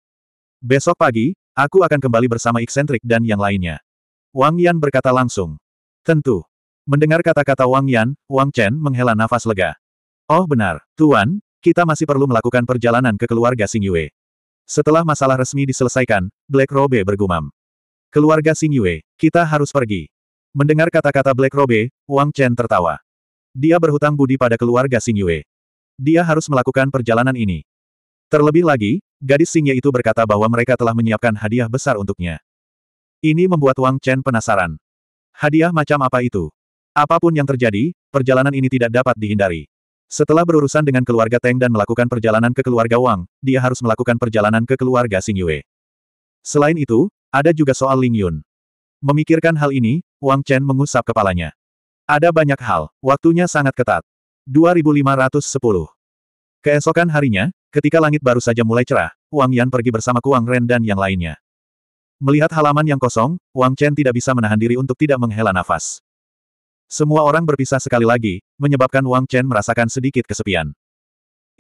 Besok pagi, aku akan kembali bersama eksentrik dan yang lainnya. Wang Yan berkata langsung. Tentu. Mendengar kata-kata Wang Yan, Wang Chen menghela nafas lega. Oh benar, Tuan, kita masih perlu melakukan perjalanan ke keluarga Sing Yue. Setelah masalah resmi diselesaikan, Black Robe bergumam. Keluarga Xing Yue, kita harus pergi. Mendengar kata-kata Black Robe, Wang Chen tertawa. Dia berhutang budi pada keluarga Xing Yue. Dia harus melakukan perjalanan ini. Terlebih lagi, gadis Xing Yue itu berkata bahwa mereka telah menyiapkan hadiah besar untuknya. Ini membuat Wang Chen penasaran. Hadiah macam apa itu? Apapun yang terjadi, perjalanan ini tidak dapat dihindari. Setelah berurusan dengan keluarga Teng dan melakukan perjalanan ke keluarga Wang, dia harus melakukan perjalanan ke keluarga Sing Yue. Selain itu, ada juga soal Ling Yun. Memikirkan hal ini, Wang Chen mengusap kepalanya. Ada banyak hal, waktunya sangat ketat. 2510. Keesokan harinya, ketika langit baru saja mulai cerah, Wang Yan pergi bersama Kuang Ren dan yang lainnya. Melihat halaman yang kosong, Wang Chen tidak bisa menahan diri untuk tidak menghela nafas. Semua orang berpisah sekali lagi, menyebabkan Wang Chen merasakan sedikit kesepian.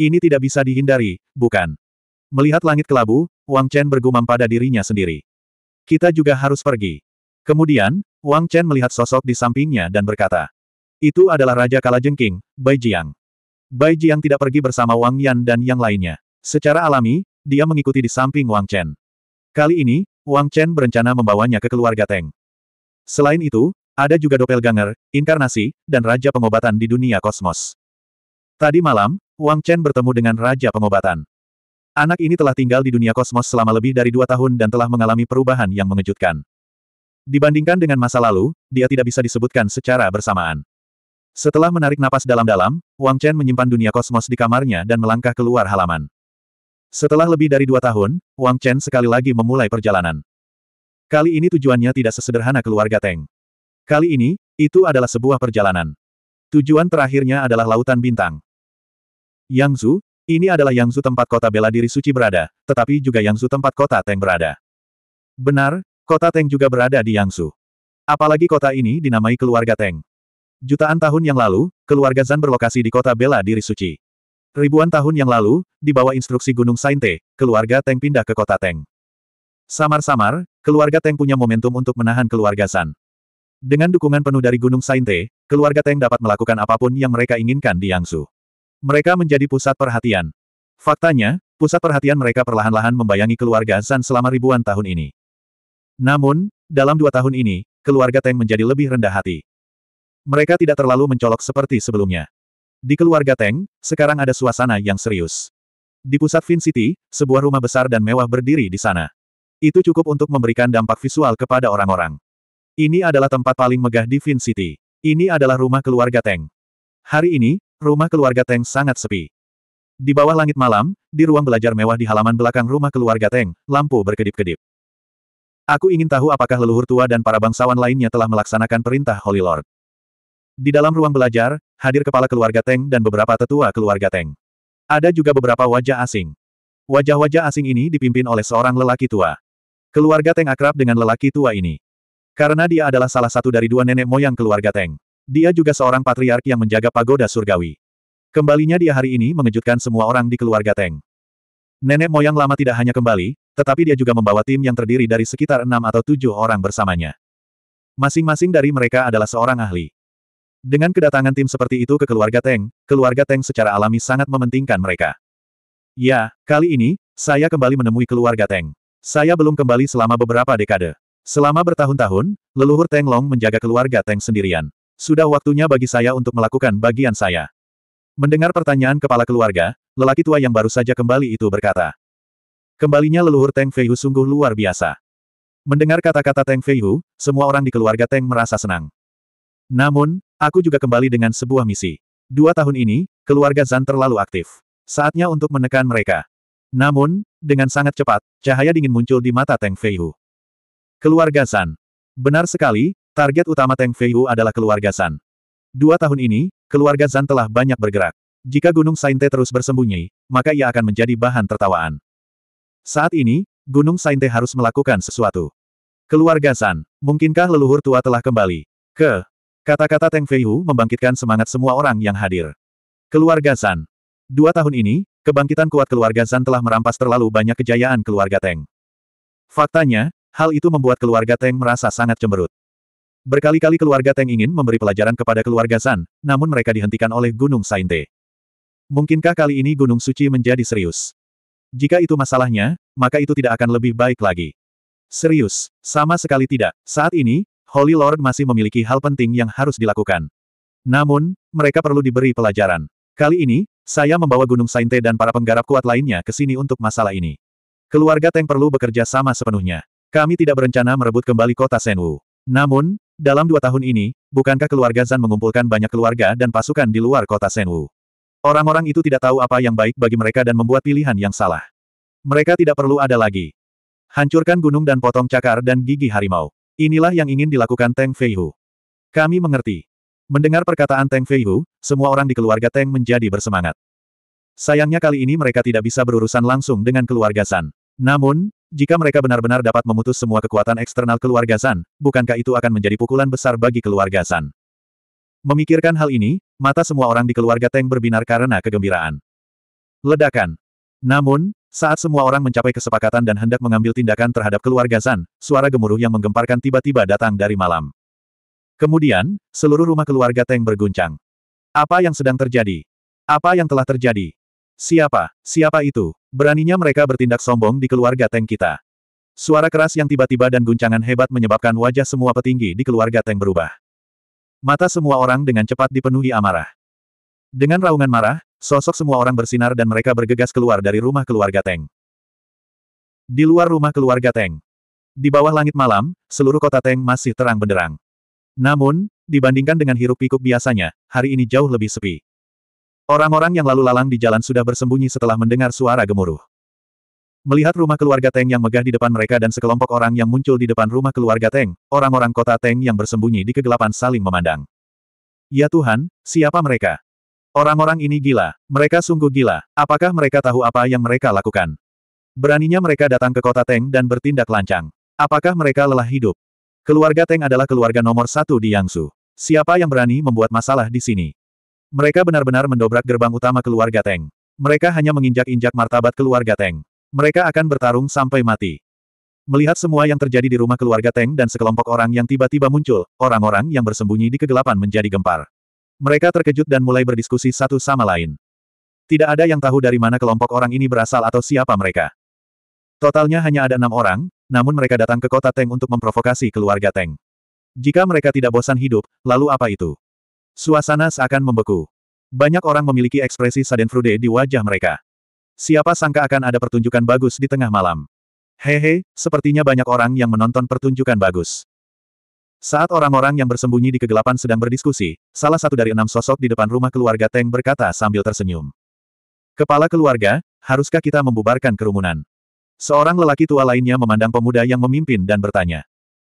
Ini tidak bisa dihindari, bukan? Melihat langit kelabu, Wang Chen bergumam pada dirinya sendiri. Kita juga harus pergi. Kemudian, Wang Chen melihat sosok di sampingnya dan berkata, Itu adalah Raja Kalajengking, Bai Jiang. Bai Jiang tidak pergi bersama Wang Yan dan yang lainnya. Secara alami, dia mengikuti di samping Wang Chen. Kali ini, Wang Chen berencana membawanya ke keluarga Teng. Selain itu, ada juga doppelganger, inkarnasi, dan raja pengobatan di dunia kosmos. Tadi malam, Wang Chen bertemu dengan raja pengobatan. Anak ini telah tinggal di dunia kosmos selama lebih dari dua tahun dan telah mengalami perubahan yang mengejutkan. Dibandingkan dengan masa lalu, dia tidak bisa disebutkan secara bersamaan. Setelah menarik napas dalam-dalam, Wang Chen menyimpan dunia kosmos di kamarnya dan melangkah keluar halaman. Setelah lebih dari dua tahun, Wang Chen sekali lagi memulai perjalanan. Kali ini tujuannya tidak sesederhana keluarga Teng. Kali ini, itu adalah sebuah perjalanan. Tujuan terakhirnya adalah Lautan Bintang. Yangzu, ini adalah Yangzu tempat kota bela diri suci berada, tetapi juga Yangzu tempat kota Teng berada. Benar, kota Teng juga berada di Yangzu. Apalagi kota ini dinamai keluarga Teng. Jutaan tahun yang lalu, keluarga Zan berlokasi di kota bela diri suci. Ribuan tahun yang lalu, di bawah instruksi Gunung Sainte, keluarga Teng pindah ke kota Teng. Samar-samar, keluarga Teng punya momentum untuk menahan keluarga San. Dengan dukungan penuh dari Gunung Sainte, keluarga Teng dapat melakukan apapun yang mereka inginkan di Yangsu. Mereka menjadi pusat perhatian. Faktanya, pusat perhatian mereka perlahan-lahan membayangi keluarga San selama ribuan tahun ini. Namun, dalam dua tahun ini, keluarga Teng menjadi lebih rendah hati. Mereka tidak terlalu mencolok seperti sebelumnya. Di keluarga Teng, sekarang ada suasana yang serius. Di pusat Fin City, sebuah rumah besar dan mewah berdiri di sana. Itu cukup untuk memberikan dampak visual kepada orang-orang. Ini adalah tempat paling megah di Fin City. Ini adalah rumah keluarga Teng. Hari ini, rumah keluarga Teng sangat sepi. Di bawah langit malam, di ruang belajar mewah di halaman belakang rumah keluarga Teng, lampu berkedip-kedip. Aku ingin tahu apakah leluhur tua dan para bangsawan lainnya telah melaksanakan perintah Holy Lord. Di dalam ruang belajar, hadir kepala keluarga Teng dan beberapa tetua keluarga Teng. Ada juga beberapa wajah asing. Wajah-wajah asing ini dipimpin oleh seorang lelaki tua. Keluarga Teng akrab dengan lelaki tua ini. Karena dia adalah salah satu dari dua nenek moyang keluarga Teng. Dia juga seorang patriark yang menjaga pagoda surgawi. Kembalinya dia hari ini mengejutkan semua orang di keluarga Teng. Nenek moyang lama tidak hanya kembali, tetapi dia juga membawa tim yang terdiri dari sekitar enam atau tujuh orang bersamanya. Masing-masing dari mereka adalah seorang ahli. Dengan kedatangan tim seperti itu ke keluarga Teng, keluarga Teng secara alami sangat mementingkan mereka. Ya, kali ini, saya kembali menemui keluarga Teng. Saya belum kembali selama beberapa dekade. Selama bertahun-tahun, leluhur Teng Long menjaga keluarga Teng sendirian. Sudah waktunya bagi saya untuk melakukan bagian saya. Mendengar pertanyaan kepala keluarga, lelaki tua yang baru saja kembali itu berkata. Kembalinya leluhur Teng Feihu sungguh luar biasa. Mendengar kata-kata Teng Feihu, semua orang di keluarga Teng merasa senang. Namun, aku juga kembali dengan sebuah misi. Dua tahun ini, keluarga Zan terlalu aktif. Saatnya untuk menekan mereka. Namun, dengan sangat cepat, cahaya dingin muncul di mata Teng Feihu. Keluarga Zan. Benar sekali, target utama Teng Feihu adalah keluarga Zan. Dua tahun ini, keluarga Zan telah banyak bergerak. Jika Gunung Sainte terus bersembunyi, maka ia akan menjadi bahan tertawaan. Saat ini, Gunung Sainte harus melakukan sesuatu. Keluarga Zan, mungkinkah leluhur tua telah kembali? Ke, Kata-kata Teng Feihu membangkitkan semangat semua orang yang hadir. Keluarga San. Dua tahun ini, kebangkitan kuat keluarga San telah merampas terlalu banyak kejayaan keluarga Teng. Faktanya, hal itu membuat keluarga Teng merasa sangat cemberut. Berkali-kali keluarga Teng ingin memberi pelajaran kepada keluarga San, namun mereka dihentikan oleh Gunung Sainte. Mungkinkah kali ini Gunung Suci menjadi serius? Jika itu masalahnya, maka itu tidak akan lebih baik lagi. Serius, sama sekali tidak. Saat ini, Holy Lord masih memiliki hal penting yang harus dilakukan. Namun, mereka perlu diberi pelajaran. Kali ini, saya membawa Gunung Sainte dan para penggarap kuat lainnya ke sini untuk masalah ini. Keluarga Teng perlu bekerja sama sepenuhnya. Kami tidak berencana merebut kembali kota Senwu. Namun, dalam dua tahun ini, bukankah keluarga Zan mengumpulkan banyak keluarga dan pasukan di luar kota Senwu? Orang-orang itu tidak tahu apa yang baik bagi mereka dan membuat pilihan yang salah. Mereka tidak perlu ada lagi. Hancurkan gunung dan potong cakar dan gigi harimau. Inilah yang ingin dilakukan Teng Feihu. Kami mengerti. Mendengar perkataan Teng Feihu, semua orang di keluarga Teng menjadi bersemangat. Sayangnya kali ini mereka tidak bisa berurusan langsung dengan keluarga San. Namun, jika mereka benar-benar dapat memutus semua kekuatan eksternal keluarga San, bukankah itu akan menjadi pukulan besar bagi keluarga San? Memikirkan hal ini, mata semua orang di keluarga Teng berbinar karena kegembiraan. Ledakan. Namun, saat semua orang mencapai kesepakatan dan hendak mengambil tindakan terhadap keluarga Zan, suara gemuruh yang menggemparkan tiba-tiba datang dari malam. Kemudian, seluruh rumah keluarga Teng berguncang. Apa yang sedang terjadi? Apa yang telah terjadi? Siapa? Siapa itu? Beraninya mereka bertindak sombong di keluarga Teng kita. Suara keras yang tiba-tiba dan guncangan hebat menyebabkan wajah semua petinggi di keluarga Teng berubah. Mata semua orang dengan cepat dipenuhi amarah. Dengan raungan marah, sosok semua orang bersinar dan mereka bergegas keluar dari rumah keluarga Teng. Di luar rumah keluarga Teng. Di bawah langit malam, seluruh kota Teng masih terang benderang. Namun, dibandingkan dengan hiruk pikuk biasanya, hari ini jauh lebih sepi. Orang-orang yang lalu lalang di jalan sudah bersembunyi setelah mendengar suara gemuruh. Melihat rumah keluarga Teng yang megah di depan mereka dan sekelompok orang yang muncul di depan rumah keluarga Teng, orang-orang kota Teng yang bersembunyi di kegelapan saling memandang. Ya Tuhan, siapa mereka? Orang-orang ini gila, mereka sungguh gila, apakah mereka tahu apa yang mereka lakukan? Beraninya mereka datang ke kota Teng dan bertindak lancang. Apakah mereka lelah hidup? Keluarga Teng adalah keluarga nomor satu di Yangsu. Siapa yang berani membuat masalah di sini? Mereka benar-benar mendobrak gerbang utama keluarga Teng. Mereka hanya menginjak-injak martabat keluarga Teng. Mereka akan bertarung sampai mati. Melihat semua yang terjadi di rumah keluarga Teng dan sekelompok orang yang tiba-tiba muncul, orang-orang yang bersembunyi di kegelapan menjadi gempar. Mereka terkejut dan mulai berdiskusi satu sama lain. Tidak ada yang tahu dari mana kelompok orang ini berasal atau siapa mereka. Totalnya hanya ada enam orang, namun mereka datang ke kota Teng untuk memprovokasi keluarga Teng. Jika mereka tidak bosan hidup, lalu apa itu? Suasana seakan membeku. Banyak orang memiliki ekspresi frude di wajah mereka. Siapa sangka akan ada pertunjukan bagus di tengah malam. Hehe, sepertinya banyak orang yang menonton pertunjukan bagus. Saat orang-orang yang bersembunyi di kegelapan sedang berdiskusi, salah satu dari enam sosok di depan rumah keluarga Teng berkata sambil tersenyum. Kepala keluarga, haruskah kita membubarkan kerumunan? Seorang lelaki tua lainnya memandang pemuda yang memimpin dan bertanya.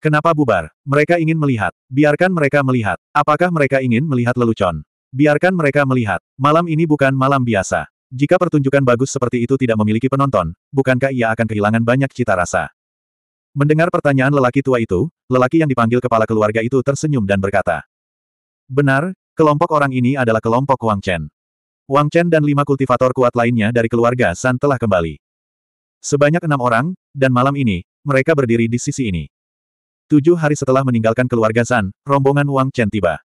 Kenapa bubar? Mereka ingin melihat. Biarkan mereka melihat. Apakah mereka ingin melihat lelucon? Biarkan mereka melihat. Malam ini bukan malam biasa. Jika pertunjukan bagus seperti itu tidak memiliki penonton, bukankah ia akan kehilangan banyak cita rasa? Mendengar pertanyaan lelaki tua itu, lelaki yang dipanggil kepala keluarga itu tersenyum dan berkata. Benar, kelompok orang ini adalah kelompok Wang Chen. Wang Chen dan lima kultivator kuat lainnya dari keluarga San telah kembali. Sebanyak enam orang, dan malam ini, mereka berdiri di sisi ini. Tujuh hari setelah meninggalkan keluarga San, rombongan Wang Chen tiba.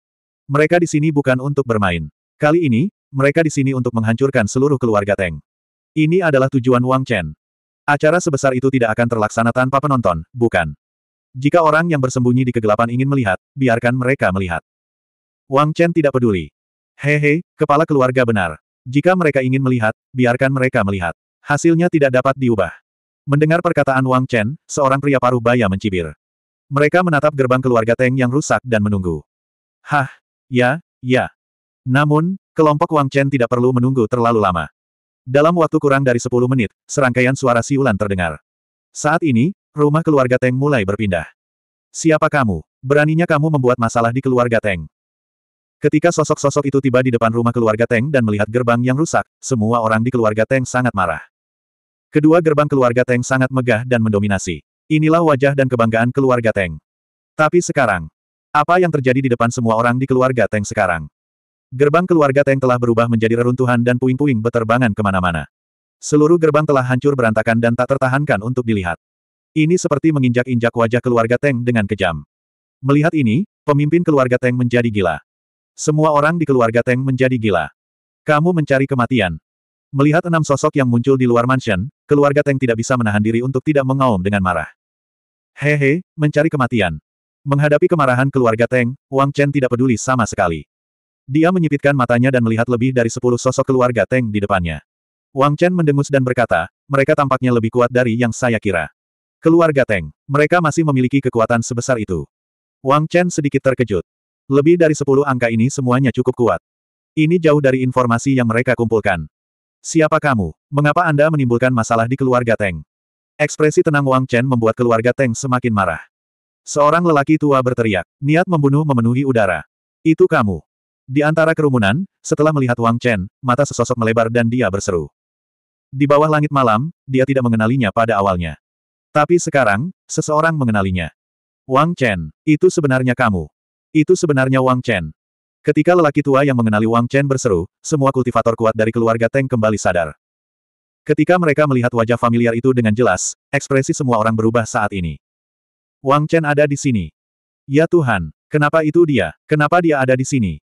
Mereka di sini bukan untuk bermain. Kali ini, mereka di sini untuk menghancurkan seluruh keluarga Teng. Ini adalah tujuan Wang Chen. Acara sebesar itu tidak akan terlaksana tanpa penonton, bukan? Jika orang yang bersembunyi di kegelapan ingin melihat, biarkan mereka melihat. Wang Chen tidak peduli. Hehe, kepala keluarga benar. Jika mereka ingin melihat, biarkan mereka melihat. Hasilnya tidak dapat diubah. Mendengar perkataan Wang Chen, seorang pria paruh baya mencibir. Mereka menatap gerbang keluarga Teng yang rusak dan menunggu. Hah, ya, ya. Namun, kelompok Wang Chen tidak perlu menunggu terlalu lama. Dalam waktu kurang dari 10 menit, serangkaian suara siulan terdengar. Saat ini, rumah keluarga Teng mulai berpindah. Siapa kamu? Beraninya kamu membuat masalah di keluarga Teng. Ketika sosok-sosok itu tiba di depan rumah keluarga Teng dan melihat gerbang yang rusak, semua orang di keluarga Teng sangat marah. Kedua gerbang keluarga Teng sangat megah dan mendominasi. Inilah wajah dan kebanggaan keluarga Teng. Tapi sekarang, apa yang terjadi di depan semua orang di keluarga Teng sekarang? Gerbang keluarga Teng telah berubah menjadi reruntuhan dan puing-puing beterbangan kemana-mana. Seluruh gerbang telah hancur berantakan dan tak tertahankan untuk dilihat. Ini seperti menginjak-injak wajah keluarga Teng dengan kejam. Melihat ini, pemimpin keluarga Teng menjadi gila. Semua orang di keluarga Teng menjadi gila. Kamu mencari kematian. Melihat enam sosok yang muncul di luar mansion, keluarga Teng tidak bisa menahan diri untuk tidak mengaum dengan marah. Hehe, mencari kematian. Menghadapi kemarahan keluarga Teng, Wang Chen tidak peduli sama sekali. Dia menyipitkan matanya dan melihat lebih dari sepuluh sosok keluarga Teng di depannya. Wang Chen mendengus dan berkata, mereka tampaknya lebih kuat dari yang saya kira. Keluarga Teng, mereka masih memiliki kekuatan sebesar itu. Wang Chen sedikit terkejut. Lebih dari sepuluh angka ini semuanya cukup kuat. Ini jauh dari informasi yang mereka kumpulkan. Siapa kamu? Mengapa Anda menimbulkan masalah di keluarga Teng? Ekspresi tenang Wang Chen membuat keluarga Teng semakin marah. Seorang lelaki tua berteriak, niat membunuh memenuhi udara. Itu kamu. Di antara kerumunan, setelah melihat Wang Chen, mata sesosok melebar dan dia berseru. Di bawah langit malam, dia tidak mengenalinya pada awalnya. Tapi sekarang, seseorang mengenalinya. Wang Chen, itu sebenarnya kamu. Itu sebenarnya Wang Chen. Ketika lelaki tua yang mengenali Wang Chen berseru, semua kultivator kuat dari keluarga Teng kembali sadar. Ketika mereka melihat wajah familiar itu dengan jelas, ekspresi semua orang berubah saat ini. Wang Chen ada di sini. Ya Tuhan, kenapa itu dia? Kenapa dia ada di sini?